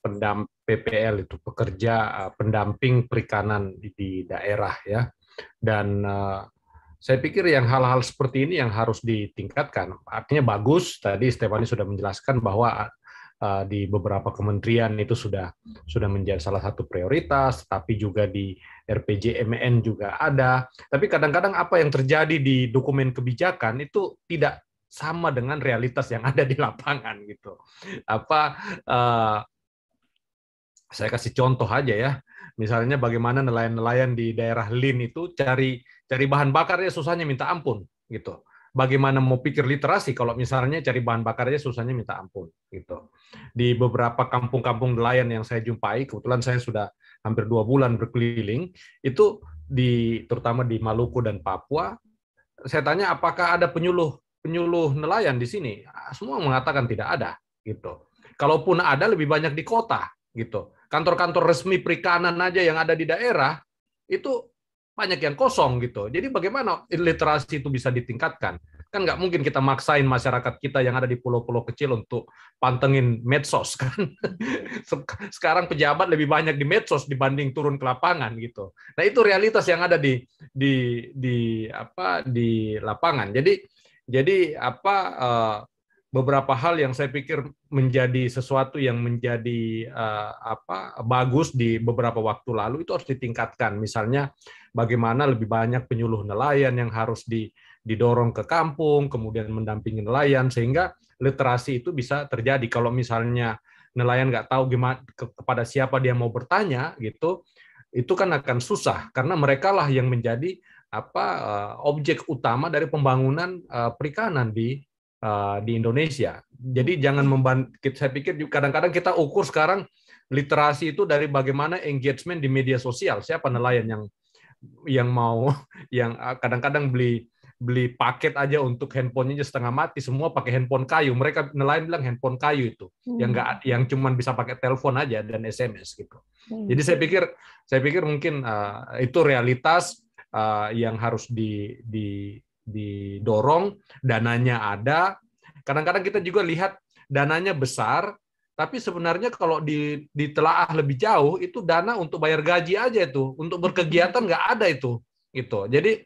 pendam PPL itu pekerja uh, pendamping perikanan di daerah ya. Dan uh, saya pikir yang hal-hal seperti ini yang harus ditingkatkan. Artinya bagus tadi Stefani sudah menjelaskan bahwa Eh, di beberapa kementerian itu sudah sudah menjadi salah satu prioritas, tapi juga di RPJMN juga ada. Tapi kadang-kadang apa yang terjadi di dokumen kebijakan itu tidak sama dengan realitas yang ada di lapangan gitu. Apa uh, saya kasih contoh aja ya. Misalnya bagaimana nelayan-nelayan di daerah Lin itu cari cari bahan bakarnya susahnya minta ampun gitu bagaimana mau pikir literasi kalau misalnya cari bahan bakarnya susahnya minta ampun gitu. Di beberapa kampung-kampung nelayan yang saya jumpai, kebetulan saya sudah hampir dua bulan berkeliling, itu di terutama di Maluku dan Papua, saya tanya apakah ada penyuluh penyuluh nelayan di sini? Semua mengatakan tidak ada gitu. Kalaupun ada lebih banyak di kota gitu. Kantor-kantor resmi perikanan aja yang ada di daerah itu banyak yang kosong gitu. Jadi bagaimana literasi itu bisa ditingkatkan? Kan nggak mungkin kita maksain masyarakat kita yang ada di pulau-pulau kecil untuk pantengin medsos kan. Sekarang pejabat lebih banyak di medsos dibanding turun ke lapangan gitu. Nah itu realitas yang ada di di di apa di lapangan. Jadi jadi apa eh, beberapa hal yang saya pikir menjadi sesuatu yang menjadi uh, apa bagus di beberapa waktu lalu itu harus ditingkatkan. Misalnya bagaimana lebih banyak penyuluh nelayan yang harus di, didorong ke kampung, kemudian mendampingi nelayan sehingga literasi itu bisa terjadi. Kalau misalnya nelayan nggak tahu gimana kepada siapa dia mau bertanya gitu, itu kan akan susah karena mereka lah yang menjadi apa eh, objek utama dari pembangunan eh, perikanan di uh, di Indonesia. Jadi jangan memban saya pikir kadang-kadang kita ukur sekarang literasi itu dari bagaimana engagement di media sosial. Siapa nelayan yang yang mau yang ah, kadang-kadang beli beli paket aja untuk handphonenya aja setengah mati semua pakai handphone kayu mereka nelayan bilang handphone kayu itu hmm. yang enggak yang cuman bisa pakai telepon aja dan sms gitu hmm. jadi saya pikir saya pikir mungkin uh, itu realitas uh, yang harus di, di didorong, dananya ada. Kadang-kadang kita juga lihat dananya besar, tapi sebenarnya kalau ditelaah lebih jauh itu dana untuk bayar gaji aja itu, untuk berkegiatan nggak ada itu, gitu. Jadi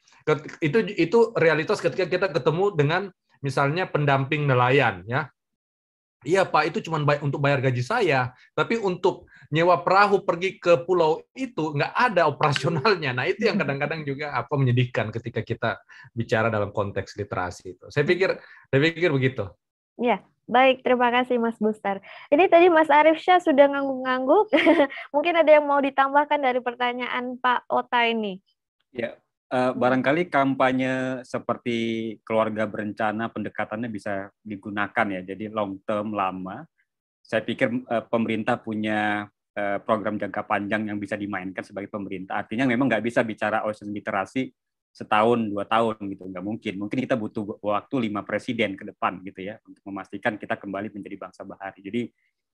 itu itu realitas ketika kita ketemu dengan misalnya pendamping nelayan, ya. Iya Pak, itu cuma untuk bayar gaji saya, tapi untuk nyewa perahu pergi ke pulau itu nggak ada operasionalnya. Nah itu yang kadang-kadang juga apa menyedihkan ketika kita bicara dalam konteks literasi itu. Saya pikir saya pikir begitu. Ya baik. Terima kasih Mas Bustar. Ini tadi Mas Arif Syah sudah ngangguk-ngangguk. Mungkin ada yang mau ditambahkan dari pertanyaan Pak Ota ini. Ya, uh, barangkali kampanye seperti keluarga berencana pendekatannya bisa digunakan ya. Jadi long term lama. Saya pikir uh, pemerintah punya Eh, program jangka panjang yang bisa dimainkan sebagai pemerintah. Artinya memang nggak bisa bicara ocean literasi setahun dua tahun gitu nggak mungkin. Mungkin kita butuh waktu lima presiden ke depan gitu ya untuk memastikan kita kembali menjadi bangsa bahari. Jadi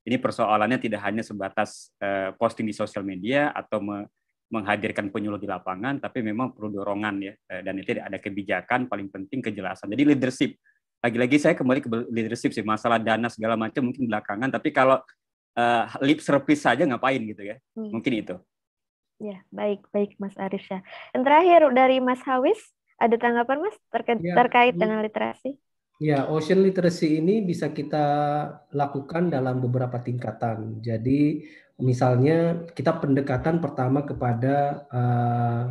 ini persoalannya tidak hanya sebatas uh, posting di sosial media atau me menghadirkan penyuluh di lapangan, tapi memang perlu dorongan ya eh, dan itu ada kebijakan paling penting kejelasan. Jadi leadership lagi-lagi saya kembali ke leadership sih masalah dana segala macam mungkin belakangan, tapi kalau uh, lip service saja ngapain gitu ya. Hmm. Mungkin itu. Ya, baik, baik Mas Arisha. ya. terakhir dari Mas Hawis, ada tanggapan Mas terkait ya, terkait dengan literasi? Ya, ocean literacy ini bisa kita lakukan dalam beberapa tingkatan. Jadi misalnya kita pendekatan pertama kepada uh,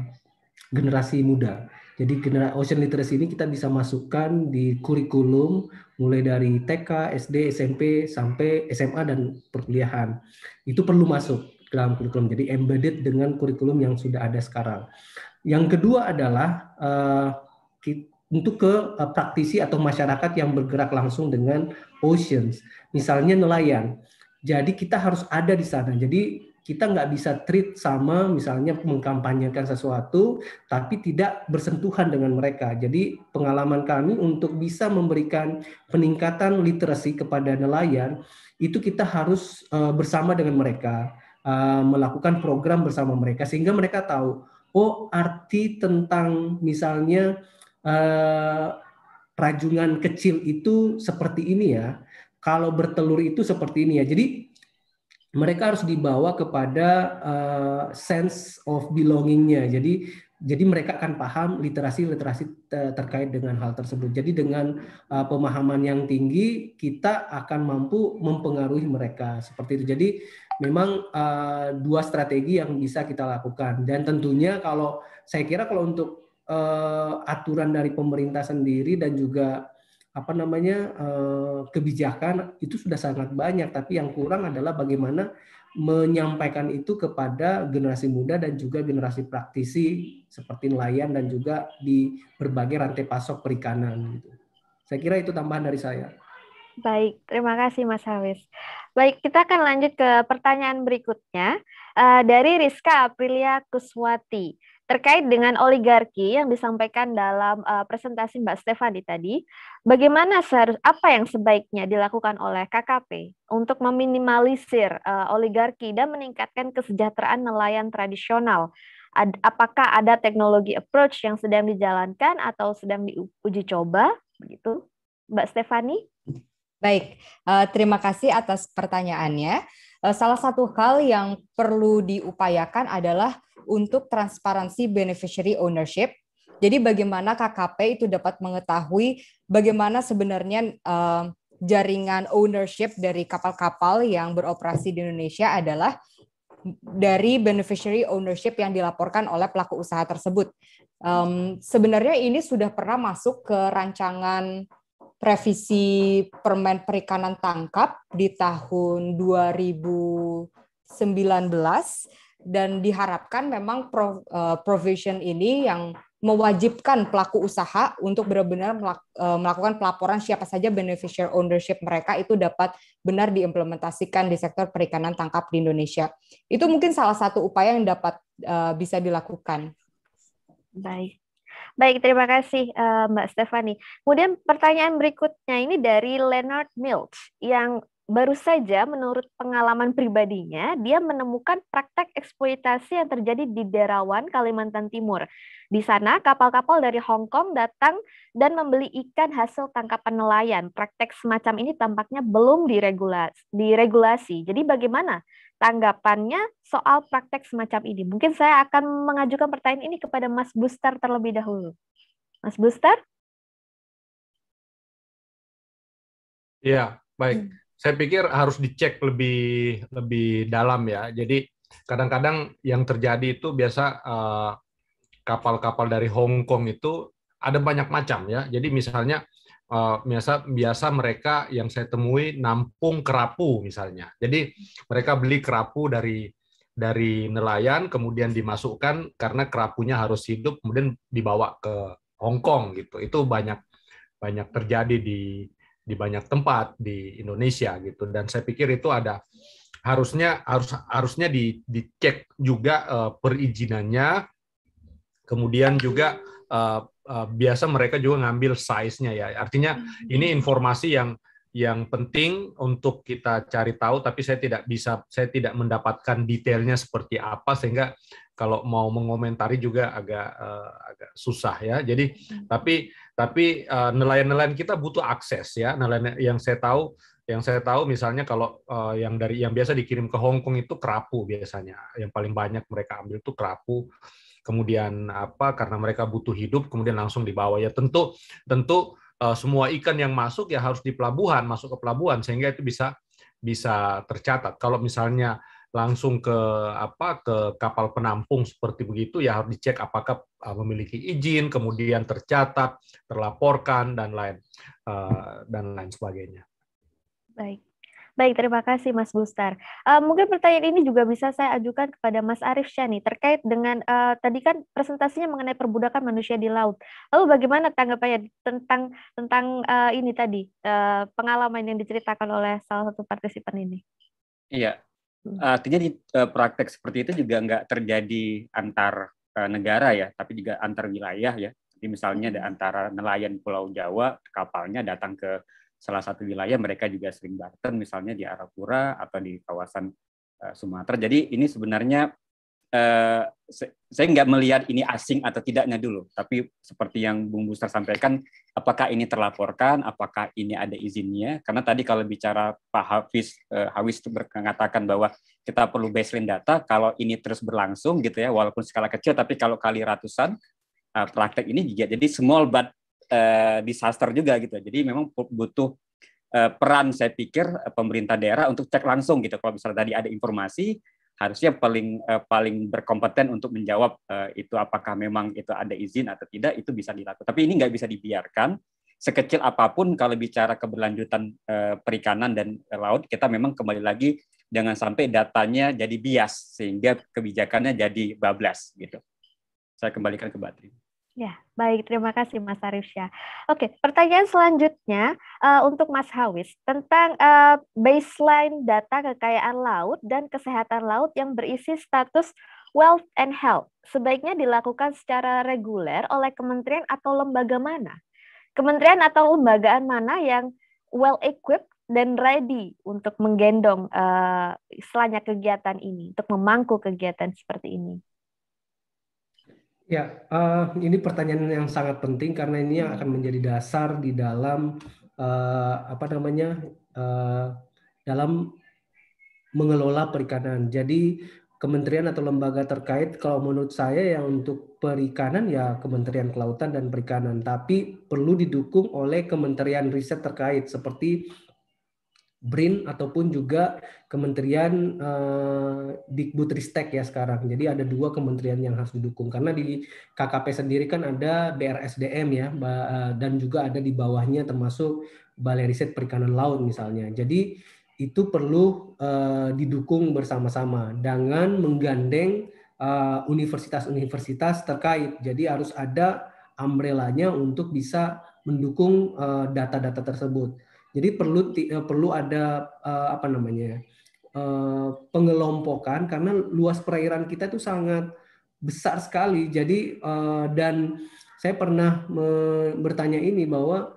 generasi muda jadi generasi ocean literacy ini kita bisa masukkan di kurikulum mulai dari TK, SD, SMP sampai SMA dan perkuliahan. Itu perlu masuk dalam kurikulum. Jadi embedded dengan kurikulum yang sudah ada sekarang. Yang kedua adalah uh, untuk ke eh, praktisi atau masyarakat yang bergerak langsung dengan oceans. Misalnya nelayan. Jadi kita harus ada di sana. Jadi kita nggak bisa treat sama misalnya mengkampanyekan sesuatu tapi tidak bersentuhan dengan mereka. Jadi pengalaman kami untuk bisa memberikan peningkatan literasi kepada nelayan itu kita harus eh, bersama dengan mereka eh, melakukan program bersama mereka sehingga mereka tahu oh arti tentang misalnya uh, rajungan kecil itu seperti ini ya. Kalau bertelur itu seperti ini ya. Jadi mereka harus dibawa kepada uh, sense of belongingnya. Jadi jadi mereka akan paham literasi-literasi eh, terkait dengan hal tersebut. Jadi dengan uh, pemahaman yang tinggi kita akan mampu mempengaruhi mereka seperti itu. Jadi memang uh, dua strategi yang bisa kita lakukan dan tentunya kalau saya kira kalau untuk uh, aturan dari pemerintah sendiri dan juga apa namanya eh, kebijakan itu sudah sangat banyak tapi yang kurang adalah bagaimana menyampaikan itu kepada generasi muda dan juga generasi praktisi seperti nelayan dan juga di berbagai rantai pasok perikanan gitu. Saya kira itu tambahan dari saya. Baik, terima kasih Mas Hawis. Baik, kita akan lanjut ke pertanyaan berikutnya eh, dari Rizka Aprilia Kuswati terkait dengan oligarki yang disampaikan dalam uh, presentasi Mbak Stefani tadi, bagaimana seharus apa yang sebaiknya dilakukan oleh KKP untuk meminimalisir uh, oligarki dan meningkatkan kesejahteraan nelayan tradisional? Ad, apakah ada teknologi approach yang sedang dijalankan atau sedang diuji coba begitu, Mbak Stefani? Baik, uh, terima kasih atas pertanyaannya. Eh, salah satu hal yang perlu diupayakan adalah untuk transparansi beneficiary ownership. Jadi bagaimana KKP itu dapat mengetahui bagaimana sebenarnya eh, jaringan ownership dari kapal-kapal yang beroperasi di Indonesia adalah dari beneficiary ownership yang dilaporkan oleh pelaku usaha tersebut. Um, sebenarnya ini sudah pernah masuk ke rancangan revisi Permen Perikanan Tangkap di tahun 2019 dan diharapkan memang eh, provision ini yang mewajibkan pelaku usaha untuk benar-benar eh, melakukan pelaporan siapa saja beneficiary ownership mereka itu dapat benar diimplementasikan di sektor perikanan tangkap di Indonesia. Itu mungkin salah satu upaya yang dapat eh, bisa dilakukan. Baik. Baik, terima kasih eh, Mbak Stefani. Kemudian pertanyaan berikutnya ini dari Leonard Milch yang baru saja menurut pengalaman pribadinya dia menemukan praktek eksploitasi yang terjadi di Derawan, Kalimantan Timur. Di sana kapal-kapal dari Hong Kong datang dan membeli ikan hasil tangkapan nelayan. Praktek semacam ini tampaknya belum diregulasi. Jadi bagaimana tanggapannya soal praktek semacam ini. Mungkin saya akan mengajukan pertanyaan ini kepada Mas Buster terlebih dahulu. Mas Buster? Ya, baik. Hmm. Saya pikir harus dicek lebih lebih dalam ya. Jadi kadang-kadang yang terjadi itu biasa eh, kapal-kapal uh, kapal -kapal dari Hong Kong itu ada banyak macam ya. Jadi misalnya Eh, biasa biasa mereka yang saya temui nampung kerapu misalnya. Jadi mereka beli kerapu dari dari nelayan kemudian dimasukkan karena kerapunya harus hidup kemudian dibawa ke Hong Kong gitu. Itu banyak banyak terjadi di di banyak tempat di Indonesia gitu dan saya pikir itu ada harusnya harus harusnya di, dicek juga uh, perizinannya kemudian juga uh, Eh, biasa mereka juga ngambil size-nya ya. Artinya hmm. ini informasi yang yang penting untuk kita cari tahu tapi saya tidak bisa saya tidak mendapatkan detailnya seperti apa sehingga kalau mau mengomentari juga agak uh, agak susah ya. Jadi hmm. tapi tapi uh, nelayan-nelayan kita butuh akses ya. Nelayan yang saya tahu yang saya tahu misalnya kalau uh, yang dari yang biasa dikirim ke Hongkong itu kerapu biasanya. Yang paling banyak mereka ambil itu kerapu. Uh, kemudian apa karena mereka butuh hidup kemudian langsung dibawa ya tentu tentu eh, semua ikan yang masuk ya harus di pelabuhan masuk ke pelabuhan sehingga itu bisa bisa tercatat kalau misalnya langsung ke apa ke kapal penampung seperti begitu ya harus dicek apakah eh, memiliki izin kemudian tercatat terlaporkan dan lain eh, dan lain sebagainya baik Baik, terima kasih Mas Bustar. Uh, mungkin pertanyaan ini juga bisa saya ajukan kepada Mas Arif Syani terkait dengan uh, tadi kan presentasinya mengenai perbudakan manusia di laut. Lalu bagaimana tanggapannya tentang tentang uh, ini tadi uh, pengalaman yang diceritakan oleh salah satu partisipan ini? Iya, hmm. artinya di uh, praktek seperti itu juga nggak terjadi antar uh, negara ya, tapi juga antar wilayah ya. Jadi misalnya ada antara nelayan Pulau Jawa kapalnya datang ke salah satu wilayah mereka juga sering barter misalnya di Arapura atau di kawasan eh, Sumatera. Jadi ini sebenarnya eh, saya nggak melihat ini asing atau tidaknya dulu, tapi seperti yang Bung Buster sampaikan, apakah ini terlaporkan, apakah ini ada izinnya? Karena tadi kalau bicara Pak Hafiz uh, eh, Hawis berkatakan bahwa kita perlu baseline data, kalau ini terus berlangsung gitu ya, walaupun skala kecil, tapi kalau kali ratusan uh, praktek ini juga jadi small but Eh, disaster juga gitu. Jadi memang butuh eh, peran saya pikir eh, pemerintah daerah untuk cek langsung gitu. Kalau misalnya tadi ada informasi, harusnya paling paling berkompeten untuk menjawab itu apakah memang itu ada izin atau tidak itu bisa dilakukan. Tapi ini nggak bisa dibiarkan. Sekecil apapun kalau bicara keberlanjutan perikanan dan laut, kita memang kembali lagi dengan sampai datanya jadi bias sehingga kebijakannya jadi bablas gitu. Saya kembalikan ke Batri. Ya, baik. Terima kasih Mas Arifsyah. Oke, pertanyaan selanjutnya uh, untuk Mas Hawis tentang uh, baseline data kekayaan laut dan kesehatan laut yang berisi status wealth and health. Sebaiknya dilakukan secara reguler oleh kementerian atau lembaga mana? Kementerian atau lembagaan mana yang well equipped dan ready untuk menggendong uh, selanya kegiatan ini, untuk memangku kegiatan seperti ini? Ya, uh, ini pertanyaan yang sangat penting karena ini yang akan menjadi dasar di dalam uh, apa namanya uh, dalam mengelola perikanan. Jadi kementerian atau lembaga terkait, kalau menurut saya yang untuk perikanan ya Kementerian Kelautan dan Perikanan, tapi perlu didukung oleh Kementerian Riset terkait seperti BRIN ataupun juga Kementerian eh, Dikbudristek ya sekarang. Jadi ada dua kementerian yang harus didukung karena di KKP sendiri kan ada BRSDM ya eh, dan juga ada di bawahnya termasuk Balai Riset Perikanan Laut misalnya. Jadi itu perlu eh, didukung bersama-sama dengan menggandeng eh, universitas-universitas eh, terkait. Jadi harus ada umbrellanya untuk bisa mendukung eh, data-data tersebut jadi perlu eh, perlu ada eh, apa namanya eh, pengelompokan karena luas perairan kita itu sangat besar sekali. Jadi dan saya pernah bertanya ini bahwa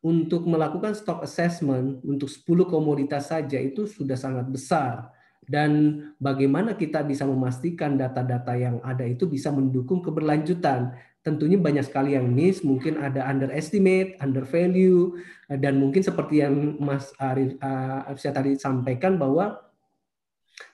untuk melakukan stock assessment untuk 10 komoditas saja itu sudah sangat besar dan bagaimana kita bisa memastikan data-data yang ada itu bisa mendukung keberlanjutan tentunya banyak sekali yang miss, mungkin ada underestimate, undervalue, dan mungkin seperti yang Mas Arif uh, eh, saya tadi sampaikan bahwa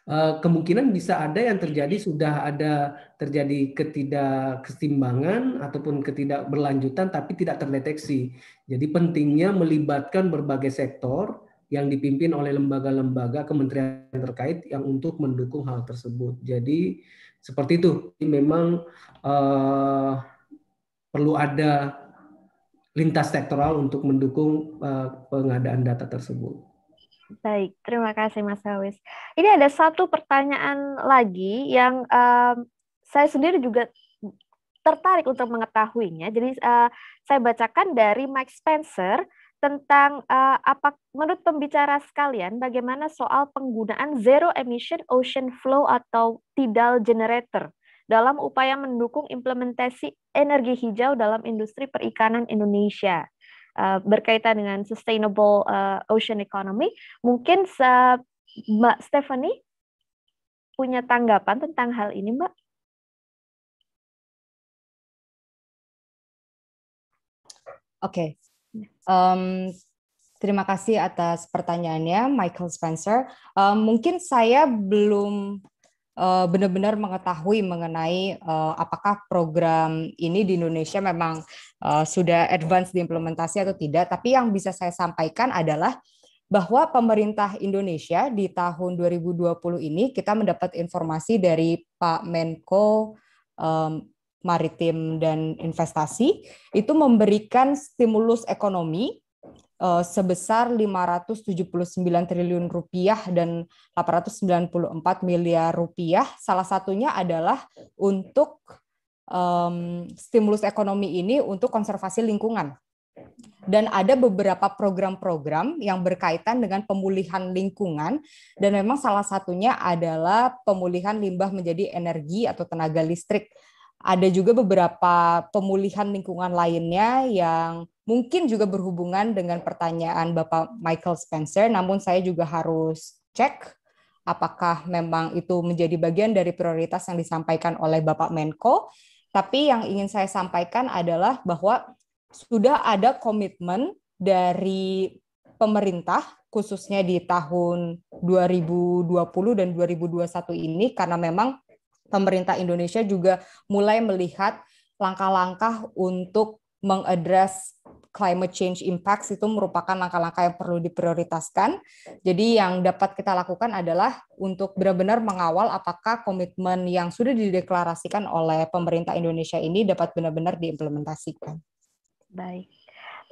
eh, kemungkinan bisa ada yang terjadi sudah ada terjadi ketidaksetimbangan ataupun ketidakberlanjutan tapi tidak terdeteksi. Jadi pentingnya melibatkan berbagai sektor yang dipimpin oleh lembaga-lembaga kementerian terkait yang untuk mendukung hal tersebut. Jadi seperti itu. Memang uh, perlu ada lintas sektoral untuk mendukung eh, pengadaan data tersebut. Baik, terima kasih Mas Hawis. Ini ada satu pertanyaan lagi yang um, saya sendiri juga tertarik untuk mengetahuinya. Jadi uh, saya bacakan dari Mike Spencer tentang uh, apa menurut pembicara sekalian bagaimana soal penggunaan zero emission ocean flow atau tidal generator dalam upaya mendukung implementasi energi hijau dalam industri perikanan Indonesia. Uh, berkaitan dengan sustainable uh, ocean economy, mungkin se Mbak Stephanie punya tanggapan tentang hal ini, Mbak? Oke, okay. Ya. um, terima kasih atas pertanyaannya, Michael Spencer. Um, mungkin saya belum Eh, benar-benar mengetahui mengenai eh, apakah program ini di Indonesia memang eh, sudah advance diimplementasi atau tidak. Tapi yang bisa saya sampaikan adalah bahwa pemerintah Indonesia di tahun 2020 ini kita mendapat informasi dari Pak Menko um, Maritim dan Investasi itu memberikan stimulus ekonomi Eh, sebesar 579 triliun rupiah dan 894 miliar rupiah. Salah satunya adalah untuk um, stimulus ekonomi ini untuk konservasi lingkungan. Dan ada beberapa program-program yang berkaitan dengan pemulihan lingkungan, dan memang salah satunya adalah pemulihan limbah menjadi energi atau tenaga listrik. Ada juga beberapa pemulihan lingkungan lainnya yang mungkin juga berhubungan dengan pertanyaan Bapak Michael Spencer, namun saya juga harus cek apakah memang itu menjadi bagian dari prioritas yang disampaikan oleh Bapak Menko. Tapi yang ingin saya sampaikan adalah bahwa sudah ada komitmen dari pemerintah khususnya di tahun 2020 dan 2021 ini karena memang pemerintah Indonesia juga mulai melihat langkah-langkah untuk mengadres climate change impacts itu merupakan langkah-langkah yang perlu diprioritaskan. Jadi yang dapat kita lakukan adalah untuk benar-benar mengawal apakah komitmen yang sudah dideklarasikan oleh pemerintah Indonesia ini dapat benar-benar diimplementasikan. Baik.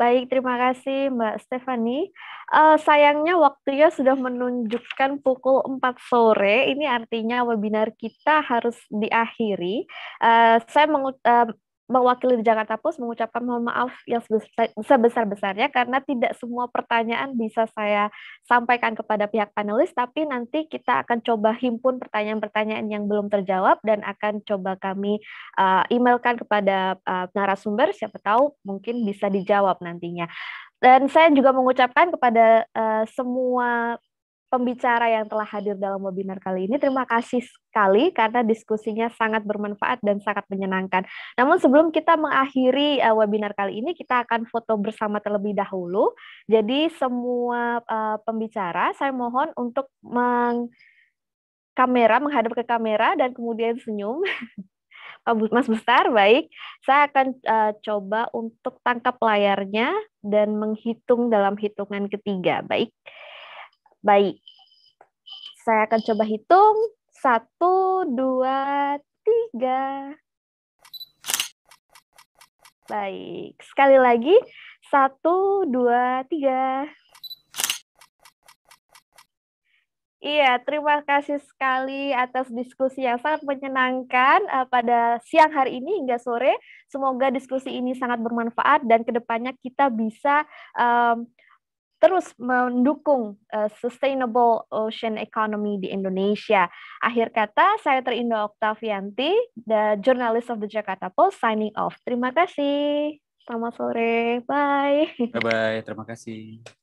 Baik, terima kasih Mbak Stefani. Uh, eh, sayangnya waktunya sudah menunjukkan pukul 4 sore. Ini artinya webinar kita harus diakhiri. Uh, saya mengu- uh, mewakili di Jakarta Post mengucapkan mohon maaf yang sebesar-besarnya karena tidak semua pertanyaan bisa saya sampaikan kepada pihak panelis, tapi nanti kita akan coba himpun pertanyaan-pertanyaan yang belum terjawab dan akan coba kami uh, emailkan kepada uh, narasumber, siapa tahu mungkin bisa dijawab nantinya. Dan saya juga mengucapkan kepada uh, semua pembicara yang telah hadir dalam webinar kali ini. Terima kasih sekali karena diskusinya sangat bermanfaat dan sangat menyenangkan. Namun sebelum kita mengakhiri eh, webinar kali ini, kita akan foto bersama terlebih dahulu. Jadi semua eh, pembicara saya mohon untuk meng kamera menghadap ke kamera dan kemudian senyum. Mas Besar, baik. Saya akan uh, coba untuk tangkap layarnya dan menghitung dalam hitungan ketiga. Baik. Baik. Saya akan coba hitung. Satu, dua, tiga. Baik. Sekali lagi. Satu, dua, tiga. Iya, terima kasih sekali atas diskusi yang sangat menyenangkan uh, pada siang hari ini hingga sore. Semoga diskusi ini sangat bermanfaat dan kedepannya kita bisa um, terus mendukung uh, sustainable ocean economy di Indonesia. Akhir kata, saya Terindo Oktavianti, the journalist of the Jakarta Post, signing off. Terima kasih. Selamat sore. Bye. Bye-bye. Terima kasih.